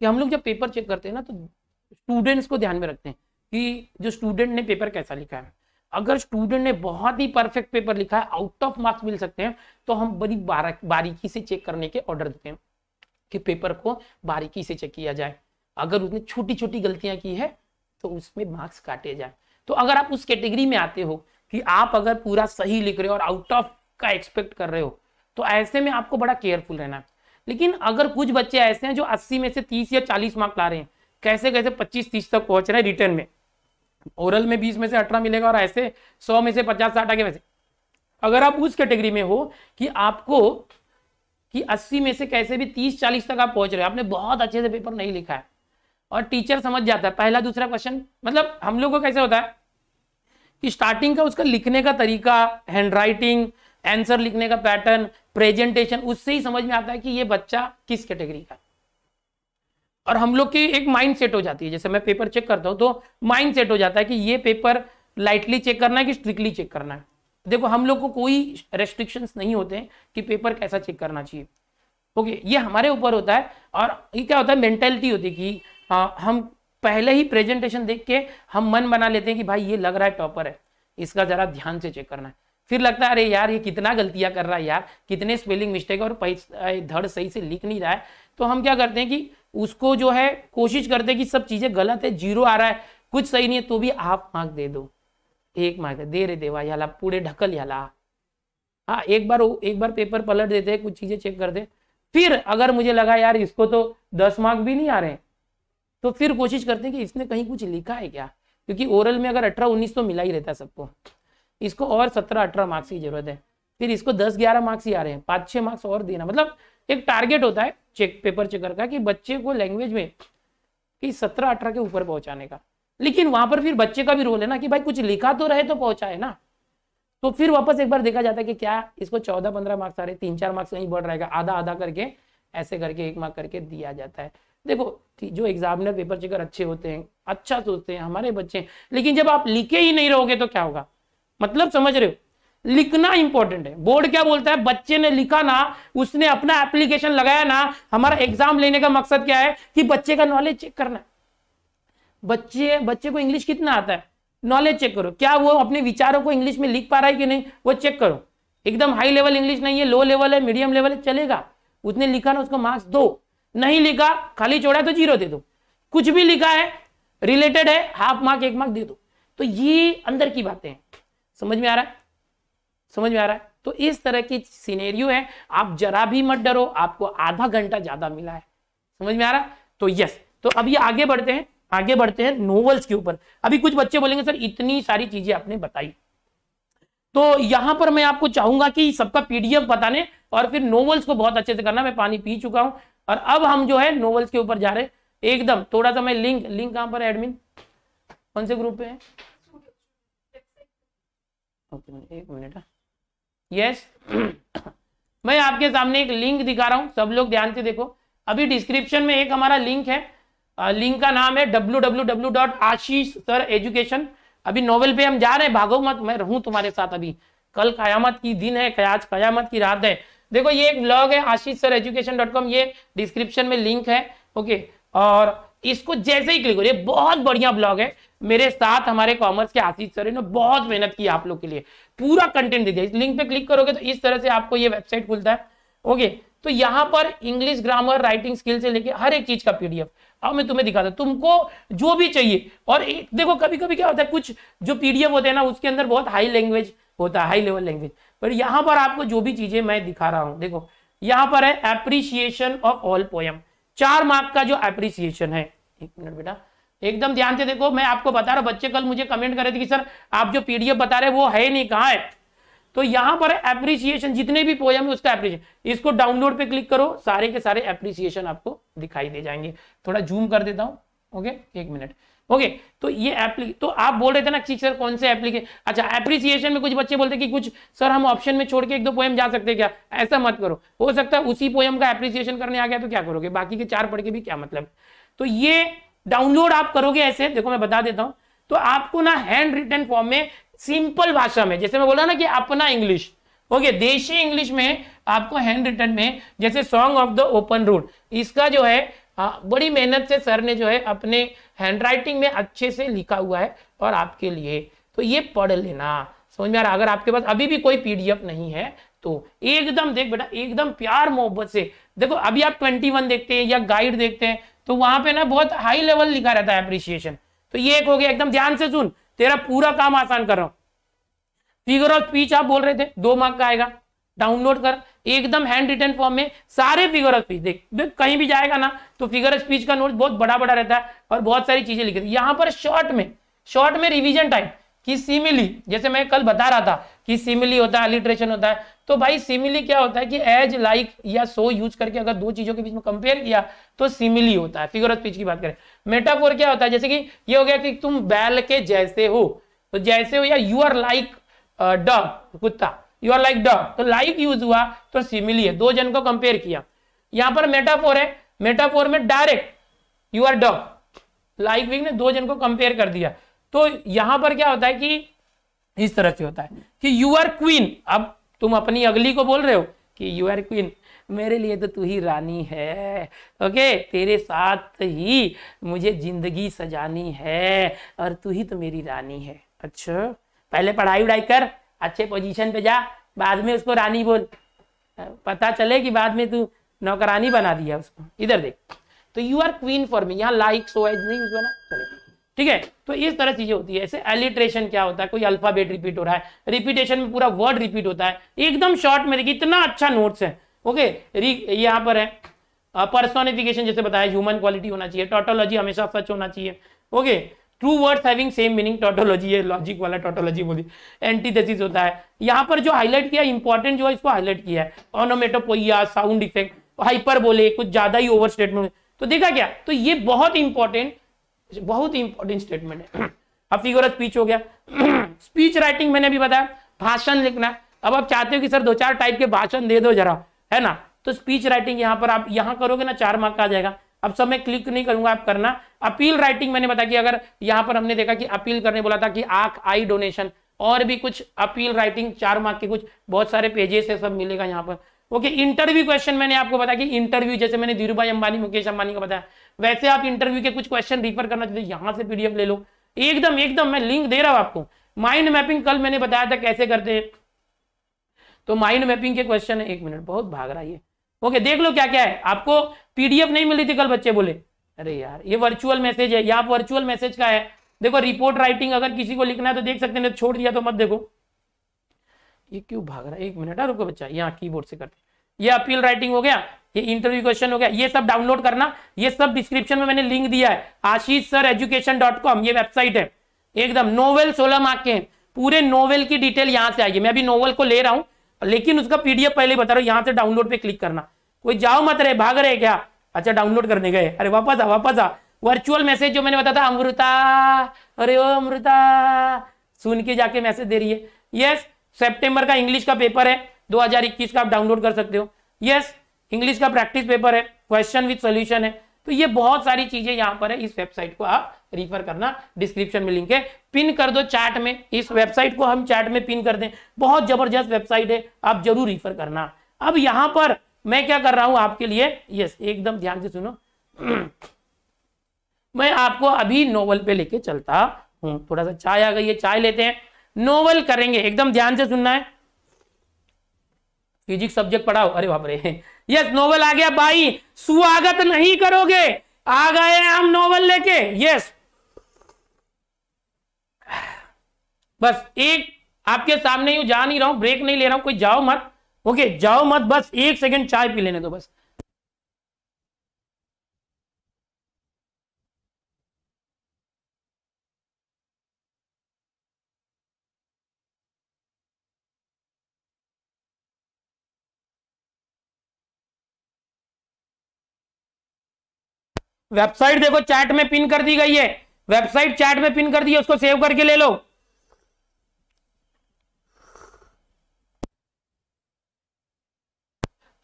कि हम लोग जब पेपर चेक करते हैं ना तो स्टूडेंट्स को ध्यान में रखते हैं कि जो स्टूडेंट ने पेपर कैसा लिखा है अगर स्टूडेंट ने बहुत ही परफेक्ट पेपर लिखा है आउट ऑफ मार्क्स मिल सकते हैं तो हम बड़ी बारीकी से चेक करने के ऑर्डर देते हैं कि पेपर को बारीकी से चेक किया जाए अगर उसने छोटी छोटी गलतियां की है तो उसमें मार्क्स काटे जाए तो अगर आप उस कैटेगरी में आते हो कि आप अगर पूरा सही लिख रहे हो और आउट ऑफ का एक्सपेक्ट कर रहे हो तो ऐसे में आपको बड़ा केयरफुल रहना है लेकिन अगर कुछ बच्चे ऐसे हैं जो 80 में से 30 या 40 मार्क्स ला रहे हैं कैसे कैसे 25 30 तक पहुंच रहे हैं रिटर्न में ओरल में बीस में से अठारह मिलेगा और ऐसे सौ में से पचास साठ आगे वैसे अगर आप उस कैटेगरी में हो कि आपको कि अस्सी में से कैसे भी तीस चालीस तक आप पहुंच रहे हो आपने बहुत अच्छे से पेपर नहीं लिखा है और टीचर समझ जाता है पहला दूसरा क्वेश्चन मतलब हम लोग को कैसे होता है कि स्टार्टिंग का उसका लिखने का तरीका हैंड राइटिंग आंसर लिखने का पैटर्न प्रेजेंटेशन उससे ही समझ में आता है कि ये बच्चा किस कैटेगरी का और हम लोग की एक माइंड सेट हो जाती है जैसे मैं पेपर चेक करता हूँ तो माइंड सेट हो जाता है कि ये पेपर लाइटली चेक करना है कि स्ट्रिक्टली चेक करना है देखो हम लोग को कोई रेस्ट्रिक्शन नहीं होते हैं कि पेपर कैसा चेक करना चाहिए ओके ये हमारे ऊपर होता है और ये क्या होता है मेंटेलिटी होती है कि आ, हाँ, हम पहले ही प्रेजेंटेशन देख के हम मन बना लेते हैं कि भाई ये लग रहा है टॉपर है इसका ज़रा ध्यान से चेक करना है फिर लगता है अरे यार ये कितना गलतियाँ कर रहा है यार कितने स्पेलिंग मिस्टेक और धड़ सही से लिख नहीं रहा है तो हम क्या करते हैं कि उसको जो है कोशिश करते कि सब चीज़ें गलत है जीरो आ रहा है कुछ सही नहीं है तो भी आप मार्क दे दो एक मार्क दे रे देवा याला पूरे ढकल याला हाँ एक बार एक बार पेपर पलट देते हैं कुछ चीज़ें चेक करते फिर अगर मुझे लगा यार इसको तो दस मार्क भी नहीं आ रहे तो फिर कोशिश करते हैं कि इसने कहीं कुछ लिखा है क्या क्योंकि ओरल में अगर अठारह उन्नीस तो मिला ही रहता सबको इसको और सत्रह अठारह मार्क्स की जरूरत है फिर इसको दस ग्यारह मार्क्स ही आ रहे हैं पाँच छह मार्क्स और देना मतलब एक टारगेट होता है चेक पेपर चेकर का कि बच्चे को लैंग्वेज में कि सत्रह अठारह के ऊपर पहुंचाने का लेकिन वहां पर फिर बच्चे का भी रोल है ना कि भाई कुछ लिखा तो रहे तो पहुंचाए ना तो फिर वापस एक बार देखा जाता है कि क्या इसको चौदह पंद्रह मार्क्स आ रहे तीन चार मार्क्स नहीं बढ़ रहेगा आधा आधा करके ऐसे करके एक मार्क करके दिया जाता है देखो जो एग्जामिनर पेपर चेकर अच्छे होते हैं अच्छा सोचते हैं हमारे बच्चे लेकिन जब आप लिखे ही नहीं रहोगे तो क्या होगा मतलब समझ रहे हो लिखना इंपॉर्टेंट है बोर्ड क्या बोलता है बच्चे ने लिखा ना उसने अपना एप्लीकेशन लगाया ना हमारा एग्जाम लेने का मकसद क्या है कि बच्चे का नॉलेज चेक करना बच्चे बच्चे को इंग्लिश कितना आता है नॉलेज चेक करो क्या वो अपने विचारों को इंग्लिश में लिख पा रहा है कि नहीं वो चेक करो एकदम हाई लेवल इंग्लिश नहीं है लो लेवल है मीडियम लेवल है चलेगा उसने लिखा ना उसको मार्क्स दो नहीं लिखा खाली छोड़ा तो जीरो दे दो कुछ भी लिखा है रिलेटेड है हाफ मार्क एक मार्क दे दो तो ये अंदर की बातें हैं समझ में आ रहा है समझ में आ रहा है तो इस तरह की सीनेरियो है आप जरा भी मत डरो आपको आधा घंटा ज्यादा मिला है समझ में आ रहा है तो यस तो अभी आगे बढ़ते हैं आगे बढ़ते हैं नोवेल्स के ऊपर अभी कुछ बच्चे बोलेंगे सर इतनी सारी चीजें आपने बताई तो यहां पर मैं आपको चाहूंगा कि सबका पीडीएफ बताने और फिर नोवेल्स को बहुत अच्छे से करना मैं पानी पी चुका हूं और अब हम जो है नोवेल्स के ऊपर जा रहे हैं एकदम थोड़ा सा मैं लिंक लिंक कहां पर एडमिन कौन से ग्रुप पे है ओके एक मिनट यस मैं आपके सामने एक लिंक दिखा रहा हूं सब लोग ध्यान से देखो अभी डिस्क्रिप्शन में एक हमारा लिंक है लिंक का नाम है W W W dot Ashish sir education अभी नोवेल पे हम जा रहे हैं भागो मत मैं रहूं तुम्हारे साथ अभी कल कयामत की दिन है आज कयामत की रात है देखो ये एक ब्लॉग है Ashish sir education dot com ये डिस्क्रिप्शन में लिंक है ओके और इसको जैसे ही क्लिक करो ये बहुत बढ़िया ब्लॉग है मेरे साथ हमारे कॉमर्स के आशीष सर ने बहुत मेहनत की आप लोग के लिए पूरा कंटेंट दे दिया इस लिंक पे क्लिक करोगे तो इस तरह से आपको ये वेबसाइट खुलता है ओके तो यहाँ पर इंग्लिश ग्रामर राइटिंग स्किल से लेके हर एक चीज का पीडीएफ अब मैं तुम्हें दिखाता तुमको जो भी चाहिए और एक, देखो कभी कभी क्या होता है कुछ जो पीडीएफ होते हैं ना उसके अंदर बहुत हाई लैंग्वेज होता है हाई लेवल लैंग्वेज पर यहाँ पर आपको जो भी चीजें मैं दिखा रहा हूँ देखो यहाँ पर है एप्रिसिएशन ऑफ ऑल पोयम चार मार्क का जो एप्रिसिएशन है एक मिनट बेटा एकदम ध्यान से देखो मैं आपको बता रहा बच्चे कल मुझे कमेंट कर रहे थे कि सर आप जो पीडीएफ बता रहे वो है नहीं कहा है तो यहां पर एप्रिसिएशन जितने भी पोएम है उसका एप्रिसिएशन इसको डाउनलोड पे क्लिक करो सारे के सारे एप्रिसिएशन आपको दिखाई दे जाएंगे थोड़ा जूम कर देता हूं ओके एक मिनट ओके तो ये एप्ली तो आप बोल रहे थे ना सर कौन से एप्लीके अच्छा एप्रिसिएशन में कुछ बच्चे बोलते कि कुछ सर हम ऑप्शन में छोड़ के एक दो पोएम जा सकते क्या ऐसा मत करो हो सकता है उसी पोएम का एप्रिसिएशन करने आ गया तो क्या करोगे बाकी के चार पढ़ के भी क्या मतलब तो ये डाउनलोड आप करोगे ऐसे देखो मैं बता देता हूं तो आपको ना हैंड रिटर्न फॉर्म में सिंपल भाषा में जैसे मैं बोला ना कि अपना इंग्लिश ओके देशी इंग्लिश में आपको हैंड रिटर्न में जैसे song of the open route इसका जो है आ, बड़ी मेहनत से सर ने जो है अपने हैंड राइटिंग में अच्छे से लिखा हुआ है और आपके लिए तो ये पढ़ लेना समझ में आ रहा अगर आपके पास अभी भी कोई पीडीएफ नहीं है तो एकदम देख बेटा एकदम प्यार मोहब्बत से देखो अभी आप 21 देखते हैं या गाइड देखते हैं तो वहां पे ना बहुत हाई लेवल लिखा रहता है अप्रिसिएशन तो ये एक हो गया एकदम ध्यान से सुन तेरा पूरा काम आसान कर रहा हूं फिगर ऑफ स्पीच आप बोल रहे थे दो मार्क का आएगा डाउनलोड कर एकदम हैंड रिटर्न फॉर्म में सारे फिगर ऑफ स्पीच देख देख कहीं भी जाएगा ना तो फिगर ऑफ स्पीच का नोट बहुत बड़ा बड़ा रहता है और बहुत सारी चीजें लिखी थी यहाँ पर शॉर्ट में शॉर्ट में रिविजन टाइप कि सिमिली जैसे मैं कल बता रहा था कि सिमिली होता है अलिट्रेशन होता है तो भाई सिमिली क्या होता है कि एज लाइक या सो यूज करके अगर दो चीजों के बीच में कंपेयर किया तो सिमिली होता है फिगर ऑफ स्पीच की बात करें मेटाफोर क्या होता है जैसे कि ये हो गया कि तुम बैल के जैसे हो तो जैसे हो या यू आर लाइक डॉग कुत्ता यू आर लाइक डॉग तो लाइक यूज हुआ तो सिमिली है दो जन को कंपेयर किया यहां पर मेटाफोर है मेटाफोर में direct you are dog like वीक ने दो जन को कंपेयर कर दिया तो यहां पर क्या होता है कि इस तरह से होता है कि यू आर क्वीन अब तुम अपनी अगली को बोल रहे हो कि यू आर क्वीन मेरे लिए तो तू ही रानी है ओके तेरे साथ ही मुझे जिंदगी सजानी है और तू ही तो मेरी रानी है अच्छा पहले पढ़ाई उड़ाई कर अच्छे पोजीशन पे जा बाद में उसको रानी बोल पता चले कि बाद में तू नौकरानी बना दिया उसको इधर देख तो you are queen for me यहाँ लाइक सो एज नहीं उसको ना चले ठीक है तो इस तरह चीजें होती है ऐसे एलिट्रेशन क्या होता है कोई अल्फाबेट रिपीट हो रहा है रिपीटेशन में पूरा वर्ड रिपीट होता है एकदम शॉर्ट में देखिए इतना अच्छा नोट्स है ओके यहाँ पर है पर्सोनिफिकेशन जैसे बताया ह्यूमन क्वालिटी होना चाहिए टोटोलॉजी हमेशा सच होना चाहिए okay true words having same meaning tautology है लॉजिक वाला टोटोलॉजी बोली एंटीथेसिस होता है यहाँ पर जो हाईलाइट किया इंपॉर्टेंट जो है इसको हाईलाइट किया है ऑनोमेटोपोइया साउंड इफेक्ट हाइपर बोले कुछ ज्यादा ही ओवर स्टेटमेंट तो देखा क्या तो ये बहुत इंपॉर्टेंट बहुत ही इंपॉर्टेंट स्टेटमेंट है अब फिगर ऑफ स्पीच हो गया स्पीच राइटिंग मैंने भी बताया भाषण लिखना अब आप चाहते हो कि सर दो चार टाइप के भाषण दे दो जरा है ना तो स्पीच राइटिंग यहाँ पर आप यहाँ करोगे ना चार मार्क का आ जाएगा अब सब मैं क्लिक नहीं करूंगा आप करना अपील राइटिंग मैंने बताया कि अगर यहाँ पर हमने देखा कि अपील करने बोला था कि आंख आई डोनेशन और भी कुछ अपील राइटिंग चार मार्क के कुछ बहुत सारे पेजेस है सब मिलेगा यहाँ पर ओके इंटरव्यू क्वेश्चन मैंने आपको बताया कि इंटरव्यू जैसे मैंने धीरूभाई अंबानी मुकेश अंबानी का बताया वैसे आप इंटरव्यू के कुछ क्वेश्चन रिफर करना चाहते हो यहां से पीडीएफ ले लो एकदम एकदम मैं लिंक दे रहा हूं आपको माइंड मैपिंग कल मैंने बताया था कैसे करते हैं तो माइंड मैपिंग के क्वेश्चन है एक मिनट बहुत भाग रहा है ओके देख लो क्या क्या है आपको पीडीएफ नहीं मिली थी कल बच्चे बोले अरे यार ये वर्चुअल मैसेज है या वर्चुअल मैसेज का है देखो रिपोर्ट राइटिंग अगर किसी को लिखना है तो देख सकते हैं छोड़ दिया तो मत देखो ये क्यों भाग रहा है एक मिनट है हाँ, रुको बच्चा यहाँ कीबोर्ड से करते ये अपील राइटिंग हो गया ये इंटरव्यू क्वेश्चन हो गया ये सब डाउनलोड करना ये सब डिस्क्रिप्शन में मैंने लिंक दिया है Ashish sir education dot com ये वेबसाइट है एकदम नोवेल सोलह मार्क के पूरे नोवेल की डिटेल यहां से आएगी मैं अभी नोवेल को ले रहा हूं लेकिन उसका पीडीएफ पहले बता रहा हूं यहां से डाउनलोड पे क्लिक करना कोई जाओ मत रहे भाग रहे क्या अच्छा डाउनलोड करने गए अरे वापस आ वापस आ वर्चुअल मैसेज जो मैंने बताया था अमृता अरे ओ अमृता सुन के जाके मैसेज दे रही है यस सेप्टेम्बर का इंग्लिश का पेपर है दो का आप डाउनलोड कर सकते हो यस इंग्लिश का प्रैक्टिस पेपर है क्वेश्चन विद सोल्यूशन है तो ये बहुत सारी चीजें यहाँ पर है इस वेबसाइट को आप रिफर करना डिस्क्रिप्शन में लिंक है पिन कर दो चैट में इस वेबसाइट को हम चैट में पिन कर दें बहुत जबरदस्त वेबसाइट है आप जरूर रिफर करना अब यहाँ पर मैं क्या कर रहा हूं आपके लिए यस एकदम ध्यान से सुनो मैं आपको अभी नोवल पे लेके चलता हूं थोड़ा सा चाय आ गई है चाय लेते हैं नोवल करेंगे एकदम ध्यान से सुनना है फिजिक्स सब्जेक्ट पढ़ाओ अरे बाप रे यस नोवेल आ गया भाई स्वागत नहीं करोगे आ गए हम नोवेल लेके यस बस एक आपके सामने यू जा नहीं रहा हूं ब्रेक नहीं ले रहा हूं कोई जाओ मत ओके जाओ मत बस एक सेकंड चाय पी लेने दो बस वेबसाइट देखो चैट में पिन कर दी गई है वेबसाइट चैट में पिन कर दी है उसको सेव करके ले लो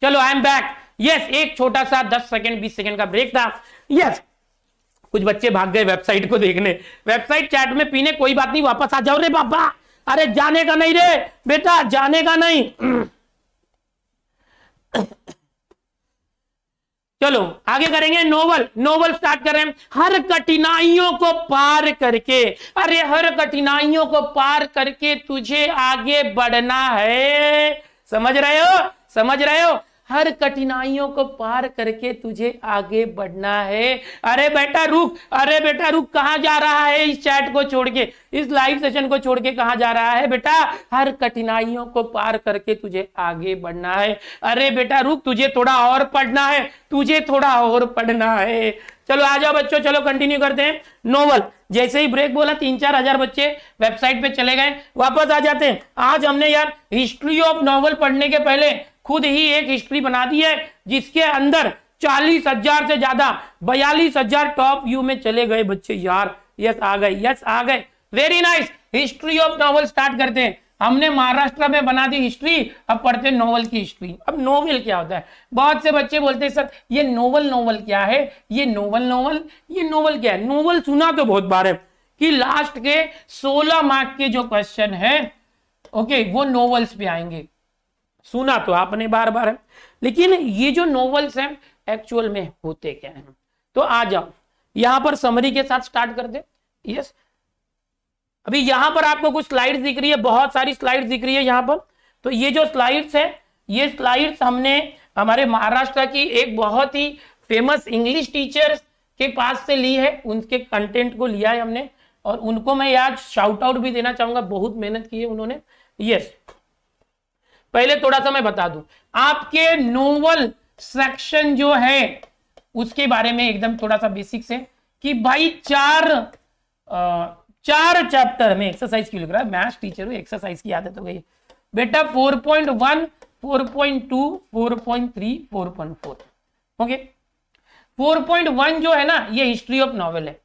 चलो आई एम बैक यस एक छोटा सा दस सेकेंड बीस सेकेंड का ब्रेक था यस yes, कुछ बच्चे भाग गए वेबसाइट को देखने वेबसाइट चैट में पीने कोई बात नहीं वापस आ जाओ रे बाबा अरे जाने का नहीं रे बेटा जाने का नहीं चलो आगे करेंगे नोवल नोवल स्टार्ट कर रहे हैं हर कठिनाइयों को पार करके अरे हर कठिनाइयों को पार करके तुझे आगे बढ़ना है समझ रहे हो समझ रहे हो हर कठिनाइयों को पार करके तुझे आगे बढ़ना है अरे बेटा रुक अरे बेटा रुक कहाँ जा रहा है इस चैट को छोड़ के इस लाइव सेशन को छोड़ के कहाँ जा रहा है बेटा हर कठिनाइयों को पार करके तुझे आगे बढ़ना है अरे बेटा रुक तुझे थोड़ा और पढ़ना है तुझे थोड़ा और पढ़ना है चलो आ जाओ बच्चों चलो कंटिन्यू करते हैं नोवल जैसे ही ब्रेक बोला तीन चार हजार बच्चे वेबसाइट पे चले गए वापस आ जाते हैं आज हमने यार हिस्ट्री ऑफ नॉवल पढ़ने के पहले खुद ही एक हिस्ट्री बना दी है जिसके अंदर चालीस हजार से ज्यादा बयालीस हजार टॉप व्यू में चले गए बच्चे यार यस आ गए यस आ गए very nice history of novel start करते हैं हमने महाराष्ट्र में बना दी हिस्ट्री अब पढ़ते हैं नॉवल की हिस्ट्री अब नोवेल क्या होता है बहुत से बच्चे बोलते हैं सर ये नोवेल नॉवल क्या है ये नोवेल नॉवल ये नॉवल क्या है नॉवल सुना तो बहुत बार है कि लास्ट के 16 मार्क के जो क्वेश्चन है ओके वो नॉवल्स पे आएंगे सुना तो आपने बार बार है लेकिन ये जो नॉवल्स हैं एक्चुअल में होते क्या हैं तो आ जाओ यहां पर समरी के साथ स्टार्ट कर दे यस अभी यहां पर आपको कुछ स्लाइड्स दिख रही है बहुत सारी स्लाइड्स दिख रही है यहां पर तो ये जो स्लाइड्स है ये स्लाइड्स हमने हमारे महाराष्ट्र की एक बहुत ही फेमस इंग्लिश टीचर के पास से ली है उनके कंटेंट को लिया है हमने और उनको मैं आज शाउट आउट भी देना चाहूंगा बहुत मेहनत की है उन्होंने यस yes. पहले थोड़ा सा मैं बता दूं आपके नोवल सेक्शन जो है उसके बारे में एकदम थोड़ा सा बेसिक से कि भाई चार चार चैप्टर में एक्सरसाइज क्यों लिख रहा है मैथ टीचर हूं एक्सरसाइज की आदत हो गई बेटा 4.1 4.2 4.3 4.4 ओके 4.1 जो है ना ये हिस्ट्री ऑफ नॉवल है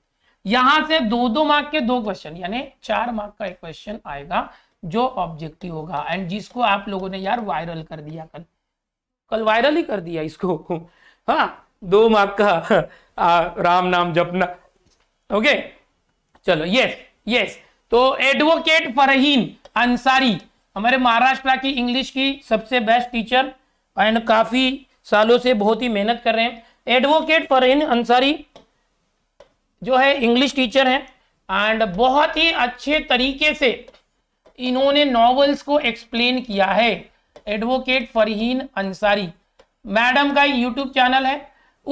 यहां से दो दो मार्क के दो क्वेश्चन यानी चार मार्क का एक क्वेश्चन आएगा जो ऑब्जेक्टिव होगा एंड जिसको आप लोगों ने यार वायरल कर दिया कल कल वायरल ही कर दिया इसको हाँ दो मार्क का आ, राम नाम जपना ओके चलो यस यस तो एडवोकेट फरहीन अंसारी हमारे महाराष्ट्र की इंग्लिश की सबसे बेस्ट टीचर एंड काफी सालों से बहुत ही मेहनत कर रहे हैं एडवोकेट फरहीन अंसारी जो है इंग्लिश टीचर हैं एंड बहुत ही अच्छे तरीके से इन्होंने नॉवल्स को एक्सप्लेन किया है एडवोकेट फरहीन अंसारी मैडम का यूट्यूब चैनल है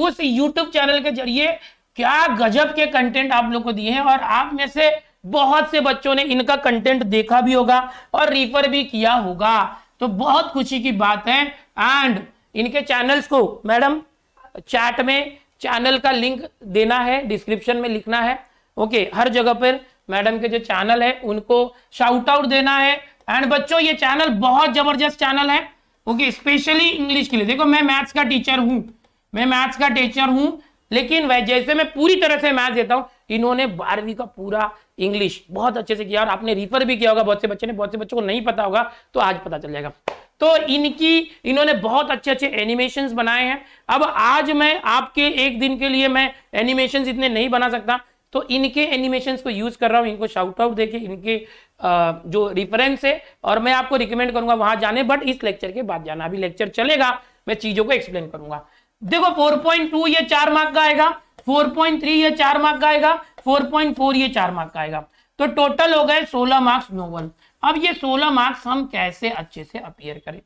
उस यूट्यूब चैनल के जरिए क्या गजब के कंटेंट आप लोग को दिए हैं और आप में से बहुत से बच्चों ने इनका कंटेंट देखा भी होगा और रिफर भी किया होगा तो बहुत खुशी की बात है एंड इनके चैनल्स को मैडम चैट में चैनल का लिंक देना है डिस्क्रिप्शन में लिखना है ओके हर जगह पर मैडम के जो चैनल है उनको शाउट आउट देना है एंड बच्चों ये चैनल बहुत जबरदस्त चैनल है ओके स्पेशली इंग्लिश के लिए देखो मैं मैथ्स का टीचर हूँ मैं मैथ्स का टीचर हूँ लेकिन वह जैसे मैं पूरी तरह से मैथ देता हूँ इन्होंने बारहवीं का पूरा इंग्लिश बहुत अच्छे से किया और आपने रिफर भी किया होगा बहुत से बच्चे ने बहुत से बच्चों को नहीं पता होगा तो आज पता चल जाएगा तो इनकी इन्होंने बहुत अच्छे अच्छे एनिमेशन बनाए हैं अब आज मैं आपके एक दिन के लिए मैं एनिमेशन इतने नहीं बना सकता तो इनके एनिमेशन को यूज कर रहा हूँ इनको शाउट आउट देखे इनके आ, जो रिफरेंस है और मैं आपको रिकमेंड करूंगा वहां जाने बट इस लेक्चर के बाद जाना अभी लेक्चर चलेगा मैं चीजों को एक्सप्लेन करूंगा देखो 4.2 ये चार मार्क का आएगा 4.3 ये चार मार्क का आएगा 4.4 ये चार मार्क का आएगा तो टोटल हो गए 16 मार्क्स नोवल अब ये 16 मार्क्स हम कैसे अच्छे से अपियर करें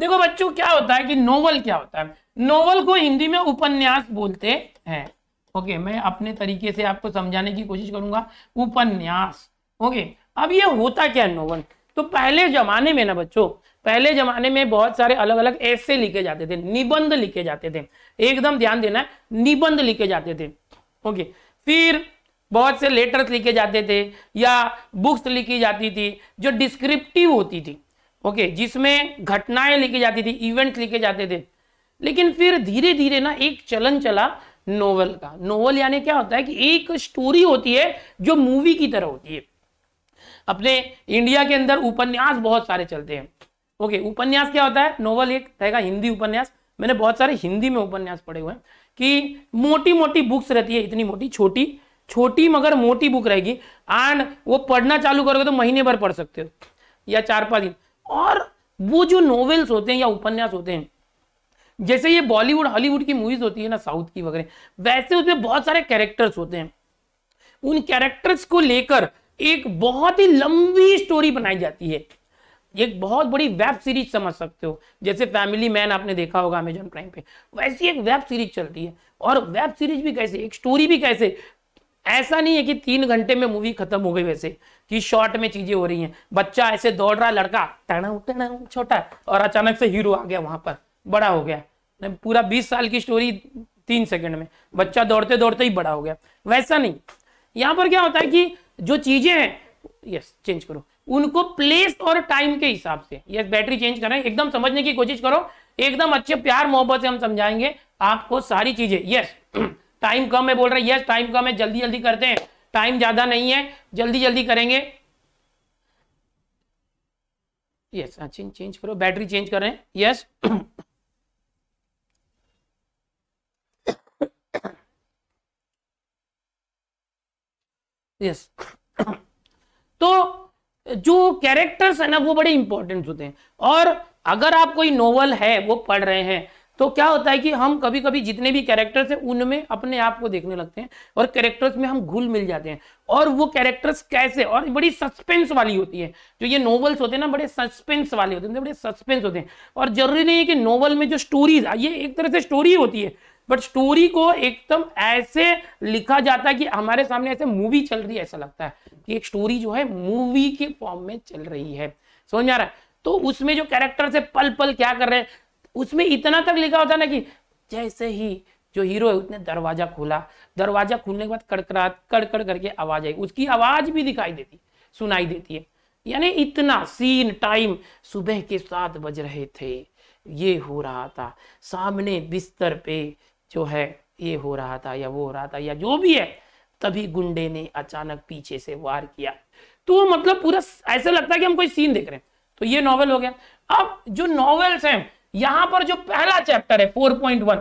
देखो बच्चों क्या होता है कि नोवल क्या होता है नोवल को हिंदी में उपन्यास बोलते हैं ओके मैं अपने तरीके से आपको समझाने की कोशिश करूंगा उपन्यास ओके अब ये होता क्या है नोवल तो पहले जमाने में ना बच्चों पहले जमाने में बहुत सारे अलग अलग ऐसे लिखे जाते थे निबंध लिखे जाते थे एकदम ध्यान देना निबंध लिखे जाते थे ओके फिर बहुत से लेटर्स लिखे जाते थे या बुक्स लिखी जाती थी जो डिस्क्रिप्टिव होती थी ओके जिसमें घटनाएं लिखी जाती थी इवेंट्स लिखे जाते थे लेकिन फिर धीरे धीरे ना एक चलन चला नोवेल का नोवेल यानी क्या होता है कि एक स्टोरी होती है जो मूवी की तरह होती है अपने इंडिया के अंदर उपन्यास बहुत सारे चलते हैं ओके okay, उपन्यास क्या होता है नोवेल एक का हिंदी उपन्यास मैंने बहुत सारे हिंदी में उपन्यास पढ़े हुए हैं कि मोटी मोटी बुक्स रहती है इतनी मोटी छोटी छोटी मगर मोटी बुक रहेगी एंड वो पढ़ना चालू करोगे तो महीने भर पढ़ सकते हो या चार पांच दिन और वो जो नॉवेल्स होते हैं या उपन्यास होते हैं जैसे ये बॉलीवुड हॉलीवुड की मूवीज होती है ना साउथ की वगैरह वैसे उसमें बहुत सारे कैरेक्टर्स होते हैं उन कैरेक्टर्स को लेकर एक बहुत ही लंबी स्टोरी बनाई जाती है एक बहुत बड़ी वेब सीरीज समझ सकते हो जैसे फैमिली मैन आपने देखा होगा अमेजोन प्राइम पे वैसी एक वेब सीरीज चलती है और वेब सीरीज भी कैसे एक स्टोरी भी कैसे ऐसा नहीं है कि तीन घंटे में मूवी खत्म हो गई वैसे कि शॉर्ट में चीजें हो रही हैं बच्चा ऐसे दौड़ रहा लड़का टणाऊ छोटा और अचानक से हीरो आ गया वहां पर बड़ा हो गया पूरा बीस साल की स्टोरी तीन सेकंड में बच्चा दौड़ते दौड़ते ही बड़ा हो गया वैसा नहीं यहां पर क्या होता है कि जो चीजें हैं यस चेंज करो उनको प्लेस और टाइम के हिसाब से यस बैटरी चेंज करें एकदम समझने की कोशिश करो एकदम अच्छे प्यार मोहब्बत से हम समझाएंगे आपको सारी चीजें यस टाइम कम है बोल रहे यस टाइम कम है जल्दी जल्दी करते हैं टाइम ज्यादा नहीं है जल्दी जल्दी करेंगे यस चेंज चेंज करो बैटरी चेंज करें यस यस तो जो कैरेक्टर्स है ना वो बड़े इंपॉर्टेंट होते हैं और अगर आप कोई नोवेल है वो पढ़ रहे हैं तो क्या होता है कि हम कभी कभी जितने भी कैरेक्टर्स हैं उनमें अपने आप को देखने लगते हैं और कैरेक्टर्स में हम घुल मिल जाते हैं और वो कैरेक्टर्स कैसे और बड़ी सस्पेंस वाली होती है जो ये नॉवल्स होते हैं ना बड़े सस्पेंस वाले होते हैं बड़े सस्पेंस होते हैं और जरूरी नहीं है कि नॉवल में जो स्टोरीज ये एक तरह से स्टोरी होती है बट स्टोरी को एकदम ऐसे लिखा जाता है कि हमारे सामने ऐसे मूवी चल रही है ऐसा लगता है कि एक स्टोरी जो है मूवी के फॉर्म में चल रही है समझ में आ रहा है तो उसमें जो कैरेक्टर से पल पल क्या कर रहे हैं उसमें इतना तक लिखा होता है ना कि जैसे ही जो हीरो है उसने दरवाजा खोला दरवाजा खोलने के बाद कड़कड़ा कड़कड़ करके आवाज आई उसकी आवाज भी दिखाई देती सुनाई देती है यानी इतना सीन टाइम सुबह के सात बज रहे थे ये हो रहा था सामने बिस्तर पे जो है ये हो रहा था या वो हो रहा था या जो भी है तभी गुंडे ने अचानक पीछे से वार किया तो मतलब पूरा ऐसा लगता है कि हम कोई सीन देख रहे हैं तो ये नॉवल हो गया अब जो नॉवेल्स हैं यहां पर जो पहला चैप्टर है 4.1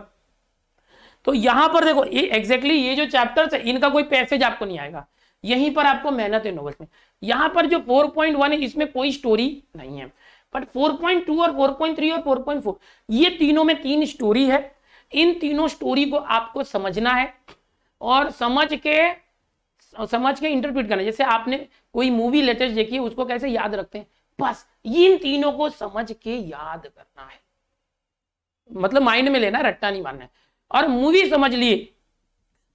तो यहां पर देखो ये एग्जैक्टली ये जो चैप्टर है इनका कोई पैसेज आपको नहीं आएगा यहीं पर आपको मेहनत है नॉवेल्स में यहां पर जो 4.1 है इसमें कोई स्टोरी नहीं है बट 4.2 और 4.3 और 4.4 ये तीनों में तीन स्टोरी है इन तीनों स्टोरी को आपको समझना है और समझ के समझ के इंटरप्रिट करना जैसे आपने कोई मूवी लेटेस्ट देखी है उसको कैसे याद रखते हैं बस इन तीनों को समझ के याद करना है मतलब माइंड में लेना रट्टा नहीं मारना है और मूवी समझ लिए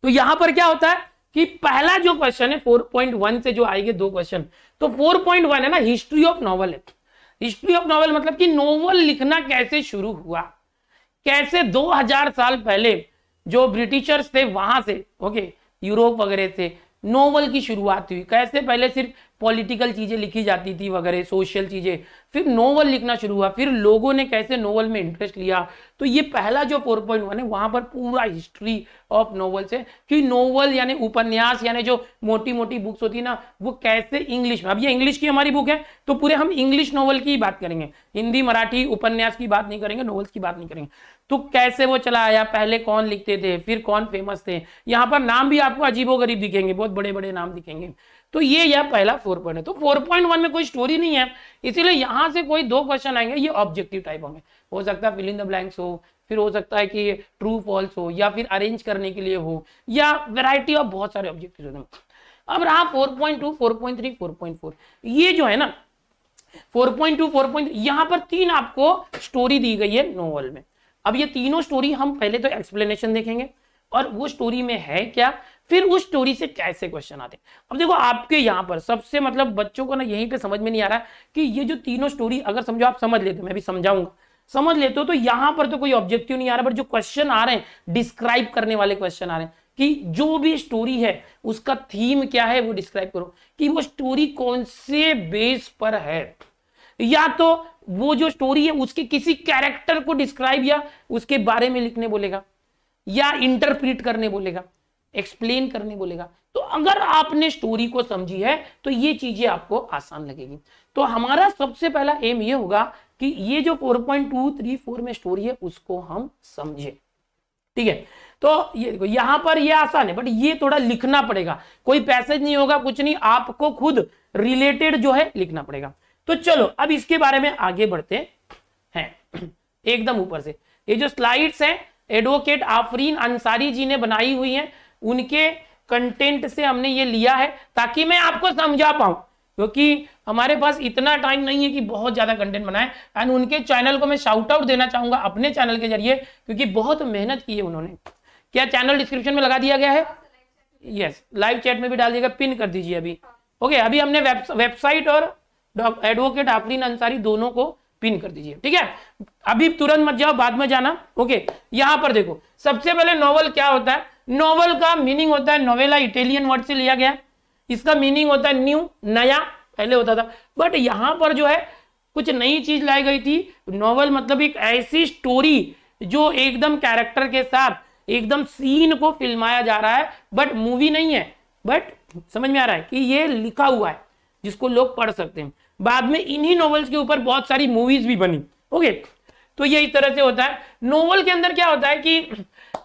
तो यहां पर क्या होता है कि पहला जो क्वेश्चन है 4.1 से जो आएंगे दो क्वेश्चन तो 4.1 है ना हिस्ट्री ऑफ नॉवल है हिस्ट्री ऑफ नॉवल मतलब कि नॉवल लिखना कैसे शुरू हुआ कैसे 2000 साल पहले जो ब्रिटिशर्स थे वहां से ओके यूरोप वगैरह से नोवल की शुरुआत हुई कैसे पहले सिर्फ पॉलिटिकल चीज़ें लिखी जाती थी वगैरह सोशल चीज़ें फिर नोवेल लिखना शुरू हुआ फिर लोगों ने कैसे नोवेल में इंटरेस्ट लिया तो ये पहला जो 4.1 है वहां पर पूरा हिस्ट्री ऑफ नोवेल्स है कि नोवेल यानी उपन्यास यानी जो मोटी मोटी बुक्स होती है ना वो कैसे इंग्लिश में अब ये इंग्लिश की हमारी बुक है तो पूरे हम इंग्लिश नॉवल की बात करेंगे हिंदी मराठी उपन्यास की बात नहीं करेंगे नॉवल्स की बात नहीं करेंगे तो कैसे वो चला आया पहले कौन लिखते थे फिर कौन फेमस थे यहाँ पर नाम भी आपको अजीबो गरीब दिखेंगे बहुत बड़े बड़े नाम दिखेंगे तो ये यह पहला फोर पॉइंट है तो फोर पॉइंट वन में कोई स्टोरी नहीं है इसीलिए यहाँ से कोई दो क्वेश्चन आएंगे ये ऑब्जेक्टिव टाइप होंगे हो सकता है फिलिंग द ब्लैंक्स हो फिर हो सकता है कि ट्रू फॉल्स हो या फिर अरेंज करने के लिए हो या वेराइटी ऑफ बहुत सारे ऑब्जेक्टिव होते हैं अब रहा four point two four point three four point four ये जो है ना four point two four point यहाँ पर तीन आपको स्टोरी दी गई है नोवल में अब ये तीनों स्टोरी हम पहले तो एक्सप्लेनेशन देखेंगे और वो स्टोरी में है क्या फिर उस स्टोरी से कैसे क्वेश्चन आते अब देखो आपके यहाँ पर सबसे मतलब बच्चों को ना यहीं पे समझ में नहीं आ रहा कि ये जो तीनों स्टोरी अगर समझो आप समझ लेते मैं भी समझाऊंगा समझ लेते हो तो यहाँ पर तो कोई ऑब्जेक्टिव नहीं आ रहा बट जो क्वेश्चन आ रहे हैं डिस्क्राइब करने वाले क्वेश्चन आ रहे हैं कि जो भी स्टोरी है उसका थीम क्या है वो डिस्क्राइब करो कि वो स्टोरी कौन से बेस पर है या तो वो जो स्टोरी है उसके किसी कैरेक्टर को डिस्क्राइब या उसके बारे में लिखने बोलेगा या इंटरप्रिट करने बोलेगा एक्सप्लेन करने बोलेगा तो अगर आपने स्टोरी को समझी है तो ये चीजें आपको आसान लगेगी तो हमारा सबसे पहला एम ये होगा कि ये जो 4.234 में स्टोरी है उसको हम समझे ठीक है तो ये यहां पर ये आसान है बट ये थोड़ा लिखना पड़ेगा कोई पैसेज नहीं होगा कुछ नहीं आपको खुद रिलेटेड जो है लिखना पड़ेगा तो चलो अब इसके बारे में आगे बढ़ते हैं एकदम ऊपर से ये जो स्लाइड्स हैं एडवोकेट आफरीन अंसारी जी ने बनाई हुई हैं उनके कंटेंट से हमने ये लिया है ताकि मैं आपको समझा पाऊं क्योंकि हमारे पास इतना टाइम नहीं है कि बहुत ज़्यादा कंटेंट बनाए एंड उनके चैनल को मैं शाउट आउट देना चाहूंगा अपने चैनल के जरिए क्योंकि बहुत मेहनत की है उन्होंने क्या चैनल डिस्क्रिप्शन में लगा दिया गया है यस लाइव चैट में भी डाल दिएगा पिन कर दीजिए अभी ओके okay, अभी हमने वेबसाइट और एडवोकेट आफरीन अंसारी दोनों को पिन कर दीजिए ठीक है अभी तुरंत मत जाओ बाद में जाना ओके okay, पर देखो सबसे पहले नॉवल क्या होता है नोवल का मीनिंग होता है नोवेला इटेलियन वर्ड से लिया गया इसका मीनिंग होता है न्यू नया पहले होता था बट यहां पर जो है कुछ नई चीज लाई गई थी नोवल मतलब एक ऐसी स्टोरी जो एकदम कैरेक्टर के साथ एकदम सीन को फिल्माया जा रहा है बट मूवी नहीं है बट समझ में आ रहा है कि ये लिखा हुआ है जिसको लोग पढ़ सकते हैं बाद में इन्हीं नॉवेल्स के ऊपर बहुत सारी मूवीज भी बनी ओके तो ये इस तरह से होता है नॉवल के अंदर क्या होता है कि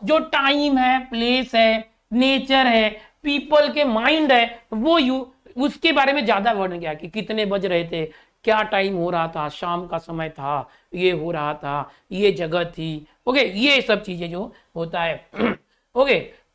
जो टाइम है प्लेस है नेचर है पीपल के माइंड है वो यू उसके बारे में ज्यादा वर्णन किया कि कितने बज रहे थे क्या टाइम हो रहा था शाम का समय था ये हो रहा था ये जगह थी ओके ये सब चीजें जो होता है ओके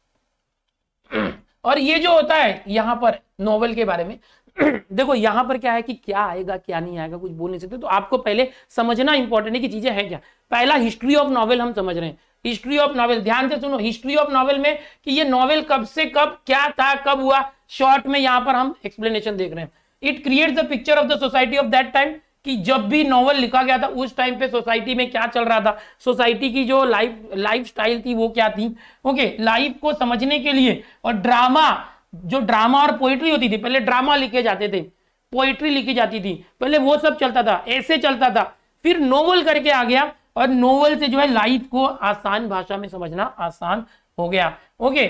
और ये जो होता है यहाँ पर नॉवल के बारे में देखो यहाँ पर क्या है कि क्या आएगा क्या नहीं आएगा कुछ बोल नहीं सकते तो आपको पहले समझना इंपॉर्टेंट है कि चीजें हैं क्या पहला हिस्ट्री ऑफ नॉवल हम समझ रहे हैं हिस्ट्री ऑफ नॉवेल ध्यान से सुनो हिस्ट्री ऑफ नॉवेल में कि ये नॉवेल कब से कब क्या था कब हुआ शॉर्ट में यहां पर हम एक्सप्लेनेशन देख रहे हैं it create the picture of the society of that time कि जब भी नॉवल लिखा गया था उस टाइम पे सोसाइटी में क्या चल रहा था सोसाइटी की जो लाइफ लाइफ स्टाइल थी वो क्या थी ओके लाइफ को समझने के लिए और ड्रामा जो ड्रामा और पोइट्री होती थी पहले ड्रामा लिखे जाते थे पोइट्री लिखी जाती थी पहले वो सब चलता था ऐसे चलता था फिर नॉवल करके आ गया और नोवल से जो है लाइफ को आसान भाषा में समझना आसान हो गया ओके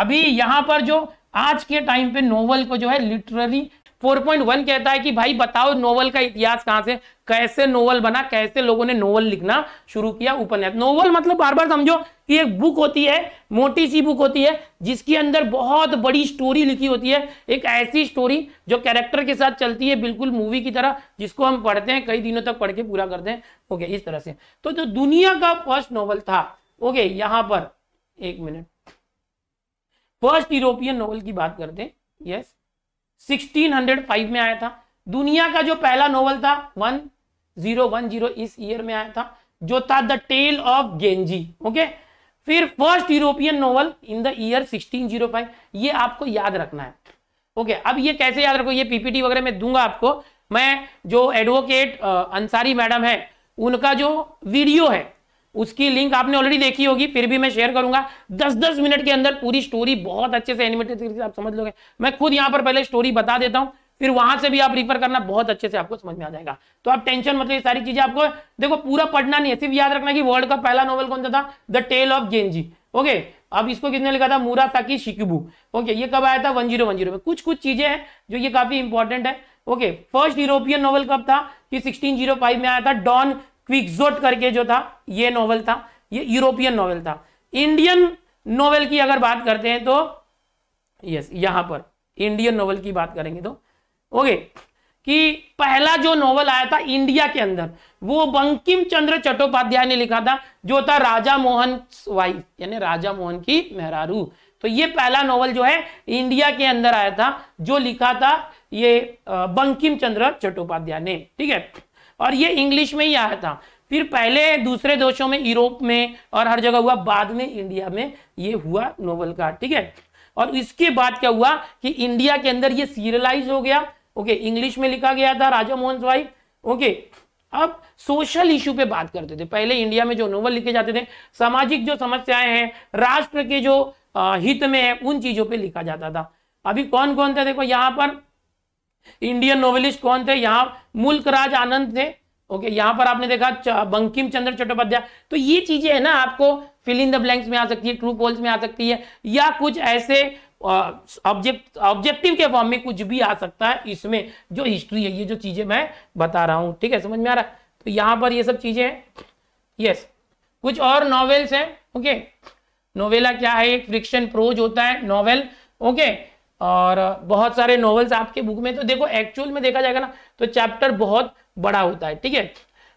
अभी यहां पर जो आज के टाइम पे नोवल को जो है लिटररी 4.1 कहता है कि भाई बताओ नोवल का इतिहास कहां से कैसे नोवल बना कैसे लोगों ने नोवल लिखना शुरू किया उपन्यास नोवल मतलब बार बार समझो कि एक बुक होती है मोटी सी बुक होती है जिसके अंदर बहुत बड़ी स्टोरी लिखी होती है एक ऐसी स्टोरी जो कैरेक्टर के साथ चलती है बिल्कुल मूवी की तरह जिसको हम पढ़ते हैं कई दिनों तक पढ़ के पूरा करते हैं ओके इस तरह से तो जो दुनिया का फर्स्ट नॉवल था ओके यहां पर एक मिनट फर्स्ट यूरोपियन नॉवल की बात करते हैं यस 1605 में आया था दुनिया का जो पहला नोवल था 1010 इस ईयर में आया था जो था the tale of Genji okay फिर first European novel in the year 1605 ये आपको याद रखना है ओके अब ये कैसे याद रखो ये पीपीटी वगैरह मैं दूंगा आपको मैं जो एडवोकेट अंसारी मैडम है उनका जो वीडियो है उसकी लिंक आपने ऑलरेडी देखी होगी फिर भी मैं शेयर करूंगा दस दस मिनट के अंदर पूरी स्टोरी बहुत अच्छे से एनिमेटेड तरीके से आप समझ लोगे मैं खुद यहाँ पर पहले स्टोरी बता देता हूँ फिर वहां से भी आप रिफर करना बहुत अच्छे से आपको समझ में आ जाएगा तो आप टेंशन मतलब ये सारी चीजें आपको देखो पूरा पढ़ना नहीं है सिर्फ याद रखना कि वर्ल्ड का पहला नॉवल कौन सा था the tale of Genji okay अब इसको किसने लिखा था मुरासाकी शिकबू ओके ये कब आया था वन जीरो वन जीरो में कुछ कुछ चीजें हैं जो ये काफी इंपॉर्टेंट है ओके फर्स्ट यूरोपियन नॉवल कब था ये सिक्सटीन oh में आया था डॉन क्विकजोट करके जो था ये नॉवल था ये यूरोपियन नॉवल था इंडियन नॉवल की अगर बात करते हैं तो यस यहां पर इंडियन नॉवल की बात करेंगे तो ओके कि पहला जो नॉवल आया था इंडिया के अंदर वो बंकिम चंद्र चट्टोपाध्याय ने लिखा था जो था राजा मोहन वाइफ यानी राजा मोहन की मेहरारू तो ये पहला नॉवल जो है इंडिया के अंदर आया था जो लिखा था ये बंकिम चंद्र चट्टोपाध्याय ने ठीक है और ये इंग्लिश में ही आया था फिर पहले दूसरे देशों में यूरोप में और हर जगह हुआ बाद में इंडिया में ये हुआ नोवल का ठीक है और इसके बाद क्या हुआ कि इंडिया के अंदर ये सीरियलाइज हो गया ओके इंग्लिश में लिखा गया था राजा मोहन स्वाई ओके अब सोशल इशू पे बात करते थे पहले इंडिया में जो नोवल लिखे जाते थे सामाजिक जो समस्याएं हैं राष्ट्र के जो हित में है उन चीजों पर लिखा जाता था अभी कौन कौन थे देखो यहां पर इंडियन नोवेलिस्ट कौन थे यहाँ मुल्क राज आनंद थे ओके यहाँ पर आपने देखा बंकिम चंद्र चट्टोपाध्याय तो ये चीजें है ना आपको फिल इन द ब्लैंक्स में आ सकती है ट्रू पोल्स में आ सकती है या कुछ ऐसे ऑब्जेक्ट ऑब्जेक्टिव के फॉर्म में कुछ भी आ सकता है इसमें जो हिस्ट्री है ये जो चीजें मैं बता रहा हूँ ठीक है समझ में आ रहा है तो यहाँ पर ये सब चीजें हैं यस कुछ और नॉवेल्स हैं ओके नोवेला क्या है एक फ्रिक्शन प्रोज होता है नॉवेल ओके और बहुत सारे नॉवेल्स आपके बुक में तो देखो एक्चुअल में देखा जाएगा ना तो चैप्टर बहुत बड़ा होता है ठीक है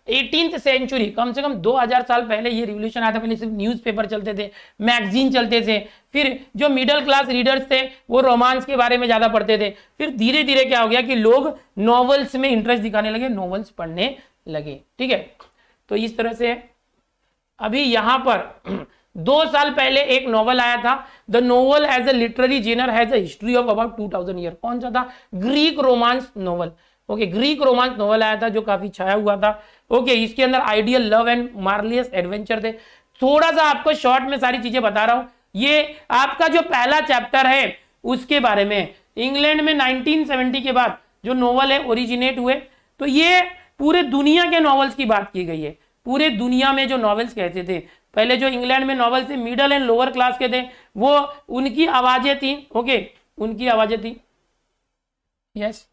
एटीन सेंचुरी कम से कम 2000 साल पहले ये रिवोल्यूशन आया था पहले सिर्फ न्यूज़पेपर चलते थे मैगजीन चलते थे फिर जो मिडिल क्लास रीडर्स थे वो रोमांस के बारे में ज़्यादा पढ़ते थे फिर धीरे धीरे क्या हो गया कि लोग नॉवल्स में इंटरेस्ट दिखाने लगे नॉवल्स पढ़ने लगे ठीक है तो इस तरह से अभी यहाँ पर दो साल पहले एक नॉवल आया था the novel as a literary genre has history of about two thousand year कौन सा था Greek romance novel okay Greek romance novel आया था जो काफी छाया हुआ था ओके okay, इसके अंदर ideal love and marvellous adventure थे थोड़ा सा आपको शॉर्ट में सारी चीजें बता रहा हूं ये आपका जो पहला चैप्टर है उसके बारे में इंग्लैंड में 1970 के बाद जो नॉवल है ओरिजिनेट हुए तो ये पूरे दुनिया के नॉवेल्स की बात की गई है पूरे दुनिया में जो नॉवेल्स कहते थे पहले जो इंग्लैंड में नॉवल थे मिडल एंड लोअर क्लास के थे वो उनकी आवाजें थी ओके उनकी आवाजें थी यस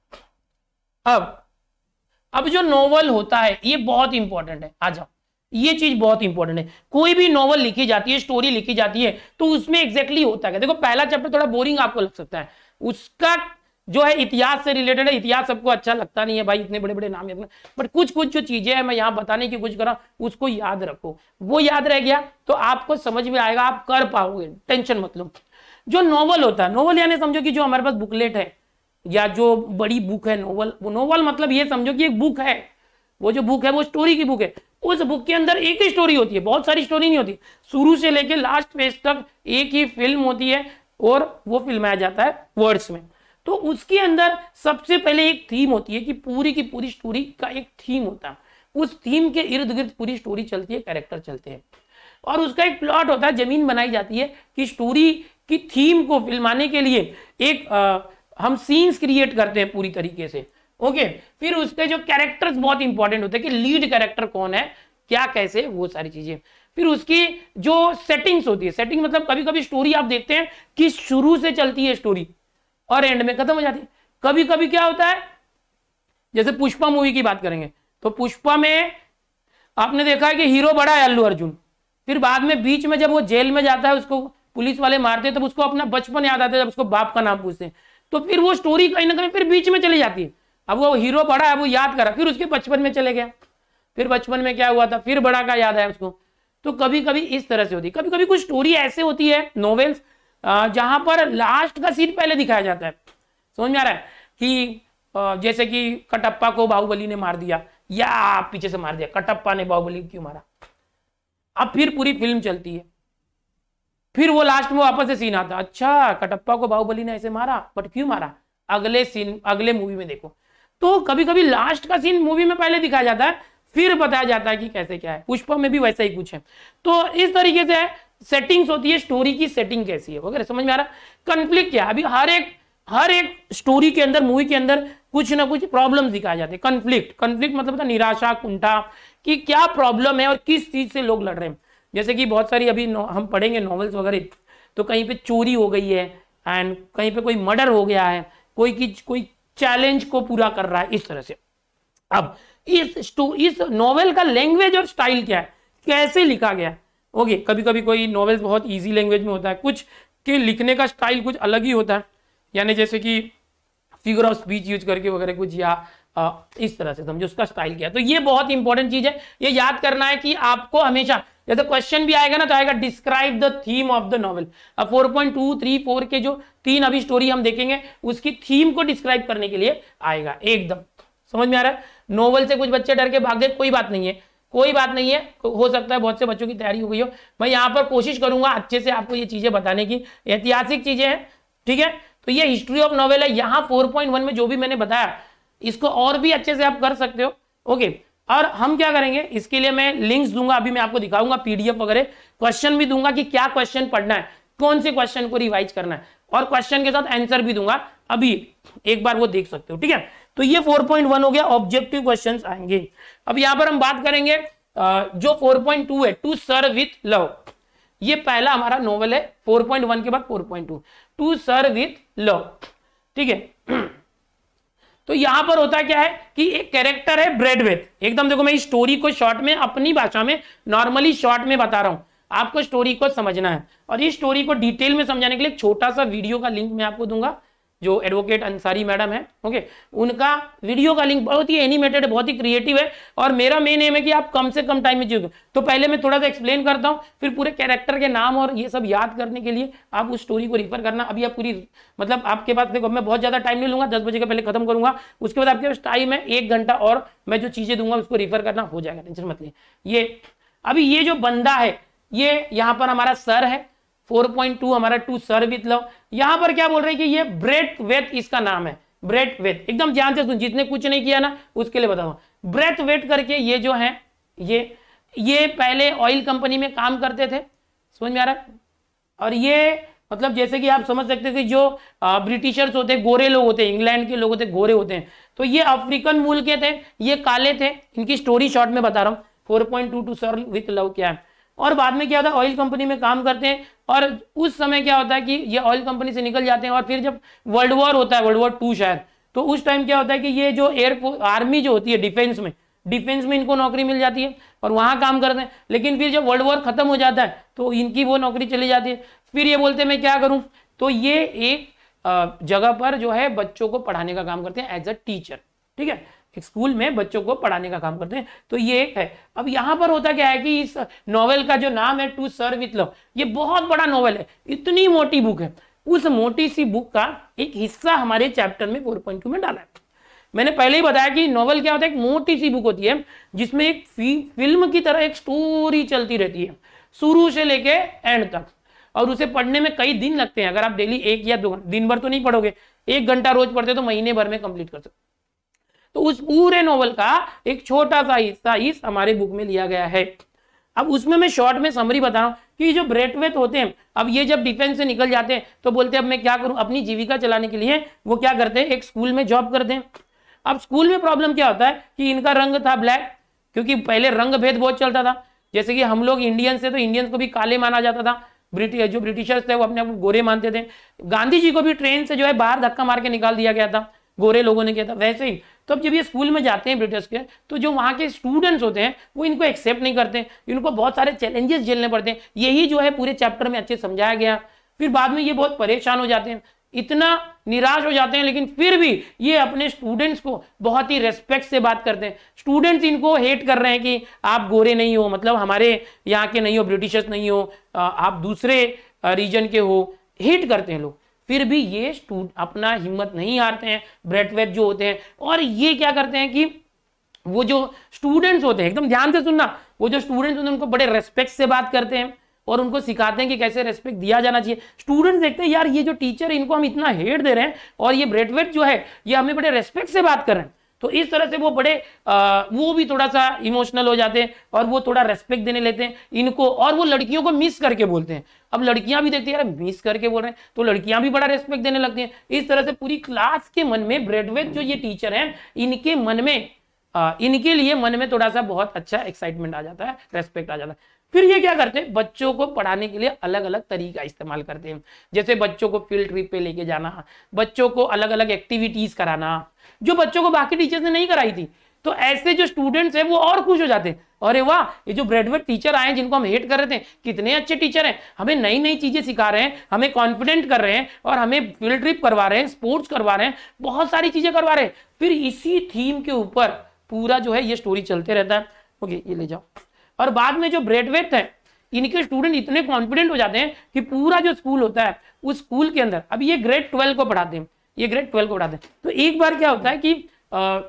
अब अब जो नॉवल होता है ये बहुत इंपॉर्टेंट है आ जाओ ये चीज बहुत इंपॉर्टेंट है कोई भी नॉवल लिखी जाती है स्टोरी लिखी जाती है तो उसमें एग्जैक्टली exactly होता है देखो पहला चैप्टर थोड़ा बोरिंग आपको लग सकता है उसका जो है इतिहास से रिलेटेड है इतिहास सबको अच्छा लगता नहीं है भाई इतने बड़े बड़े नाम इतने बट कुछ कुछ जो चीजें हैं मैं यहाँ बताने की कुछ करा उसको याद रखो वो याद रह गया तो आपको समझ में आएगा आप कर पाओगे टेंशन मतलब जो नॉवल होता है नॉवल यानी समझो कि जो हमारे पास बुकलेट है या जो बड़ी बुक है नॉवल वो नॉवल मतलब ये समझो कि एक बुक है वो जो बुक है वो स्टोरी की बुक है उस बुक के अंदर एक ही स्टोरी होती है बहुत सारी स्टोरी नहीं होती शुरू से लेकर लास्ट पेज तक एक ही फिल्म होती है और वो फिल्माया जाता है वर्ड्स में तो उसके अंदर सबसे पहले एक थीम होती है कि पूरी की पूरी स्टोरी का एक थीम होता है उस थीम के इर्द गिर्द पूरी स्टोरी चलती है कैरेक्टर चलते हैं और उसका एक प्लॉट होता है जमीन बनाई जाती है कि स्टोरी की थीम को फिल्माने के लिए एक आ, हम सीन्स क्रिएट करते हैं पूरी तरीके से ओके फिर उसके जो कैरेक्टर्स बहुत इंपॉर्टेंट होते हैं कि लीड कैरेक्टर कौन है क्या कैसे वो सारी चीजें फिर उसकी जो सेटिंग्स होती है सेटिंग मतलब कभी कभी स्टोरी आप देखते हैं कि शुरू से चलती है स्टोरी और एंड में खत्म हो जाती है कभी कभी क्या होता है जैसे पुष्पा मूवी की बात करेंगे तो पुष्पा में आपने देखा है कि हीरो बड़ा है अल्लू अर्जुन फिर बाद में बीच में जब वो जेल में जाता है उसको पुलिस वाले मारते हैं तब उसको अपना बचपन याद आता है जब उसको बाप का नाम पूछते हैं तो फिर वो स्टोरी कहीं ना कहीं फिर बीच में चली जाती है अब वो हीरो बड़ा है वो याद करा फिर उसके बचपन में चले गया फिर बचपन में क्या हुआ था फिर बड़ा का याद आया उसको तो कभी कभी इस तरह से होती है कभी कभी कुछ स्टोरी ऐसे होती है नॉवेल्स जहां पर लास्ट का सीन पहले दिखाया जाता है समझ में आ रहा है कि जैसे कि कटप्पा को बाहुबली ने मार दिया या पीछे से मार दिया कटप्पा ने बाहुबली क्यों मारा अब फिर पूरी फिल्म चलती है फिर वो लास्ट में वापस से सीन आता अच्छा कटप्पा को बाहुबली ने ऐसे मारा बट क्यों मारा अगले सीन अगले मूवी में देखो तो कभी कभी लास्ट का सीन मूवी में पहले दिखाया जाता है फिर बताया जाता है कि कैसे क्या है पुष्पा में भी वैसा ही कुछ है तो इस तरीके से सेटिंग्स होती है स्टोरी की सेटिंग कैसी है वगैरह समझ में आ रहा कंफ्लिक्ट क्या है अभी हर एक हर एक स्टोरी के अंदर मूवी के अंदर कुछ ना कुछ प्रॉब्लम दिखाए जाते हैं कन्फ्लिक्ट कन्फ्लिक्ट मतलब निराशा कुंठा कि क्या प्रॉब्लम है और किस चीज से लोग लड़ रहे हैं जैसे कि बहुत सारी अभी हम पढ़ेंगे नॉवेल्स वगैरह तो कहीं पे चोरी हो गई है एंड कहीं पे कोई मर्डर हो गया है कोई की कोई चैलेंज को पूरा कर रहा है इस तरह से अब इस इस नॉवेल का लैंग्वेज और स्टाइल क्या है कैसे लिखा गया है ओके कभी कभी कोई नॉवेल्स बहुत ईजी लैंग्वेज में होता है कुछ के लिखने का स्टाइल कुछ अलग ही होता है यानी जैसे कि फिगर ऑफ स्पीच यूज करके वगैरह कुछ या आ, इस तरह से समझो उसका स्टाइल क्या है तो ये बहुत इंपॉर्टेंट चीज है ये याद करना है कि आपको हमेशा जैसे क्वेश्चन भी आएगा ना तो आएगा describe the theme of the novel अब 4.2, 3, के जो तीन अभी स्टोरी हम देखेंगे उसकी थीम को डिस्क्राइब करने के लिए आएगा एकदम समझ में आ रहा है नॉवल से कुछ बच्चे डर के भाग गए कोई बात नहीं है कोई बात नहीं है हो सकता है बहुत से बच्चों की तैयारी हो गई हो मैं यहाँ पर कोशिश करूंगा अच्छे से आपको ये चीज़ें बताने की ऐतिहासिक चीज़ें हैं ठीक है तो ये हिस्ट्री ऑफ नॉवेल है यहाँ 4.1 में जो भी मैंने बताया इसको और भी अच्छे से आप कर सकते हो ओके और हम क्या करेंगे इसके लिए मैं लिंक्स दूंगा अभी मैं आपको दिखाऊंगा पीडीएफ वगैरह क्वेश्चन भी दूंगा कि क्या क्वेश्चन पढ़ना है कौन से क्वेश्चन को रिवाइज करना है और क्वेश्चन के साथ आंसर भी दूंगा अभी एक बार वो देख सकते हो ठीक है तो ये 4.1 हो गया ऑब्जेक्टिव क्वेश्चंस आएंगे अब यहां पर हम बात करेंगे जो 4.2 है टू सर विथ लव ये पहला हमारा नोवेल है 4.1 के बाद 4.2 टू सर विथ लव ठीक है तो यहां पर होता क्या है कि एक कैरेक्टर है विथ एकदम देखो मैं इस स्टोरी को शॉर्ट में अपनी भाषा में नॉर्मली शॉर्ट में बता रहा हूं आपको स्टोरी को समझना है और इस स्टोरी को डिटेल में समझाने के लिए छोटा सा वीडियो का लिंक मैं आपको दूंगा जो एडवोकेट अंसारी मैडम है ओके उनका वीडियो का लिंक बहुत ही एनिमेटेड है बहुत ही क्रिएटिव है और मेरा मेन एम है कि आप कम से कम टाइम में जियोगे तो पहले मैं थोड़ा सा एक्सप्लेन करता हूँ फिर पूरे कैरेक्टर के नाम और ये सब याद करने के लिए आप उस स्टोरी को रिफर करना अभी आप पूरी मतलब आपके पास देखो मैं बहुत ज़्यादा टाइम नहीं लूँगा दस बजे के पहले खत्म करूँगा उसके बाद आपके पास टाइम है एक घंटा और मैं जो चीज़ें दूंगा उसको रिफर करना हो जाएगा टेंशन मतलब ये अभी ये जो बंदा है ये यहाँ पर हमारा सर है 4.2 हमारा टू सर विथ लव यहां पर क्या बोल रहे हैं कि ये ब्रेथ वेथ इसका नाम है ब्रेथ वेथ एकदम ध्यान से सुन जितने कुछ नहीं किया ना उसके लिए बता दो ब्रेथ वेट करके ये जो है ये ये पहले ऑयल कंपनी में काम करते थे समझ में आ रहा है और ये मतलब जैसे कि आप समझ सकते हो कि जो ब्रिटिशर्स होते हैं गोरे लोग होते हैं इंग्लैंड के लोग होते हैं गोरे होते हैं तो ये अफ्रीकन मूल के थे ये काले थे इनकी स्टोरी शॉर्ट में बता रहा हूँ four point two to sir with love क्या है और बाद में क्या होता है ऑयल कंपनी में काम करते हैं और उस समय क्या होता है कि ये ऑयल कंपनी से निकल जाते हैं और फिर जब वर्ल्ड वॉर होता है वर्ल्ड वॉर टू शायद तो उस टाइम क्या होता है कि ये जो एयरफोर्स आर्मी जो होती है डिफेंस में डिफेंस में इनको नौकरी मिल जाती है और वहाँ काम करते हैं लेकिन फिर जब वर्ल्ड वॉर खत्म हो जाता है तो इनकी वो नौकरी चली जाती है फिर ये बोलते हैं मैं क्या करूँ तो ये एक जगह पर जो है बच्चों को पढ़ाने का काम करते हैं एज अ टीचर ठीक है एक स्कूल में बच्चों को पढ़ाने का काम करते हैं तो ये एक है अब यहाँ पर होता क्या है कि इस नॉवेल का जो नाम है टू सर विथ लव ये बहुत बड़ा नॉवेल है इतनी मोटी बुक है उस मोटी सी बुक का एक हिस्सा हमारे चैप्टर में फोर पॉइंट टू में डाला है मैंने पहले ही बताया कि नॉवल क्या होता है एक मोटी सी बुक होती है जिसमें एक फिल्म की तरह एक स्टोरी चलती रहती है शुरू से लेके एंड तक और उसे पढ़ने में कई दिन लगते हैं अगर आप डेली एक या दो दिन भर तो नहीं पढ़ोगे एक घंटा रोज पढ़ते तो महीने भर में कंप्लीट कर सकते तो उस पूरे नोवेल का एक छोटा सा हिस्सा इस हमारे बुक में लिया गया है अब उसमें मैं शॉर्ट में समरी बता रहा हूँ कि जो ब्रेटवेट होते हैं अब ये जब डिफेंस से निकल जाते हैं तो बोलते हैं अब मैं क्या करूँ अपनी जीविका चलाने के लिए वो क्या करते हैं एक स्कूल में जॉब करते हैं अब स्कूल में प्रॉब्लम क्या होता है कि इनका रंग था ब्लैक क्योंकि पहले रंग भेद बहुत चलता था जैसे कि हम लोग इंडियंस थे तो इंडियंस को भी काले माना जाता था ब्रिटिश जो ब्रिटिशर्स थे वो अपने आप को गोरे मानते थे गांधी जी को भी ट्रेन से जो है बाहर धक्का मार के निकाल दिया गया था गोरे लोगों ने किया था वैसे ही तो अब जब ये स्कूल में जाते हैं ब्रिटिश के तो जो वहाँ के स्टूडेंट्स होते हैं वो इनको एक्सेप्ट नहीं करते इनको बहुत सारे चैलेंजेस झेलने पड़ते हैं यही जो है पूरे चैप्टर में अच्छे समझाया गया फिर बाद में ये बहुत परेशान हो जाते हैं इतना निराश हो जाते हैं लेकिन फिर भी ये अपने स्टूडेंट्स को बहुत ही रेस्पेक्ट से बात करते हैं स्टूडेंट्स इनको हेट कर रहे हैं कि आप गोरे नहीं हो मतलब हमारे यहाँ के नहीं हो ब्रिटिशर्स नहीं हो आप दूसरे रीजन के हो हेट करते हैं लोग फिर भी ये स्टूड अपना हिम्मत नहीं हारते हैं ब्रेटवेट जो होते हैं और ये क्या करते हैं कि वो जो स्टूडेंट्स होते हैं एकदम ध्यान से सुनना वो जो स्टूडेंट्स होते हैं उनको बड़े रेस्पेक्ट से बात करते हैं और उनको सिखाते हैं कि कैसे रेस्पेक्ट दिया जाना चाहिए स्टूडेंट्स देखते हैं यार ये जो टीचर इनको हम इतना हेट दे रहे हैं और ये ब्रेडवेट जो है ये हमें बड़े रेस्पेक्ट से बात कर रहे हैं तो इस तरह से वो बड़े आ, वो भी थोड़ा सा इमोशनल हो जाते हैं और वो थोड़ा रेस्पेक्ट देने लेते हैं इनको और वो लड़कियों को मिस करके बोलते हैं अब लड़कियां भी देखती है यार मिस करके बोल रहे हैं तो लड़कियां भी बड़ा रेस्पेक्ट देने लगती हैं इस तरह से पूरी क्लास के मन में ब्रेडवेथ जो ये टीचर हैं इनके मन में आ, इनके लिए मन में थोड़ा सा बहुत अच्छा एक्साइटमेंट आ जाता है रेस्पेक्ट आ जाता है फिर ये क्या करते हैं बच्चों को पढ़ाने के लिए अलग अलग तरीका इस्तेमाल करते हैं जैसे बच्चों को फील्ड ट्रिप पे लेके जाना बच्चों को अलग अलग एक्टिविटीज कराना जो बच्चों को बाकी टीचर्स ने नहीं कराई थी तो ऐसे जो स्टूडेंट्स हैं वो और खुश हो जाते हैं अरे वाह ये जो ब्रेडवर्ड टीचर आए जिनको हम हेट कर रहे थे कितने अच्छे टीचर हैं हमें नई नई चीज़ें सिखा रहे हैं हमें कॉन्फिडेंट कर रहे हैं और हमें फील्ड ट्रिप करवा रहे हैं स्पोर्ट्स करवा रहे हैं बहुत सारी चीज़ें करवा रहे हैं फिर इसी थीम के ऊपर पूरा जो है ये स्टोरी चलते रहता है ओके ये ले जाओ और बाद में जो ब्रेडवेथ है इनके स्टूडेंट इतने कॉन्फिडेंट हो जाते हैं कि पूरा जो स्कूल होता है उस स्कूल के अंदर अब ये ग्रेड ट्वेल्व को पढ़ाते हैं ये ग्रेड ट्वेल्व को पढ़ाते हैं तो एक बार क्या होता है कि आ,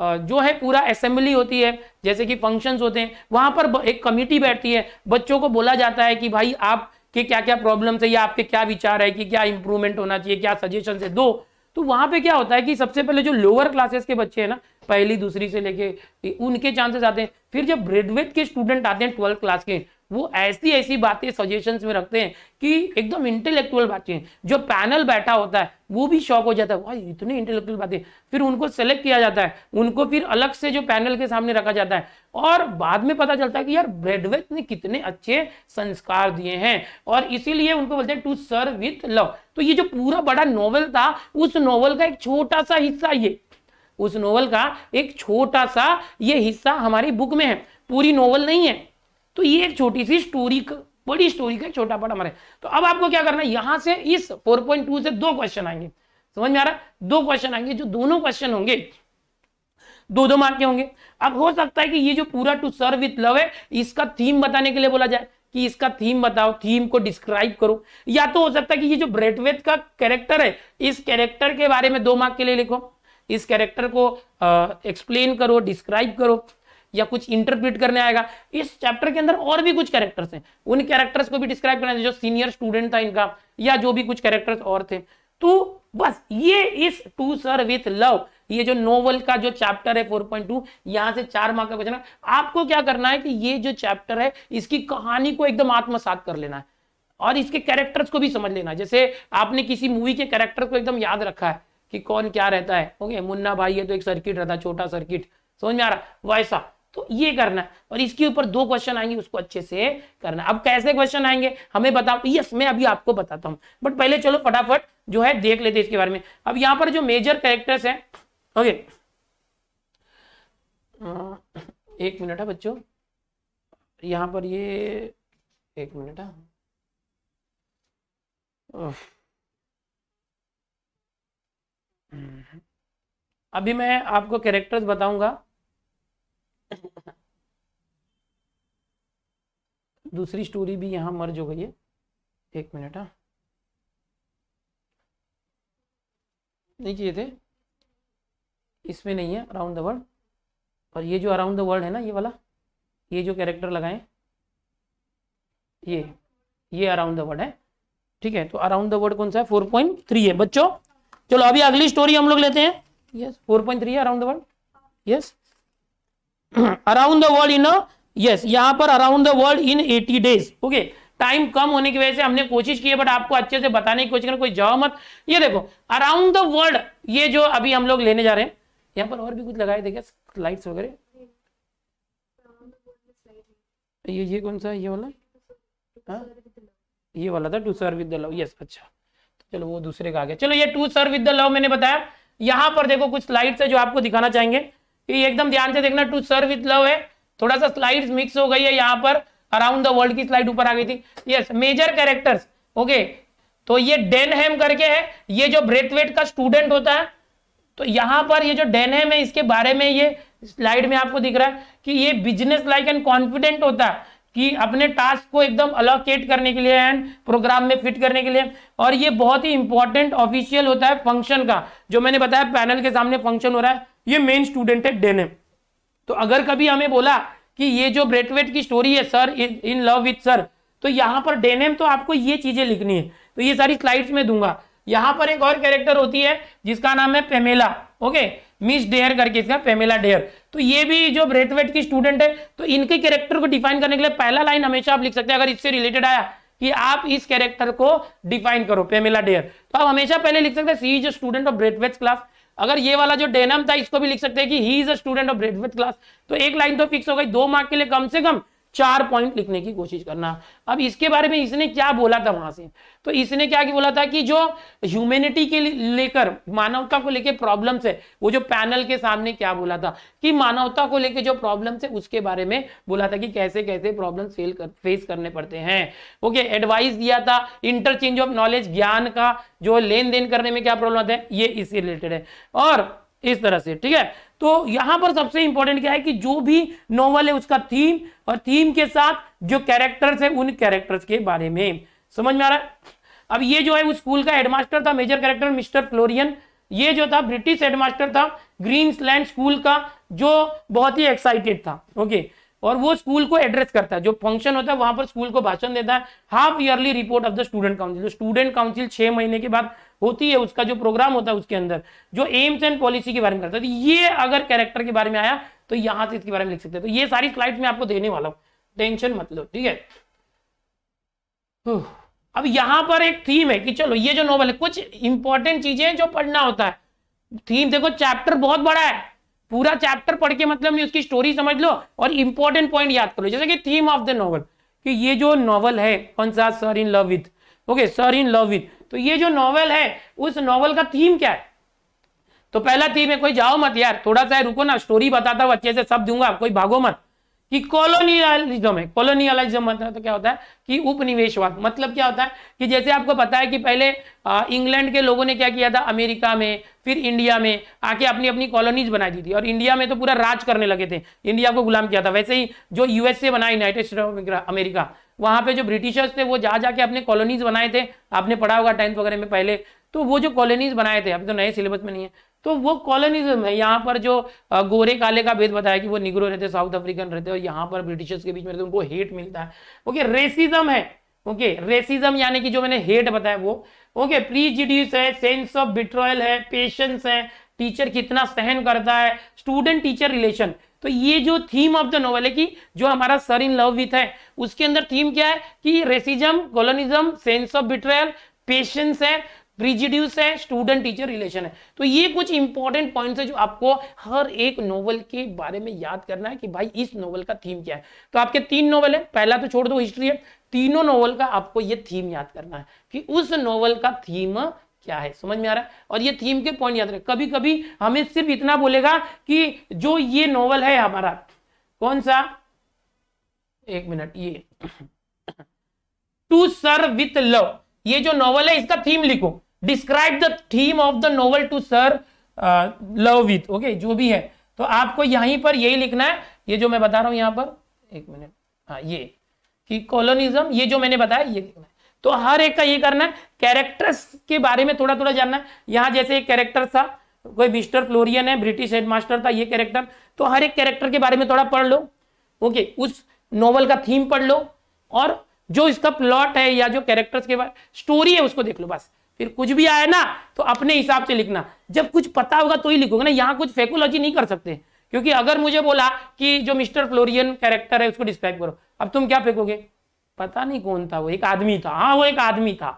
जो है पूरा असेंबली होती है जैसे कि फंक्शंस होते हैं वहां पर एक कमिटी बैठती है बच्चों को बोला जाता है कि भाई आप के क्या क्या प्रॉब्लम्स है या आपके क्या विचार है कि क्या इंप्रूवमेंट होना चाहिए क्या सजेशन है दो तो वहां पर क्या होता है कि सबसे पहले जो लोअर क्लासेस के बच्चे हैं ना पहली दूसरी से लेके उनके चांसेस आते हैं फिर जब ग्रेजुएट के स्टूडेंट आते हैं ट्वेल्थ क्लास के वो ऐसी ऐसी बातें सजेशंस में रखते हैं कि एकदम इंटेलेक्चुअल बातें जो पैनल बैठा होता है वो भी शॉक हो जाता है वाह इतने इंटेलेक्चुअल बातें फिर उनको सेलेक्ट किया जाता है उनको फिर अलग से जो पैनल के सामने रखा जाता है और बाद में पता चलता है कि यार ब्रेडवेथ ने कितने अच्छे संस्कार दिए हैं और इसीलिए उनको बोलते हैं टू सर्व विथ लव तो ये जो पूरा बड़ा नॉवल था उस नॉवल का एक छोटा सा हिस्सा ये उस नोवेल का एक छोटा सा ये हिस्सा हमारी बुक में है पूरी नोवेल नहीं है तो ये एक छोटी सी स्टोरी बड़ी स्टोरी का छोटा पट हमारे तो अब आपको क्या करना है यहां से इस 4.2 से दो क्वेश्चन आएंगे समझ में आ रहा है दो क्वेश्चन आएंगे जो दोनों क्वेश्चन होंगे दो दो मार्क के होंगे अब हो सकता है कि ये जो पूरा टू सर्व विथ लव है इसका थीम बताने के लिए बोला जाए कि इसका थीम बताओ थीम को डिस्क्राइब करो या तो हो सकता है कि ये जो ब्रेटवेथ का कैरेक्टर है इस कैरेक्टर के बारे में दो मार्क के लिए लिखो इस कैरेक्टर को एक्सप्लेन करो डिस्क्राइब करो या कुछ इंटरप्रिट करने आएगा इस चैप्टर के अंदर और भी कुछ कैरेक्टर्स हैं उन कैरेक्टर्स को भी डिस्क्राइब करना जो सीनियर स्टूडेंट था इनका या जो भी कुछ कैरेक्टर्स और थे तो बस ये इस टू सर विथ लव ये जो नोवल का जो चैप्टर है 4.2 यहां से चार मार्क का क्वेश्चन आपको क्या करना है कि ये जो चैप्टर है इसकी कहानी को एकदम आत्मसात कर लेना है और इसके कैरेक्टर्स को भी समझ लेना जैसे आपने किसी मूवी के कैरेक्टर को एकदम याद रखा है कि कौन क्या रहता है ओके मुन्ना भाई है तो एक सर्किट रहता है छोटा सर्किट समझ में आ रहा वैसा तो ये करना है और इसके ऊपर दो क्वेश्चन आएंगे उसको अच्छे से करना अब कैसे क्वेश्चन आएंगे हमें बताओ यस मैं अभी आपको बताता हूं बट पहले चलो फटाफट जो है देख लेते इसके बारे में अब यहाँ पर जो मेजर कैरेक्टर्स है ओके एक मिनट है हाँ बच्चों यहाँ पर ये एक मिनट है हाँ। हम्म। अभी मैं आपको कैरेक्टर्स बताऊंगा दूसरी स्टोरी भी यहाँ मर्ज हो गई है एक मिनट हाँ नहीं चाहिए थे इसमें नहीं है अराउंड द वर्ल्ड और ये जो अराउंड द वर्ल्ड है ना ये वाला ये जो कैरेक्टर लगाएं ये ये अराउंड द वर्ल्ड है ठीक है तो अराउंड द वर्ल्ड कौन सा है फोर पॉइंट थ्री है बच्चों चलो अभी अगली स्टोरी हम लोग लेते हैं yes four point three around the world yes around the world in yes यहाँ पर around the world in eighty days okay time कम होने की वजह से हमने कोशिश की है बट आपको अच्छे से बताने की कोशिश करें कोई जवाब मत ये देखो अराउंड द वर्ल्ड ये जो अभी हम लोग लेने जा रहे हैं यहाँ पर और भी कुछ लगाए देखे लाइट्स वगैरह ये ये कौन सा ये वाला हाँ ये वाला था to sir with the love yes अच्छा चलो वो दूसरे का आगे चलो ये to sir with the love मैंने बताया यहां पर देखो कुछ स्लाइड्स है जो आपको दिखाना चाहेंगे ये एकदम ध्यान से देखना टू सर्व विद लव है थोड़ा सा स्लाइड्स मिक्स हो गई है यहाँ पर अराउंड द वर्ल्ड की स्लाइड ऊपर आ गई थी यस मेजर कैरेक्टर्स ओके तो ये डेनहेम करके है ये जो ब्रेथवेट का स्टूडेंट होता है तो यहाँ पर ये जो डेनहेम है इसके बारे में ये स्लाइड में आपको दिख रहा है कि ये बिजनेस लाइक एंड कॉन्फिडेंट होता है कि अपने टास्क को एकदम अलोकेट करने के लिए एंड प्रोग्राम में फिट करने के लिए और ये बहुत ही इंपॉर्टेंट ऑफिशियल होता है फंक्शन का जो मैंने बताया पैनल के सामने फंक्शन हो रहा है ये मेन स्टूडेंट है डेने तो अगर कभी हमें बोला कि ये जो ब्रेटवेट की स्टोरी है sir in love with sir तो यहाँ पर डेनेम तो आपको ये चीजें लिखनी है तो ये सारी स्लाइड्स में दूंगा यहाँ पर एक और कैरेक्टर होती है जिसका नाम है पेमेला ओके मिस डेयर करके इसका पेमेला डेयर तो ये भी जो ब्रेथवेट की स्टूडेंट है तो इनके कैरेक्टर को डिफाइन करने के लिए पहला लाइन हमेशा आप लिख सकते हैं अगर इससे रिलेटेड आया कि आप इस कैरेक्टर को डिफाइन करो पेमिला डेयर तो आप हमेशा पहले लिख सकते हैं she is a student of Braithwaite class अगर ये वाला जो डेनम था इसको भी लिख सकते हैं कि he is a student of Braithwaite class तो एक लाइन तो फिक्स हो गई दो मार्क के लिए कम से कम चार पॉइंट लिखने की कोशिश करना अब इसके बारे में इसने क्या बोला था वहां से तो इसने क्या बोला था कि जो ह्यूमेनिटी के लेकर मानवता को लेकर प्रॉब्लम है वो जो पैनल के सामने क्या बोला था कि मानवता को लेकर जो प्रॉब्लम है उसके बारे में बोला था कि कैसे कैसे प्रॉब्लम फेल कर, फेस करने पड़ते हैं ओके एडवाइस दिया था इंटरचेंज ऑफ नॉलेज ज्ञान का जो लेन देन करने में क्या प्रॉब्लम है ये इससे रिलेटेड है और इस तरह से ठीक है तो यहां पर सबसे इंपॉर्टेंट क्या है कि जो भी नॉवल है उसका थीम और थीम के साथ जो कैरेक्टर्स है उन कैरेक्टर्स के बारे में समझ में आ रहा है अब ये जो है उस स्कूल का हेडमास्टर था मेजर कैरेक्टर मिस्टर फ्लोरियन ये जो था ब्रिटिश हेडमास्टर था ग्रीन्सलैंड स्कूल का जो बहुत ही एक्साइटेड था ओके और वो स्कूल को एड्रेस करता है जो फंक्शन होता है वहां पर स्कूल को भाषण देता है half yearly report of the student council student council छह महीने के बाद होती है उसका जो प्रोग्राम होता है उसके अंदर जो एम्स एंड पॉलिसी के बारे में करता है तो ये अगर कैरेक्टर के बारे में आया तो यहां से इसके बारे में लिख सकते हैं तो ये सारी स्लाइड्स में आपको देने वाला हूं टेंशन मत लो ठीक है अब यहां पर एक थीम है कि चलो ये जो नॉवल है कुछ इंपॉर्टेंट चीजें जो पढ़ना होता है थीम देखो चैप्टर बहुत बड़ा है पूरा चैप्टर पढ़ के मतलब नहीं उसकी स्टोरी समझ लो और इंपॉर्टेंट पॉइंट याद करो जैसे कि थीम ऑफ द नॉवल कि ये जो नॉवल है कौन सा sir in love with okay sir in love with तो ये जो नॉवल है उस नॉवल का थीम क्या है तो पहला थीम है कोई जाओ मत यार थोड़ा सा रुको ना स्टोरी बताता हूँ अच्छे से सब दूंगा कोई भागो मत कि कॉलोनियलिज्म है कॉलोनियलिज्म मतलब तो क्या होता है कि उपनिवेशवाद मतलब क्या होता है कि जैसे आपको पता है कि पहले इंग्लैंड के लोगों ने क्या किया था अमेरिका में फिर इंडिया में आके अपनी अपनी कॉलोनीज बनाई दी थी और इंडिया में तो पूरा राज करने लगे थे इंडिया को गुलाम किया था वैसे ही जो यूएसए बना यूनाइटेड स्टेट ऑफ अमेरिका वहाँ पे जो ब्रिटिशर्स थे वो जा जाके अपने कॉलोनीज बनाए थे आपने पढ़ा होगा टेंथ वगैरह में पहले तो वो जो कॉलोनीज बनाए थे अभी तो नए सिलेबस में नहीं है तो वो कॉलोनीज है यहाँ पर जो गोरे काले का भेद बताया कि वो निग्रो रहते साउथ अफ्रीकन रहते और यहाँ पर ब्रिटिशर्स के बीच में रहते उनको हेट मिलता है ओके रेसिज्म है ओके रेसिज्म यानी कि जो मैंने हेट बताया वो ओके प्रीजिड्यूस है सेंस ऑफ बिट्रॉयल है पेशेंस है टीचर कितना सहन करता है स्टूडेंट टीचर रिलेशन तो ये जो थीम ऑफ द नॉवल है कि जो हमारा सर इन लव विथ है उसके अंदर थीम क्या है कि racism colonialism sense of betrayal patience है प्रिजिड्यूस है स्टूडेंट टीचर रिलेशन है तो ये कुछ इंपॉर्टेंट पॉइंट्स है जो आपको हर एक नोवेल के बारे में याद करना है कि भाई इस नोवेल का थीम क्या है तो आपके तीन नोवेल है पहला तो छोड़ दो हिस्ट्री है तीनों नोवेल का आपको ये थीम याद करना है कि उस नोवेल का थीम क्या है समझ में आ रहा है और ये थीम के पॉइंट याद रखे कभी कभी हमें सिर्फ इतना बोलेगा कि जो ये नॉवल है हमारा कौन सा एक मिनट ये टू सर विथ लव ये जो नॉवल है इसका थीम लिखो describe the theme of the novel to sir love with okay जो भी है तो आपको यहीं पर यही लिखना है ये जो मैं बता रहा हूं यहां पर एक मिनट हाँ ये कि कॉलोनिज्म ये जो मैंने बताया ये लिखना तो हर एक का ये करना है कैरेक्टर्स के बारे में थोड़ा थोड़ा जानना है यहाँ जैसे एक कैरेक्टर था कोई मिस्टर फ्लोरियन है ब्रिटिश हेडमास्टर था ये कैरेक्टर तो हर एक कैरेक्टर के बारे में थोड़ा पढ़ लो ओके उस नॉवल का थीम पढ़ लो और जो इसका प्लॉट है या जो कैरेक्टर्स के बारे स्टोरी है उसको देख लो बस फिर कुछ भी आया ना तो अपने हिसाब से लिखना जब कुछ पता होगा तो ही लिखोगे ना यहाँ कुछ फेकोलॉजी नहीं कर सकते क्योंकि अगर मुझे बोला कि जो मिस्टर फ्लोरियन कैरेक्टर है उसको डिस्क्राइब करो अब तुम क्या फेंकोगे पता नहीं कौन था वो एक आदमी था हाँ वो एक आदमी था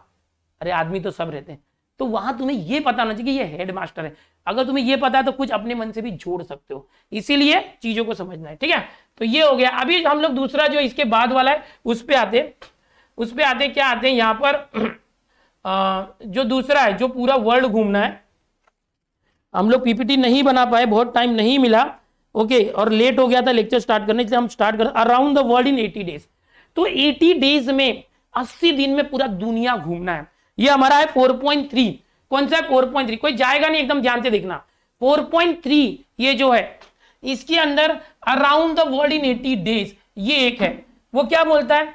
अरे आदमी तो सब रहते हैं तो वहां तुम्हें ये पता होना चाहिए ये हेड मास्टर है अगर तुम्हें ये पता है तो कुछ अपने मन से भी जोड़ सकते हो इसीलिए चीजों को समझना है ठीक है तो ये हो गया अभी हम लोग दूसरा जो इसके बाद वाला है उस पर आते उस पर आते क्या आते हैं यहाँ पर आ, जो दूसरा है जो पूरा वर्ल्ड घूमना है हम लोग पीपीटी नहीं बना पाए बहुत टाइम नहीं मिला ओके और लेट हो गया था लेक्चर स्टार्ट करने इसलिए हम स्टार्ट कर around the world in eighty days तो 80 डेज में 80 दिन में पूरा दुनिया घूमना है ये हमारा है 4.3 कौन सा है 4.3 कोई जाएगा नहीं एकदम ध्यान से देखना 4.3 ये जो है इसके अंदर around the world in 80 days ये एक है वो क्या बोलता है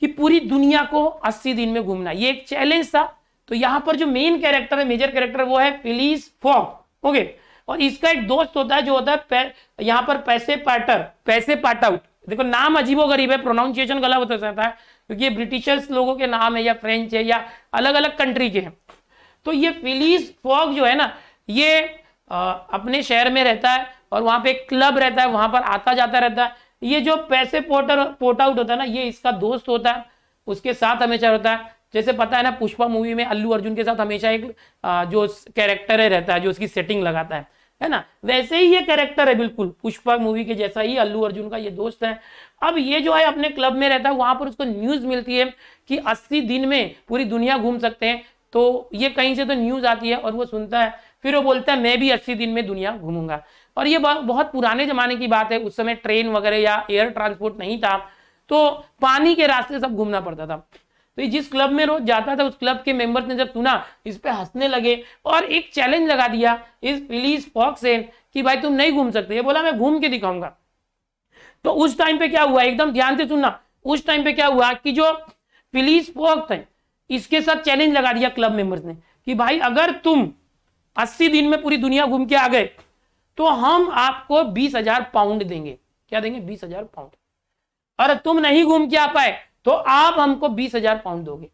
कि पूरी दुनिया को 80 दिन में घूमना ये एक चैलेंज था तो यहां पर जो मेन कैरेक्टर है मेजर कैरेक्टर वो है फिलीस फॉग ओके और इसका एक दोस्त होता है जो होता है यहां पर पैसे पार्टर पैसे पार्ट आउट देखो नाम अजीबो गरीब है प्रोनाउंसिएशन गलत हो सकता है क्योंकि ये ब्रिटिशर्स लोगों के नाम है या फ्रेंच है या अलग अलग कंट्री के हैं तो ये फिलीज फॉग जो है ना ये आ, अपने शहर में रहता है और वहाँ पे एक क्लब रहता है वहां पर आता जाता रहता है ये जो पैसे पोर्टर पोर्ट आउट होता है ना ये इसका दोस्त होता है उसके साथ हमेशा रहता है जैसे पता है ना पुष्पा मूवी में अल्लू अर्जुन के साथ हमेशा एक आ, जो कैरेक्टर है रहता है जो उसकी सेटिंग लगाता है है ना वैसे ही ये कैरेक्टर है बिल्कुल पुष्पा मूवी के जैसा ही अल्लू अर्जुन का ये दोस्त है अब ये जो है अपने क्लब में रहता है वहां पर उसको न्यूज मिलती है कि 80 दिन में पूरी दुनिया घूम सकते हैं तो ये कहीं से तो न्यूज आती है और वो सुनता है फिर वो बोलता है मैं भी अस्सी दिन में दुनिया घूमूंगा और ये बहुत पुराने जमाने की बात है उस समय ट्रेन वगैरह या एयर ट्रांसपोर्ट नहीं था तो पानी के रास्ते सब घूमना पड़ता था तो ये जिस क्लब में रोज जाता था उस क्लब के मेंबर्स ने जब सुना इस पे हंसने लगे और एक चैलेंज लगा दिया इस फिलीज फॉक्स कि भाई तुम नहीं घूम सकते ये बोला मैं घूम के दिखाऊंगा तो उस टाइम पे क्या हुआ एकदम ध्यान से सुनना उस टाइम पे क्या हुआ कि जो फिलीज फॉक्स है इसके साथ चैलेंज लगा दिया क्लब मेंबर्स ने कि भाई अगर तुम अस्सी दिन में पूरी दुनिया घूम के आ गए तो हम आपको बीस हजार पाउंड देंगे क्या देंगे बीस हजार पाउंड और तुम नहीं घूम के आ पाए तो आप हमको बीस हजार पाउंड दोगे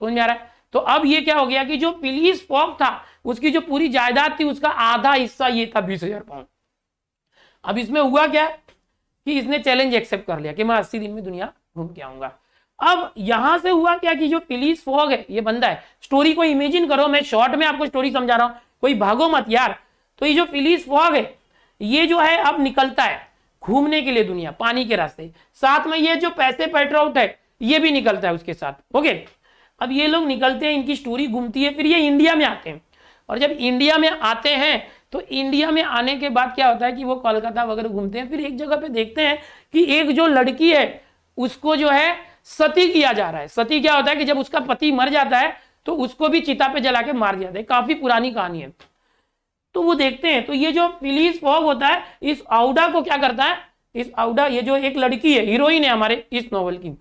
समझ में आ रहा है तो अब ये क्या हो गया कि जो पिलीस फॉक था उसकी जो पूरी जायदाद थी उसका आधा हिस्सा ये था बीस हजार पाउंड अब इसमें हुआ क्या कि इसने चैलेंज एक्सेप्ट कर लिया कि मैं अस्सी दिन में दुनिया घूम के आऊंगा अब यहां से हुआ क्या कि जो पिलीस फॉग है ये बंदा है स्टोरी को इमेजिन करो मैं शॉर्ट में आपको स्टोरी समझा रहा हूं कोई भागो मत यार तो ये जो पिलीस फॉग है ये जो है अब निकलता है घूमने के लिए दुनिया पानी के रास्ते साथ में ये जो पैसे पेट है ये भी निकलता है उसके साथ ओके अब ये लोग निकलते हैं इनकी स्टोरी घूमती है फिर ये इंडिया में आते हैं और जब इंडिया में आते हैं तो इंडिया में आने के बाद क्या होता है कि वो कोलकाता वगैरह घूमते हैं फिर एक जगह पे देखते हैं कि एक जो लड़की है उसको जो है सती किया जा रहा है सती क्या होता है कि जब उसका पति मर जाता है तो उसको भी चिता पे जला के मार दिया जाता है काफी पुरानी कहानी है तो वो देखते हैं तो ये जो फिलीज फॉग होता है इस आउडा को क्या करता है इस आउडा ये जो एक लड़की है हीरोइन है हमारे इस नॉवल की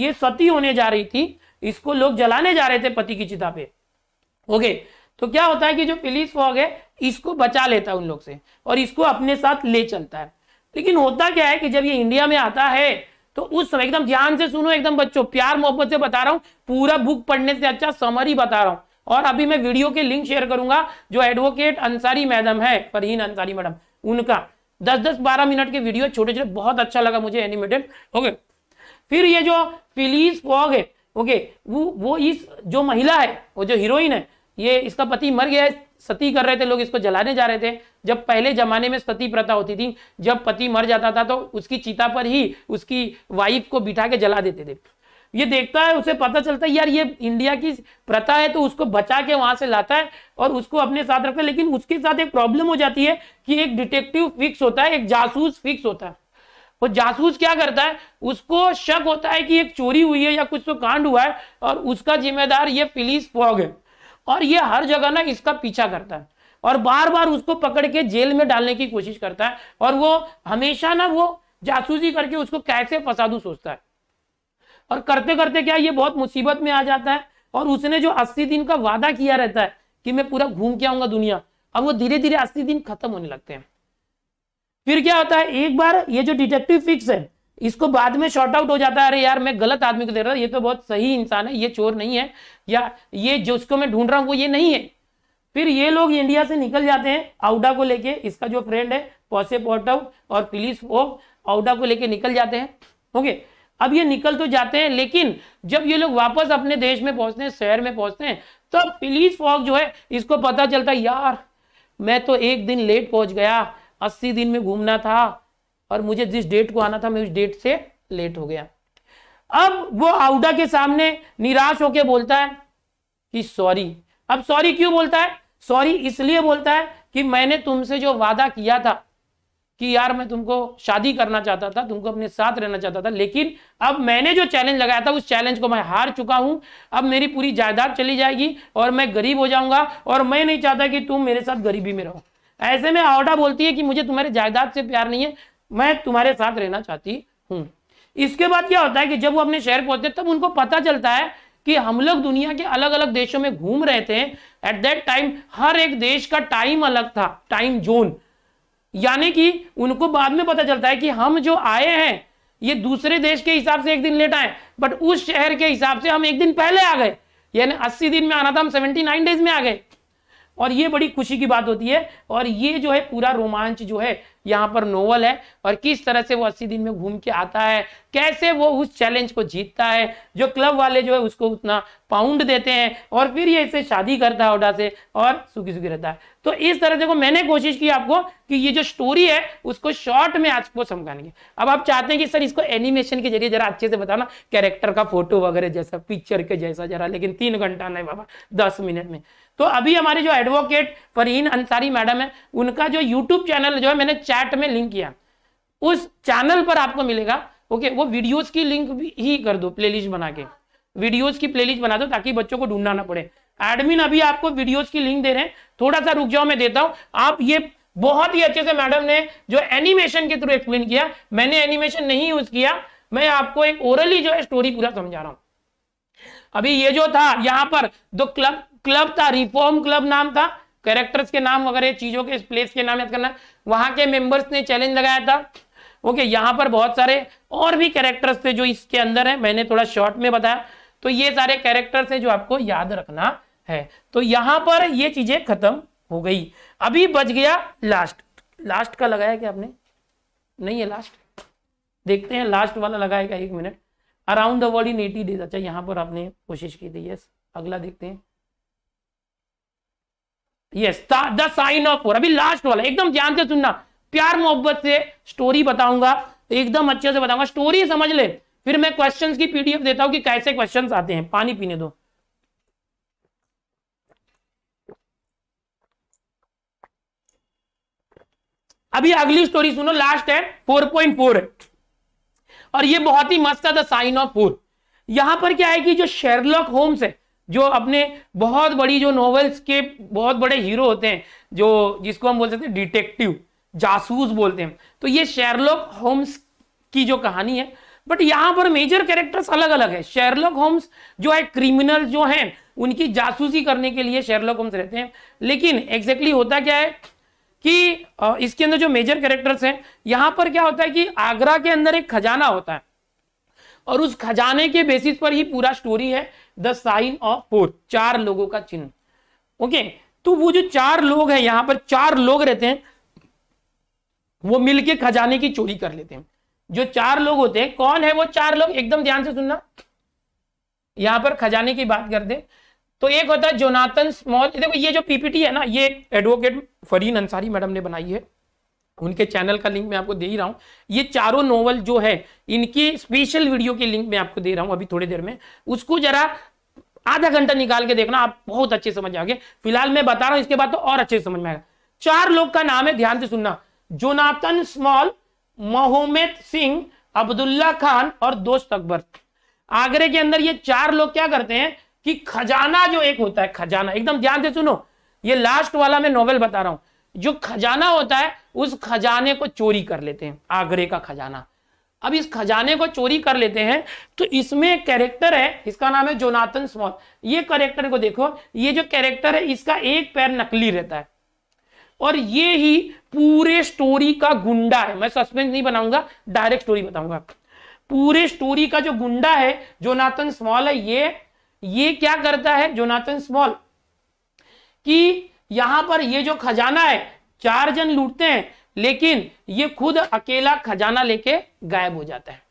ये सती होने जा रही थी इसको लोग जलाने जा रहे थे पति की चिता पे ओके तो क्या होता है कि जो फिलीज फॉग है इसको बचा लेता है उन लोग से और इसको अपने साथ ले चलता है लेकिन होता क्या है कि जब ये इंडिया में आता है तो उस समय एकदम ध्यान से सुनो एकदम बच्चों प्यार मोहब्बत से बता रहा हूँ पूरा बुक पढ़ने से अच्छा समरी बता रहा हूँ और अभी मैं वीडियो के लिंक शेयर करूंगा जो एडवोकेट अंसारी मैडम है परहीन अंसारी मैडम उनका दस दस बारह मिनट के वीडियो छोटे छोटे बहुत अच्छा लगा मुझे एनिमेटेड ओके फिर ये जो फिलीस फॉग है ओके वो वो इस जो महिला है वो जो हीरोइन है ये इसका पति मर गया है सती कर रहे थे लोग इसको जलाने जा रहे थे जब पहले जमाने में सती प्रथा होती थी जब पति मर जाता था तो उसकी चिता पर ही उसकी वाइफ को बिठा के जला देते थे ये देखता है उसे पता चलता है यार ये इंडिया की प्रथा है तो उसको बचा के वहां से लाता है और उसको अपने साथ रखता है लेकिन उसके साथ एक प्रॉब्लम हो जाती है कि एक डिटेक्टिव फिक्स होता है एक जासूस फिक्स होता है वो जासूस क्या करता है उसको शक होता है कि एक चोरी हुई है या कुछ तो कांड हुआ है और उसका जिम्मेदार ये पुलिस फॉग है और ये हर जगह ना इसका पीछा करता है और बार बार उसको पकड़ के जेल में डालने की कोशिश करता है और वो हमेशा ना वो जासूसी करके उसको कैसे फंसा दू सोचता है और करते करते क्या ये बहुत मुसीबत में आ जाता है और उसने जो अस्सी दिन का वादा किया रहता है कि मैं पूरा घूम के आऊंगा दुनिया अब वो धीरे धीरे अस्सी दिन खत्म होने लगते हैं फिर क्या होता है एक बार ये जो डिटेक्टिव फिक्स है इसको बाद में शॉर्ट आउट हो जाता है अरे यार मैं गलत आदमी को दे रहा था ये तो बहुत सही इंसान है ये चोर नहीं है या ये जो उसको मैं ढूंढ रहा हूँ वो ये नहीं है फिर ये लोग इंडिया से निकल जाते हैं आउडा को लेके इसका जो फ्रेंड है पॉसे पॉटव और पुलिस वो आउडा को लेके निकल जाते हैं ओके अब ये निकल तो जाते हैं लेकिन जब ये लोग वापस अपने देश में पहुंचते हैं शहर में पहुंचते हैं तो पुलिस फॉग जो है इसको पता चलता है यार मैं तो एक दिन लेट पहुंच गया अस्सी दिन में घूमना था और मुझे जिस डेट को आना था मैं उस डेट से लेट हो गया अब वो आउडा के सामने निराश होकर बोलता है कि सॉरी अब सॉरी क्यों बोलता है सॉरी इसलिए बोलता है कि मैंने तुमसे जो वादा किया था कि यार मैं तुमको शादी करना चाहता था तुमको अपने साथ रहना चाहता था लेकिन अब मैंने जो चैलेंज लगाया था उस चैलेंज को मैं हार चुका हूं अब मेरी पूरी जायदाद चली जाएगी और मैं गरीब हो जाऊंगा और मैं नहीं चाहता कि तुम मेरे साथ गरीबी में रहो ऐसे में आउटा बोलती है कि मुझे तुम्हारे जायदाद से प्यार नहीं है मैं तुम्हारे साथ रहना चाहती हूँ इसके बाद क्या होता है कि जब वो अपने शहर पहुंचते तब उनको पता चलता है कि हम लोग दुनिया के अलग अलग देशों में घूम रहे थे एट दैट टाइम हर एक देश का टाइम अलग था टाइम जोन यानी कि उनको बाद में पता चलता है कि हम जो आए हैं ये दूसरे देश के हिसाब से एक दिन लेट आए बट उस शहर के हिसाब से हम एक दिन पहले आ गए यानी 80 दिन में आना था हम 79 डेज में आ गए और ये बड़ी खुशी की बात होती है और ये जो है पूरा रोमांच जो है यहाँ पर नोवल है और किस तरह से वो अस्सी दिन में घूम के आता है कैसे वो उस चैलेंज को जीतता है जो क्लब वाले जो है उसको उतना पाउंड देते हैं और फिर ये इसे शादी करता है ओडा से और सुखी सुखी रहता है तो इस तरह देखो मैंने कोशिश की आपको कि ये जो स्टोरी है उसको शॉर्ट में आपको समझाने की अब आप चाहते हैं कि सर इसको एनिमेशन के जरिए जरा अच्छे से बताना कैरेक्टर का फोटो वगैरह जैसा पिक्चर के जैसा जरा लेकिन तीन घंटा नहीं बाबा दस मिनट में तो अभी हमारे जो एडवोकेट फरीन अंसारी मैडम है उनका जो यूट्यूब चैनल जो है मैंने चैट में लिंक किया उस चैनल पर आपको मिलेगा ओके वो वीडियोस की लिंक भी ही कर दो प्लेलिस्ट बना के वीडियोस की प्लेलिस्ट बना दो ताकि बच्चों को ढूंढना ना पड़े एडमिन अभी आपको वीडियोस की लिंक दे रहे हैं थोड़ा सा रुक जाओ मैं देता हूं आप ये बहुत ही अच्छे से मैडम ने जो एनिमेशन के थ्रू एक्सप्लेन किया मैंने एनिमेशन नहीं यूज किया मैं आपको एक ओरली जो है स्टोरी पूरा समझा रहा हूं अभी ये जो था यहां पर द क्लब क्लब था रिफॉर्म क्लब नाम था कैरेक्टर्स के नाम वगैरह चीजों के प्लेस के नाम याद करना वहां के मेंबर्स ने चैलेंज लगाया था ओके यहाँ पर बहुत सारे और भी कैरेक्टर्स थे जो इसके अंदर है मैंने थोड़ा शॉर्ट में बताया तो ये सारे कैरेक्टर्स हैं जो आपको याद रखना है तो यहाँ पर ये चीजें खत्म हो गई अभी बच गया लास्ट लास्ट का लगाया क्या आपने नहीं है लास्ट देखते हैं लास्ट वाला लगाएगा एक minute around the world in eighty days अच्छा यहाँ पर आपने कोशिश की थी यस अगला देखते हैं yes the sign of four अभी लास्ट वाला एकदम ध्यान से सुनना प्यार मोहब्बत से स्टोरी बताऊंगा एकदम अच्छे से बताऊंगा स्टोरी समझ ले फिर मैं क्वेश्चंस की पीडीएफ देता हूं कि कैसे क्वेश्चंस आते हैं पानी पीने दो अभी अगली स्टोरी सुनो लास्ट है 4.4 है और ये बहुत ही मस्त है द साइन ऑफ फोर यहां पर क्या है कि जो शेरलॉक होम्स है जो अपने बहुत बड़ी जो नॉवेल्स के बहुत बड़े हीरो होते हैं जो जिसको हम बोल सकते हैं डिटेक्टिव जासूस बोलते हैं तो ये शेरलॉक होम्स की जो कहानी है बट यहाँ पर मेजर कैरेक्टर्स अलग अलग है शेरलॉक होम्स जो है क्रिमिनल जो हैं उनकी जासूसी करने के लिए शेरलॉक होम्स रहते हैं लेकिन एग्जैक्टली exactly होता क्या है कि इसके अंदर जो मेजर कैरेक्टर्स हैं यहाँ पर क्या होता है कि आगरा के अंदर एक खजाना होता है और उस खजाने के बेसिस पर ही पूरा स्टोरी है द साइन ऑफ फोर चार लोगों का चिन्ह ओके तो वो जो चार लोग हैं यहां पर चार लोग रहते हैं वो मिलके खजाने की चोरी कर लेते हैं जो चार लोग होते हैं कौन है वो चार लोग एकदम ध्यान से सुनना यहां पर खजाने की बात करते हैं तो एक होता है जोनाथन स्मॉल देखो ये जो पीपीटी है ना ये एडवोकेट फरीन अंसारी मैडम ने बनाई है उनके चैनल का लिंक मैं आपको दे ही रहा हूँ ये चारों नॉवल जो है इनकी स्पेशल वीडियो के लिंक मैं आपको दे रहा हूँ अभी थोड़ी देर में उसको जरा आधा घंटा निकाल के देखना आप बहुत अच्छे समझ आओगे फिलहाल मैं बता रहा हूँ इसके बाद तो और अच्छे से समझ में आएगा चार लोग का नाम है ध्यान से सुनना जोनाथन स्मॉल मोहम्मद सिंह अब्दुल्ला खान और दोस्त अकबर आगरे के अंदर ये चार लोग क्या करते हैं कि खजाना जो एक होता है खजाना एकदम ध्यान से सुनो ये लास्ट वाला मैं नॉवेल बता रहा हूं जो खजाना होता है उस खजाने को चोरी कर लेते हैं आगरे का खजाना अब इस खजाने को चोरी कर लेते हैं तो इसमें कैरेक्टर है इसका नाम है जोनाथन स्मॉल ये कैरेक्टर को देखो ये जो कैरेक्टर है इसका एक पैर नकली रहता है और ये ही पूरे स्टोरी का गुंडा है मैं सस्पेंस नहीं बनाऊंगा डायरेक्ट स्टोरी बताऊंगा पूरे स्टोरी का जो गुंडा है जोनाथन स्मॉल है ये ये क्या करता है जोनाथन स्मॉल कि यहां पर ये जो खजाना है चार जन लूटते हैं लेकिन ये खुद अकेला खजाना लेके गायब हो जाता है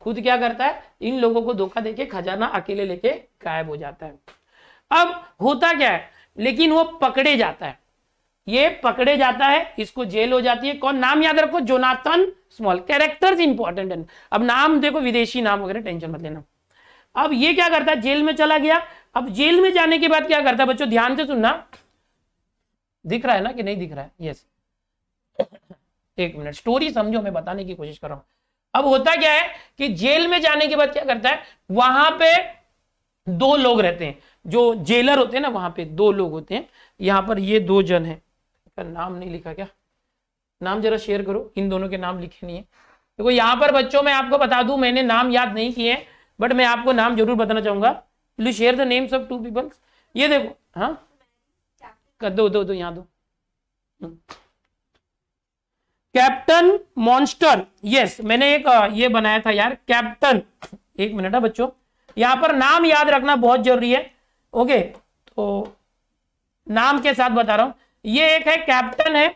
खुद क्या करता है इन लोगों को धोखा देके खजाना अकेले लेके गायब हो जाता है अब होता क्या है लेकिन वो पकड़े जाता है ये पकड़े जाता है इसको जेल हो जाती है कौन नाम याद रखो जोनाथन स्मॉल कैरेक्टर्स इंपॉर्टेंट है अब नाम देखो विदेशी नाम वगैरह टेंशन मत लेना अब ये क्या करता है जेल में चला गया अब जेल में जाने के बाद क्या करता है बच्चों ध्यान से सुनना दिख रहा है ना कि नहीं दिख रहा है यस एक मिनट स्टोरी समझो मैं बताने की कोशिश कर रहा हूं अब होता क्या है कि जेल में जाने के बाद क्या करता है वहां पे दो लोग रहते हैं जो जेलर होते हैं ना वहां पे दो लोग होते हैं यहाँ पर ये दो जन है नाम नहीं लिखा क्या नाम जरा शेयर करो इन दोनों के नाम लिखे नहीं है देखो तो यहाँ पर बच्चों मैं आपको बता दू मैंने नाम याद नहीं किए बट मैं आपको नाम जरूर बताना चाहूंगा please share the names of two peoples ये देखो हाँ कर दो दो दो यहां दो कैप्टन मॉन्स्टर यस मैंने एक ये बनाया था यार कैप्टन एक मिनट है हाँ बच्चों यहां पर नाम याद रखना बहुत जरूरी है ओके तो नाम के साथ बता रहा हूं ये एक है कैप्टन है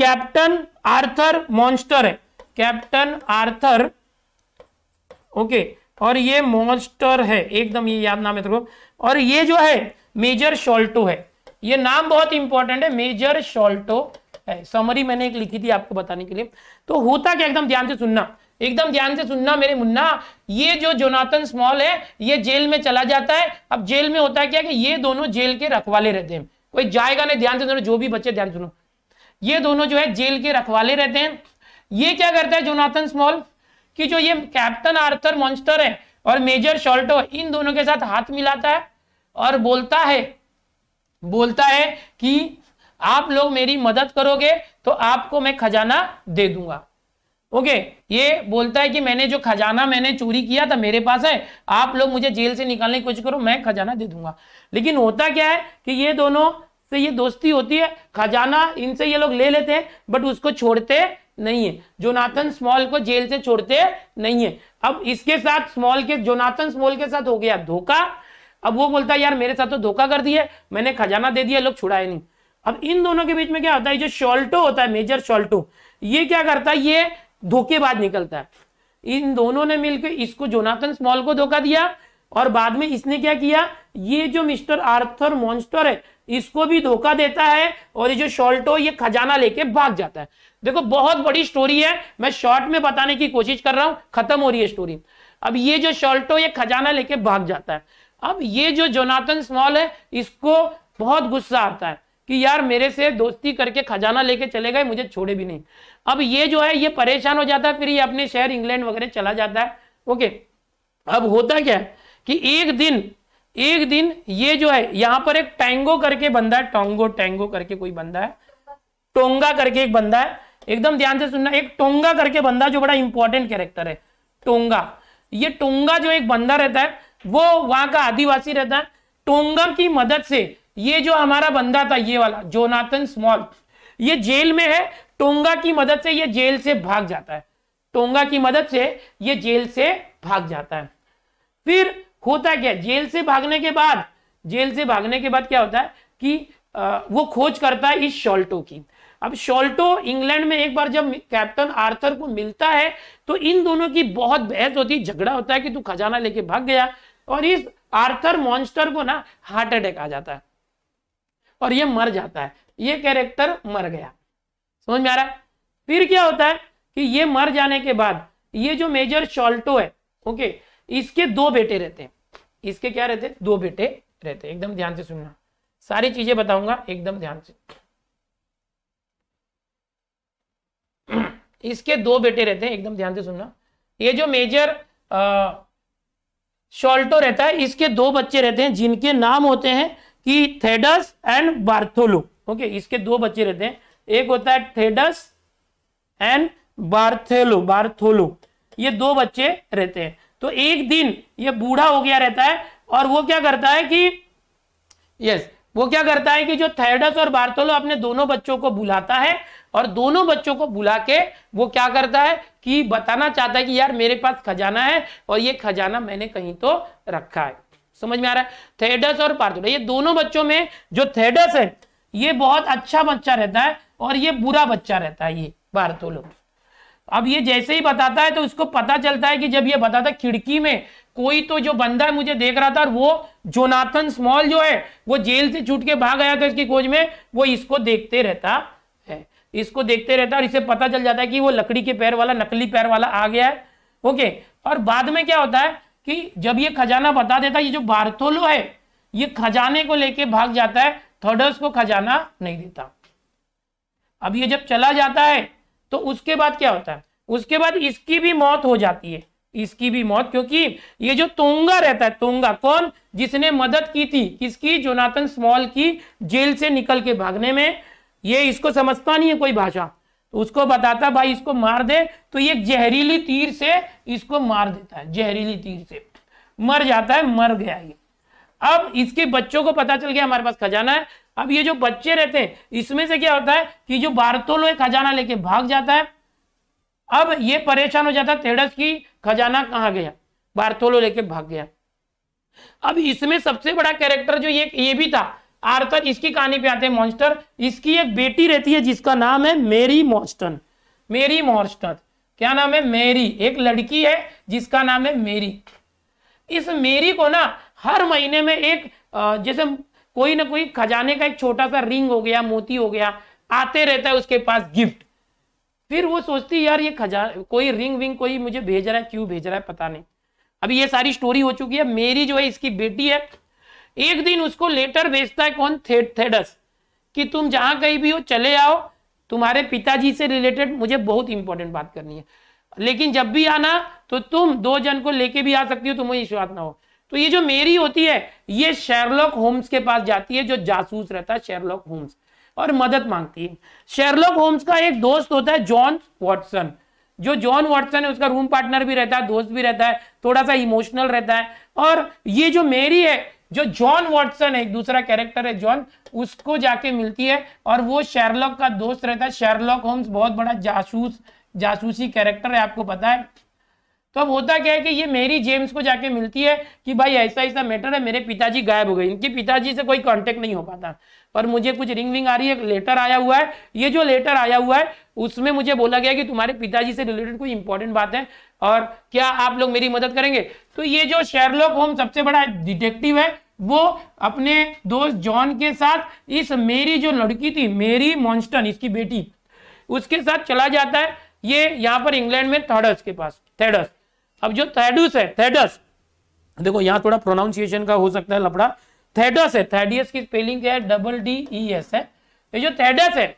कैप्टन आर्थर मॉन्स्टर है कैप्टन आर्थर ओके और ये मॉन्स्टर है एकदम ये याद नाम है तेरे को और ये जो है मेजर शोल्टो है ये नाम बहुत इंपॉर्टेंट है मेजर शोल्टो है समरी मैंने एक लिखी थी आपको बताने के लिए तो होता क्या एकदम ध्यान से सुनना एकदम ध्यान से सुनना मेरे मुन्ना ये जो जोनाथन स्मॉल है ये जेल में चला जाता है अब जेल में होता है क्या कि ये दोनों जेल के रखवाले रहते हैं कोई जाएगा नहीं ध्यान से सुनो जो भी बच्चे ध्यान सुनो ये दोनों जो है जेल के रखवाले रहते हैं ये क्या करता है जोनाथन स्मॉल की जो ये कैप्टन आर्थर मॉन्स्टर है और मेजर शॉल्टो इन दोनों के साथ हाथ मिलाता है और बोलता है बोलता है कि आप लोग मेरी मदद करोगे तो आपको मैं खजाना दे दूंगा ओके ये बोलता है कि मैंने जो खजाना मैंने चोरी किया था मेरे पास है आप लोग मुझे जेल से निकालने की कोशिश करो मैं खजाना दे दूंगा लेकिन होता क्या है कि ये दोनों से ये दोस्ती होती है खजाना इनसे ये लोग ले लेते हैं बट उसको छोड़ते नहीं है जोनाथन स्मॉल को जेल से छोड़ते नहीं है अब इसके साथ स्मॉल के जोनाथन स्मॉल के साथ हो गया धोखा अब वो बोलता है यार मेरे साथ तो धोखा कर दिया मैंने खजाना दे दिया लोग छुड़ाए नहीं अब इन दोनों के बीच में क्या होता है जो शॉल्टो होता है मेजर शॉल्टो ये क्या करता है ये धोखेबाज निकलता है इन दोनों ने मिलकर इसको जोनाथन स्मॉल को धोखा दिया और बाद में इसने क्या किया ये जो मिस्टर आर्थर मॉन्स्टर है इसको भी धोखा देता है और ये जो शॉल्टो ये खजाना लेके भाग जाता है देखो बहुत बड़ी स्टोरी है मैं शॉर्ट में बताने की कोशिश कर रहा हूं खत्म हो रही है स्टोरी अब ये जो शॉल्टो ये खजाना लेके भाग जाता है अब ये जो जोनाथन स्मॉल है इसको बहुत गुस्सा आता है कि यार मेरे से दोस्ती करके खजाना लेके चले गए मुझे छोड़े भी नहीं अब ये जो है ये परेशान हो जाता है फिर ये अपने शहर इंग्लैंड वगैरह चला जाता है ओके अब होता क्या है कि एक दिन एक दिन ये जो है यहां पर एक टैंगो करके बंदा है टोंगो टैंगो करके कोई बंदा है टोंगा करके एक बंदा है एकदम ध्यान से सुनना एक टोंगा करके बंदा जो बड़ा इंपॉर्टेंट कैरेक्टर है टोंगा ये टोंगा जो एक बंदा रहता है वो वहां का आदिवासी रहता है टोंगम की मदद से ये जो हमारा बंदा था ये वाला जोनाथन स्मॉल ये जेल में है टोंगा की मदद से ये जेल से भाग जाता है टोंगा की मदद से ये जेल से भाग जाता है फिर होता क्या जेल से भागने के बाद जेल से भागने के बाद क्या होता है कि आ, वो खोज करता है इस शॉल्टो की अब शॉल्टो इंग्लैंड में एक बार जब कैप्टन आर्थर को मिलता है तो इन दोनों की बहुत बहस होती है झगड़ा होता है कि तू खजाना लेके भाग गया और इस आर्थर मॉन्स्टर को ना हार्ट अटैक आ जाता है और ये मर जाता है ये कैरेक्टर मर गया समझ में आ रहा है फिर क्या होता है कि ये मर जाने के बाद ये जो मेजर शॉल्टो है ओके इसके दो बेटे रहते हैं इसके क्या रहते हैं दो बेटे रहते हैं एकदम ध्यान से सुनना सारी चीजें बताऊंगा एकदम ध्यान से इसके दो बेटे रहते हैं एकदम ध्यान से सुनना ये जो मेजर आ, शॉल्टो रहता है इसके दो बच्चे रहते हैं जिनके नाम होते हैं कि थेडस एंड बार्थोलो ओके इसके दो बच्चे रहते हैं एक होता है थेडस एंड बार्थेलो बार्थोलो ये दो बच्चे रहते हैं तो एक दिन ये बूढ़ा हो गया रहता है और वो क्या करता है कि यस वो क्या करता है कि जो थेडस और बार्थोलो अपने दोनों बच्चों को बुलाता है और दोनों बच्चों को बुला के वो क्या करता है कि बताना चाहता है कि यार मेरे पास खजाना है और ये खजाना मैंने कहीं तो रखा है समझ में आ रहा है थेडस और पार्थो ये दोनों बच्चों में जो थेडस है ये बहुत अच्छा बच्चा रहता है और ये बुरा बच्चा रहता है ये पार्थोलो अब ये जैसे ही बताता है तो उसको पता चलता है कि जब ये बताता है खिड़की में कोई तो जो बंदा है मुझे देख रहा था और वो जोनाथन स्मॉल जो है वो जेल से छूट के भाग गया था इसकी खोज में वो इसको देखते रहता इसको देखते रहता है और इसे पता चल जाता है कि वो लकड़ी के पैर वाला नकली पैर वाला आ गया है ओके और बाद में क्या होता है कि जब ये खजाना बता देता है ये जो बार्थोलो है ये खजाने को लेके भाग जाता है थर्डर्स को खजाना नहीं देता अब ये जब चला जाता है तो उसके बाद क्या होता है उसके बाद इसकी भी मौत हो जाती है इसकी भी मौत क्योंकि ये जो तोंगा रहता है तोंगा कौन जिसने मदद की थी किसकी जोनाथन स्मॉल की जेल से निकल के भागने में ये इसको समझता नहीं है कोई भाषा तो उसको बताता भाई इसको मार दे तो ये जहरीली तीर से इसको मार देता है जहरीली तीर से मर जाता है मर गया ये अब इसके बच्चों को पता चल गया हमारे पास खजाना है अब ये जो बच्चे रहते हैं इसमें से क्या होता है कि जो बारतोलो है खजाना लेके भाग जाता है अब ये परेशान हो जाता है तेड़स की खजाना कहाँ गया बारतोलो लेके भाग गया अब इसमें सबसे बड़ा कैरेक्टर जो ये ये भी था आर्थर इसकी कहानी पे आते हैं मॉन्स्टर इसकी एक बेटी रहती है जिसका नाम है मेरी मॉन्स्टन मेरी मॉन्स्टर क्या नाम है मेरी एक लड़की है जिसका नाम है मेरी इस मेरी को ना हर महीने में एक जैसे कोई ना कोई खजाने का एक छोटा सा रिंग हो गया मोती हो गया आते रहता है उसके पास गिफ्ट फिर वो सोचती यार ये खजा कोई रिंग विंग कोई मुझे भेज रहा है क्यों भेज रहा है पता नहीं अभी ये सारी स्टोरी हो चुकी है मेरी जो है इसकी बेटी है एक दिन उसको लेटर भेजता है कौन थे, थेडस कि तुम जहां कहीं भी हो चले आओ तुम्हारे पिताजी से रिलेटेड मुझे बहुत इंपॉर्टेंट बात करनी है लेकिन जब भी आना तो तुम दो जन को लेके भी आ सकती हो तुम्हें विश्वास ना हो तो ये जो मेरी होती है ये शेरलॉक होम्स के पास जाती है जो जासूस रहता है शेरलॉक होम्स और मदद मांगती है शेरलॉक होम्स का एक दोस्त होता है जॉन वॉटसन जो जॉन वॉटसन है उसका रूम पार्टनर भी रहता है दोस्त भी रहता है थोड़ा सा इमोशनल रहता है और ये जो मेरी है जो जॉन वॉटसन है एक दूसरा कैरेक्टर है जॉन उसको जाके मिलती है और वो शेरलॉक का दोस्त रहता है शेरलॉक होम्स बहुत बड़ा जासूस जासूसी कैरेक्टर है आपको पता है तो अब होता क्या है कि ये मेरी जेम्स को जाके मिलती है कि भाई ऐसा ऐसा मैटर है मेरे पिताजी गायब हो गए इनके पिताजी से कोई कांटेक्ट नहीं हो पाता पर मुझे कुछ रिंग विंग आ रही है लेटर आया हुआ है ये जो लेटर आया हुआ है उसमें मुझे बोला गया कि तुम्हारे पिताजी से रिलेटेड कोई इंपॉर्टेंट बात है और क्या आप लोग मेरी मदद करेंगे तो ये जो शेरलॉक होम सबसे बड़ा डिटेक्टिव है वो अपने दोस्त जॉन के साथ इस मेरी जो लड़की थी मेरी मॉन्स्टन इसकी बेटी उसके साथ चला जाता है ये यहाँ पर इंग्लैंड में थर्डस के पास थेडस अब जो थेडस है थेडस देखो यहाँ थोड़ा प्रोनाउंसिएशन का हो सकता है लपड़ा थेडस है थेडियस की स्पेलिंग क्या है डबल डी ई एस है ये जो थेडस है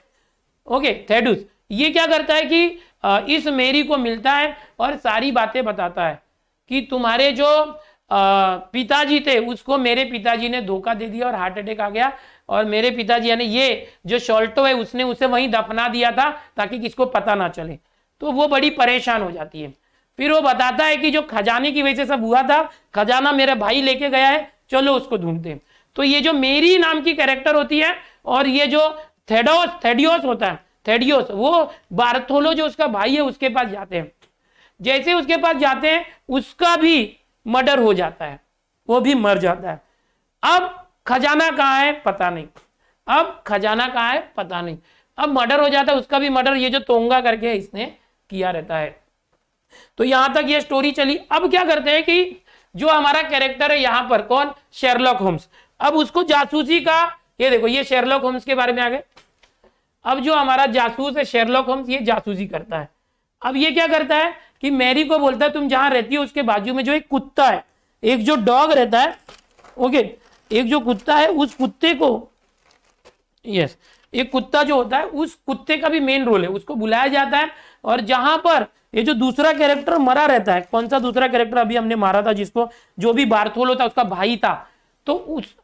ओके थेडस ये क्या करता है कि इस मेरी को मिलता है और सारी बातें बताता है कि तुम्हारे जो पिताजी थे उसको मेरे पिताजी ने धोखा दे दिया और हार्ट अटैक आ गया और मेरे पिताजी यानी ये जो शोल्टो है उसने उसे वहीं दफना दिया था ताकि किसको पता ना चले तो वो बड़ी परेशान हो जाती है फिर वो बताता है कि जो खजाने की वजह से सब हुआ था खजाना मेरा भाई लेके गया है चलो उसको ढूंढते हैं तो ये जो मेरी नाम की कैरेक्टर होती है और ये जो थेडोस थेडियोस होता है थेडियोस वो बारथोलो जो उसका भाई है उसके पास जाते हैं जैसे उसके पास जाते हैं उसका भी मर्डर हो जाता है वो भी मर जाता है अब खजाना कहाँ है पता नहीं अब खजाना कहाँ है पता नहीं अब मर्डर हो जाता है उसका भी मर्डर ये जो तोंगा करके इसने किया रहता है तो यहां तक ये स्टोरी चली अब क्या करते हैं कि जो हमारा कैरेक्टर है यहां पर कौन शेरलॉक होम्स अब उसको जासूसी का ये देखो ये शेरलॉक होम्स के बारे में आ गए अब जो हमारा जासूस है शेरलॉक होम्स ये जासूसी करता है अब ये क्या करता है कि मैरी को बोलता है तुम जहां रहती हो उसके बाजू में जो एक कुत्ता है एक जो डॉग रहता है ओके एक जो कुत्ता है उस कुत्ते को यस एक कुत्ता जो होता है उस कुत्ते का भी मेन रोल है उसको बुलाया जाता है और जहां पर ये जो दूसरा कैरेक्टर मरा रहता है कौन सा दूसरा कैरेक्टर अभी हमने मारा था जिसको जो भी बारथोल था उसका भाई था तो उस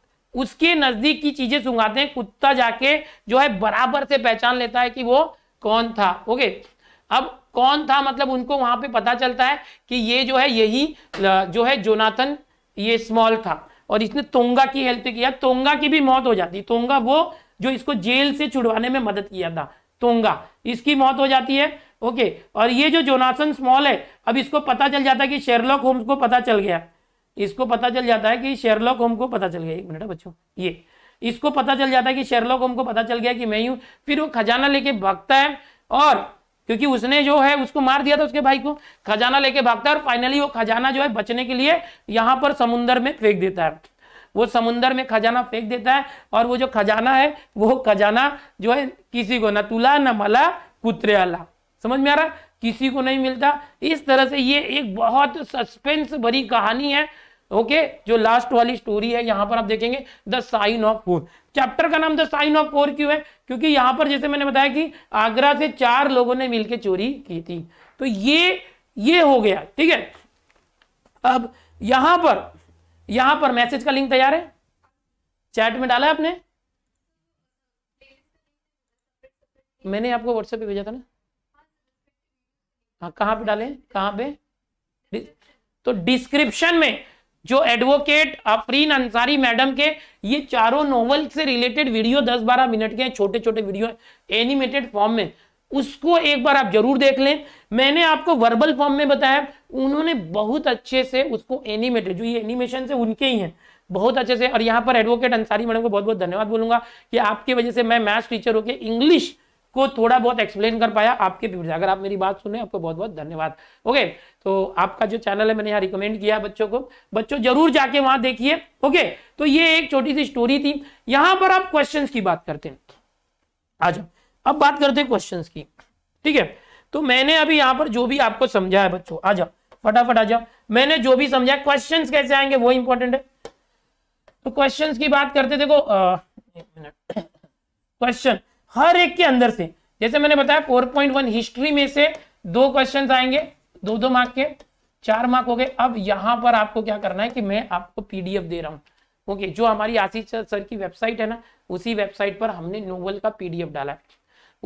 उसके नजदीक की चीजें सुंगाते हैं कुत्ता जाके जो है बराबर से पहचान लेता है कि वो कौन था ओके अब कौन था मतलब उनको वहां पे पता चलता है कि ये जो है यही जो है जोनाथन ये स्मॉल था और इसने तोंगा की हेल्प किया तोंगा की भी मौत हो जाती तोंगा वो जो इसको जेल से छुड़वाने में मदद किया था तोंगा इसकी मौत हो जाती है ओके और ये जो जोनासन स्मॉल है अब इसको पता चल जाता है कि शेरलॉक होम्स को पता चल गया इसको पता चल जाता है कि शेरलॉक होम को पता चल गया एक मिनट बच्चों ये इसको पता चल जाता है कि शेरलॉक होम को पता चल गया कि मैं ही हूँ फिर वो खजाना लेके भागता है और क्योंकि उसने जो है उसको मार दिया था उसके भाई को खजाना लेके भागता है और फाइनली वो खजाना जो है बचने के लिए यहाँ पर समुन्द्र में फेंक देता है वो समुंदर में खजाना फेंक देता है और वो जो खजाना है वो खजाना जो है किसी को न तुला न मला कुतरे आला समझ में आ रहा है किसी को नहीं मिलता इस तरह से ये एक बहुत सस्पेंस भरी कहानी है ओके जो लास्ट वाली स्टोरी है यहाँ पर आप देखेंगे the sign of four chapter का नाम द साइन ऑफ फोर क्यों है क्योंकि यहाँ पर जैसे मैंने बताया कि आगरा से चार लोगों ने मिलकर चोरी की थी तो ये ये हो गया ठीक है अब यहां पर यहां पर मैसेज का लिंक तैयार है चैट में डाला है आपने मैंने आपको व्हाट्सएप पे भेजा था ना हाँ कहाँ पे डालें कहाँ पे तो डिस्क्रिप्शन में जो एडवोकेट अफरीन अंसारी मैडम के ये चारों नोवेल से रिलेटेड वीडियो 10-12 मिनट के छोटे छोटे वीडियो एनिमेटेड फॉर्म में उसको एक बार आप जरूर देख लें मैंने आपको वर्बल फॉर्म में बताया उन्होंने बहुत अच्छे से उसको एनिमेटेड जो ये एनिमेशन से उनके ही हैं बहुत अच्छे से और यहाँ पर एडवोकेट अंसारी मैडम को बहुत बहुत धन्यवाद बोलूंगा कि आपकी वजह से मैं मैथ्स टीचर होकर इंग्लिश को थोड़ा बहुत एक्सप्लेन कर पाया आपके पीछे अगर आप मेरी बात सुने आपको बहुत बहुत धन्यवाद ओके तो आपका जो चैनल है मैंने यहाँ रिकमेंड किया बच्चों को बच्चों जरूर जाके वहां देखिए ओके तो ये एक छोटी सी स्टोरी थी यहाँ पर आप क्वेश्चन की बात करते हैं आ जाओ अब बात करते हैं क्वेश्चन की ठीक है तो मैंने अभी यहाँ पर जो भी आपको समझा है बच्चों आ जाओ फटाफट आ जाओ मैंने जो भी समझा क्वेश्चन कैसे आएंगे वो इंपॉर्टेंट है तो क्वेश्चन की बात करते देखो क्वेश्चन हर एक के अंदर से जैसे मैंने बताया 4.1 हिस्ट्री में से दो क्वेश्चन आएंगे दो दो मार्क के चार मार्क हो गए अब यहां पर आपको क्या करना है कि मैं आपको पीडीएफ दे रहा हूं ओके जो हमारी आशीष सर की वेबसाइट है ना उसी वेबसाइट पर हमने नोवल का पीडीएफ डाला है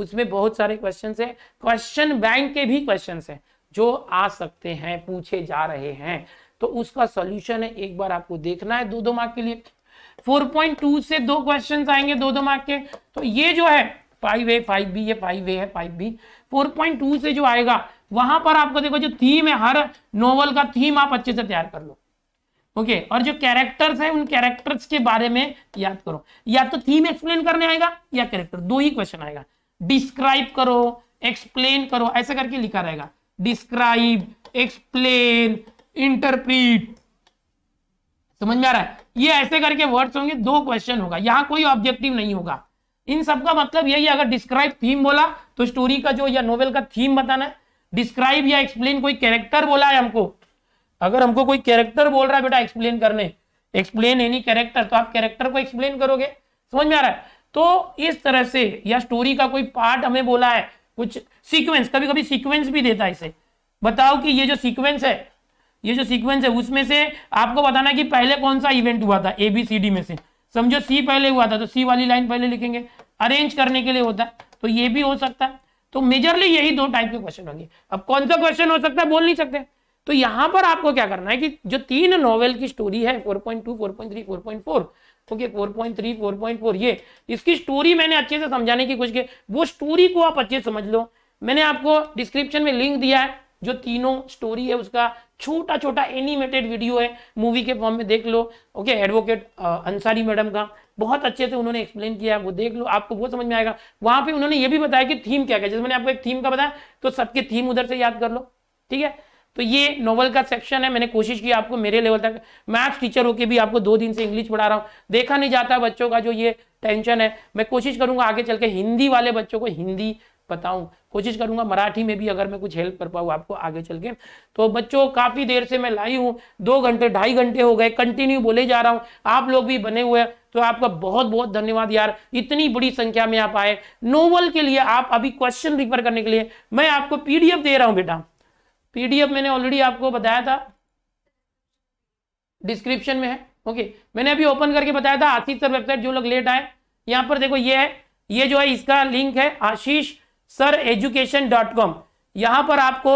उसमें बहुत सारे क्वेश्चन है क्वेश्चन बैंक के भी क्वेश्चन है जो आ सकते हैं पूछे जा रहे हैं तो उसका सोल्यूशन है एक बार आपको देखना है दो दो मार्क के लिए 4.2 से दो क्वेश्चन आएंगे दो दो मार्क के तो ये जो है फाइव ए फाइव बी ये फाइव ए है फाइव बी फोर से जो आएगा वहां पर आपको देखो जो थीम है हर नोवल का थीम आप अच्छे से तैयार कर लो ओके okay, और जो कैरेक्टर्स है उन कैरेक्टर्स के बारे में याद करो या तो थीम एक्सप्लेन करने आएगा या कैरेक्टर दो ही क्वेश्चन आएगा डिस्क्राइब करो एक्सप्लेन करो ऐसे करके लिखा रहेगा डिस्क्राइब एक्सप्लेन इंटरप्रीट समझ में आ रहा है ये ऐसे करके वर्ड्स होंगे दो क्वेश्चन होगा यहाँ कोई ऑब्जेक्टिव नहीं होगा इन सब का मतलब यही अगर डिस्क्राइब थीम बोला तो स्टोरी का जो या नोवेल का थीम बताना है डिस्क्राइब या एक्सप्लेन कोई कैरेक्टर बोला है हमको अगर हमको कोई कैरेक्टर बोल रहा है बेटा एक्सप्लेन करने एक्सप्लेन एनी कैरेक्टर तो आप कैरेक्टर को एक्सप्लेन करोगे समझ में आ रहा है तो इस तरह से या स्टोरी का कोई पार्ट हमें बोला है कुछ सीक्वेंस कभी कभी सीक्वेंस भी देता है इसे बताओ कि ये जो सीक्वेंस है ये जो सीक्वेंस है उसमें से आपको बताना कि पहले कौन सा इवेंट हुआ था ए बी सी डी में से समझो सी पहले हुआ था तो सी वाली लाइन पहले लिखेंगे अरेंज करने के लिए होता तो ये भी हो सकता है तो मेजरली यही दो टाइप के क्वेश्चन होंगे अब कौन सा क्वेश्चन हो सकता है बोल नहीं सकते तो यहां पर आपको क्या करना है कि जो तीन नॉवेल की स्टोरी है 4.2, 4.3, 4.4 ओके okay, 4.3, 4.4 ये इसकी स्टोरी मैंने अच्छे से समझाने की कोशिश की वो स्टोरी को आप अच्छे समझ लो मैंने आपको डिस्क्रिप्शन में लिंक दिया है जो तीनों स्टोरी है उसका छोटा छोटा एनिमेटेड वीडियो है मूवी के फॉर्म में देख लो ओके एडवोकेट अंसारी मैडम का बहुत अच्छे से उन्होंने एक्सप्लेन किया वो देख लो आपको वो समझ में आएगा वहां पे उन्होंने ये भी बताया कि थीम क्या क्या जैसे मैंने आपको एक थीम का बताया तो सबके थीम उधर से याद कर लो ठीक है तो ये नोवल का सेक्शन है मैंने कोशिश की आपको मेरे लेवल तक मैथ्स टीचर होके भी आपको दो दिन से इंग्लिश पढ़ा रहा हूँ देखा नहीं जाता बच्चों का जो ये टेंशन है मैं कोशिश करूंगा आगे चल के हिंदी वाले बच्चों को हिंदी बताऊं कोशिश करूंगा मराठी में भी अगर मैं कुछ हेल्प कर पाऊँ आपको आगे चल के तो बच्चों काफ़ी देर से मैं लाई हूँ दो घंटे ढाई घंटे हो गए कंटिन्यू बोले जा रहा हूँ आप लोग भी बने हुए हैं तो आपका बहुत बहुत धन्यवाद यार इतनी बड़ी संख्या में आप आए नोवल के लिए आप अभी क्वेश्चन रिफर करने के लिए मैं आपको पीडीएफ दे रहा हूँ बेटा पीडीएफ मैंने ऑलरेडी आपको बताया था डिस्क्रिप्शन में है ओके मैंने अभी ओपन करके बताया था आशीष सर वेबसाइट जो लोग लेट आए यहाँ पर देखो ये है ये जो है इसका लिंक है Ashish sir education dot com यहां पर आपको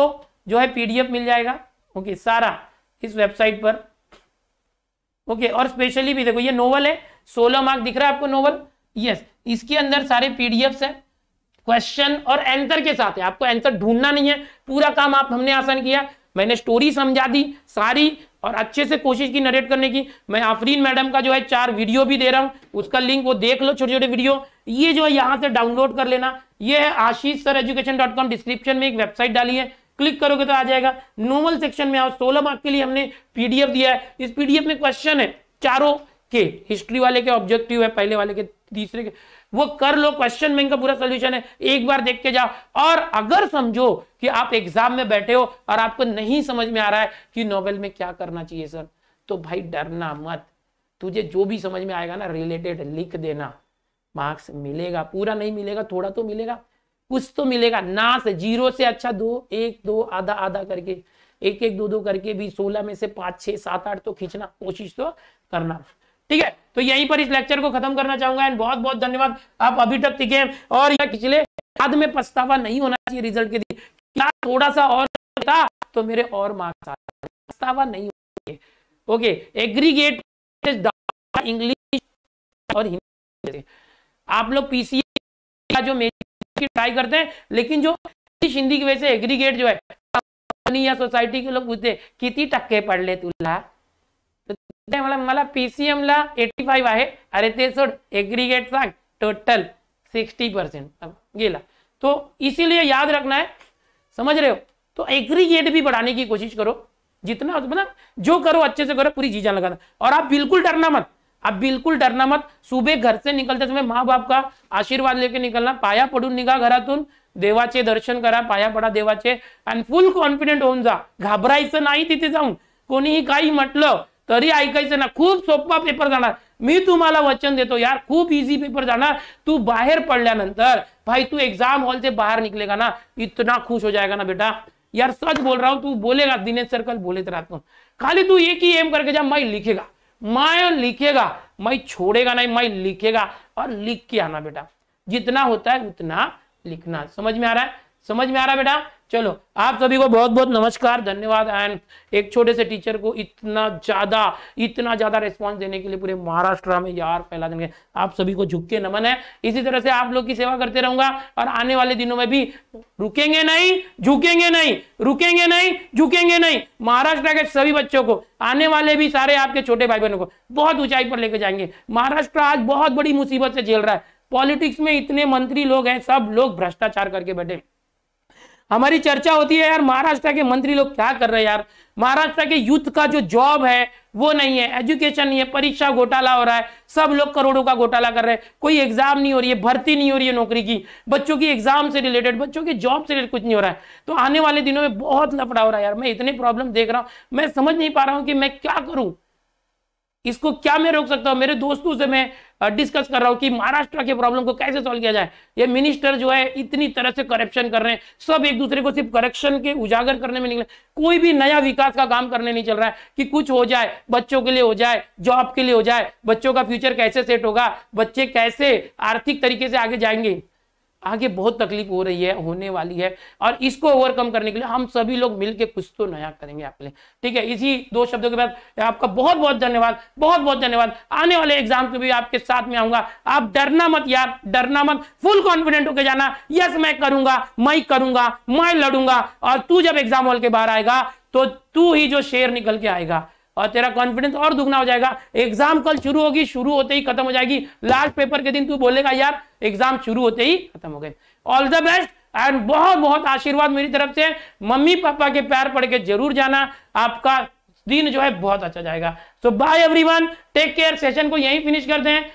जो है पीडीएफ मिल जाएगा ओके सारा इस वेबसाइट पर ओके और स्पेशली भी देखो ये नोवल है सोलह मार्क दिख रहा है आपको नोवल यस इसके अंदर सारे पीडीएफ है क्वेश्चन और एंसर के साथ है आपको एंसर ढूंढना नहीं है पूरा काम आप हमने आसान किया मैंने स्टोरी समझा दी सारी और अच्छे से कोशिश की नरेट करने की मैं आफरीन मैडम का जो है चार वीडियो भी दे रहा हूँ उसका लिंक वो देख लो छोटे छोटे वीडियो ये जो है यहाँ से डाउनलोड कर लेना ये है Ashish sir education dot com description में एक वेबसाइट डाली है क्लिक करोगे तो आ जाएगा नॉर्मल सेक्शन में आओ सोलह मार्क के लिए हमने पीडीएफ दिया है इस पीडीएफ में क्वेश्चन है चारों के हिस्ट्री वाले के ऑब्जेक्टिव है पहले वाले के तीसरे के वो कर लो क्वेश्चन बैंक का पूरा सोल्यूशन है एक बार देख के जाओ और अगर समझो कि आप एग्जाम में बैठे हो और आपको नहीं समझ में आ रहा है कि नॉवेल में क्या करना चाहिए सर तो भाई डरना मत तुझे जो भी समझ में आएगा ना रिलेटेड लिख देना मार्क्स मिलेगा पूरा नहीं मिलेगा थोड़ा तो मिलेगा कुछ तो मिलेगा ना से जीरो से अच्छा दो एक दो आधा आधा करके एक एक दो दो करके भी सोलह में से पांच छह सात आठ तो खींचना कोशिश तो करना ठीक है तो यहीं पर इस लेक्चर को खत्म करना चाहूंगा एंड बहुत बहुत धन्यवाद आप अभी तक टिके और पिछले बाद में पछतावा नहीं होना चाहिए रिजल्ट के दिन क्या थोड़ा सा और था तो मेरे और मार्क्स आते पछतावा नहीं होना ओके एग्रीगेट इंग्लिश और हिंदी आप लोग पीसीए का जो ट्राई करते हैं लेकिन जो हिंदी की वजह से एग्रीगेट जो है या सोसाइटी के लोग पूछते कितनी टक्के पढ़ ले तुला मला मला पीसीएम ला एटी फाईव्ह अरे ते सोड एग्रीगेट सांग टोटल सिक्सटी परसेंट अब गेला तो इसीलिए याद रखना है समझ रहे हो तो एग्रीगेट भी बढ़ाने की कोशिश करो जितना मतलब जो करो अच्छे से करो पूरी जीजा लगाना और आप बिल्कुल डरना मत आप बिल्कुल डरना मत सुबह घर से निकलते समय माँ बाप का आशीर्वाद लेके निकलना पाया पडून निघा घर देवाचे दर्शन करा पाया पडा देवाचे आणि फुल कॉन्फिडेंट होऊन जा घाबरायचं नाही तिथे जाऊन को काही तरी ऐसे ना खूब सोप्पा पेपर जा मी तुम्हाला वचन देतो यार खूब इजी पेपर जाना तू बाहर पडल्यानंतर भाई तू एग्जाम हॉल से बाहर निकलेगा ना इतना खुश हो जाएगा ना बेटा यार सच बोल रहा हूँ तू बोलेगा दिनेश कल बोले तो तुम खाली तू एक ही एम करके जा मैं लिखेगा मैं लिखेगा मैं छोड़ेगा नहीं मैं लिखेगा और लिख के आना बेटा जितना होता है उतना लिखना समझ में आ रहा है समझ में आ रहा बेटा चलो आप सभी को बहुत बहुत नमस्कार धन्यवाद एंड एक छोटे से टीचर को इतना ज्यादा इतना ज्यादा रेस्पॉन्स देने के लिए पूरे महाराष्ट्र में यार फैला देंगे आप सभी को झुक के नमन है इसी तरह से आप लोग की सेवा करते रहूंगा और आने वाले दिनों में भी रुकेंगे नहीं झुकेंगे नहीं रुकेंगे नहीं झुकेंगे नहीं महाराष्ट्र के सभी बच्चों को आने वाले भी सारे आपके छोटे भाई बहनों को बहुत ऊंचाई पर लेकर जाएंगे महाराष्ट्र आज बहुत बड़ी मुसीबत से झेल रहा है पॉलिटिक्स में इतने मंत्री लोग हैं सब लोग भ्रष्टाचार करके बैठे हमारी चर्चा होती है यार महाराष्ट्र के मंत्री लोग क्या कर रहे हैं यार महाराष्ट्र के यूथ का जो जॉब है वो नहीं है एजुकेशन नहीं है परीक्षा घोटाला हो रहा है सब लोग करोड़ों का घोटाला कर रहे हैं कोई एग्जाम नहीं हो रही है भर्ती नहीं हो रही है नौकरी की बच्चों की एग्जाम से रिलेटेड बच्चों के जॉब से रिलेटेड कुछ नहीं हो रहा है तो आने वाले दिनों में बहुत लफड़ा हो रहा है यार मैं इतने प्रॉब्लम देख रहा हूँ मैं समझ नहीं पा रहा हूँ कि मैं क्या करूँ इसको क्या मैं रोक सकता हूँ मेरे दोस्तों से मैं डिस्कस कर रहा हूँ कि महाराष्ट्र के प्रॉब्लम को कैसे सॉल्व किया जाए ये मिनिस्टर जो है इतनी तरह से करप्शन कर रहे हैं सब एक दूसरे को सिर्फ करप्शन के उजागर करने में निकले कोई भी नया विकास का काम करने नहीं चल रहा है कि कुछ हो जाए बच्चों के लिए हो जाए जॉब के लिए हो जाए बच्चों का फ्यूचर कैसे सेट होगा बच्चे कैसे आर्थिक तरीके से आगे जाएंगे आगे बहुत तकलीफ हो रही है होने वाली है और इसको ओवरकम करने के लिए हम सभी लोग मिलकर कुछ तो नया करेंगे आपके लिए ठीक है इसी दो शब्दों के बाद आपका बहुत बहुत धन्यवाद बहुत बहुत धन्यवाद आने वाले एग्जाम के भी आपके साथ में आऊंगा आप डरना मत यार डरना मत फुल कॉन्फिडेंट होकर जाना यस मैं करूंगा मैं करूंगा मैं लड़ूंगा और तू जब एग्जाम हॉल के बाहर आएगा तो तू ही जो शेर निकल के आएगा और तेरा कॉन्फिडेंस और दुगना हो जाएगा एग्जाम कल शुरू होगी शुरू होते ही खत्म हो जाएगी लास्ट पेपर के दिन तू बोलेगा यार एग्जाम शुरू होते ही खत्म हो गए ऑल द बेस्ट एंड बहुत बहुत आशीर्वाद मेरी तरफ से मम्मी पापा के प्यार पड़ के जरूर जाना आपका दिन जो है बहुत अच्छा जाएगा so bye everyone take care session को यहीं फिनिश करते हैं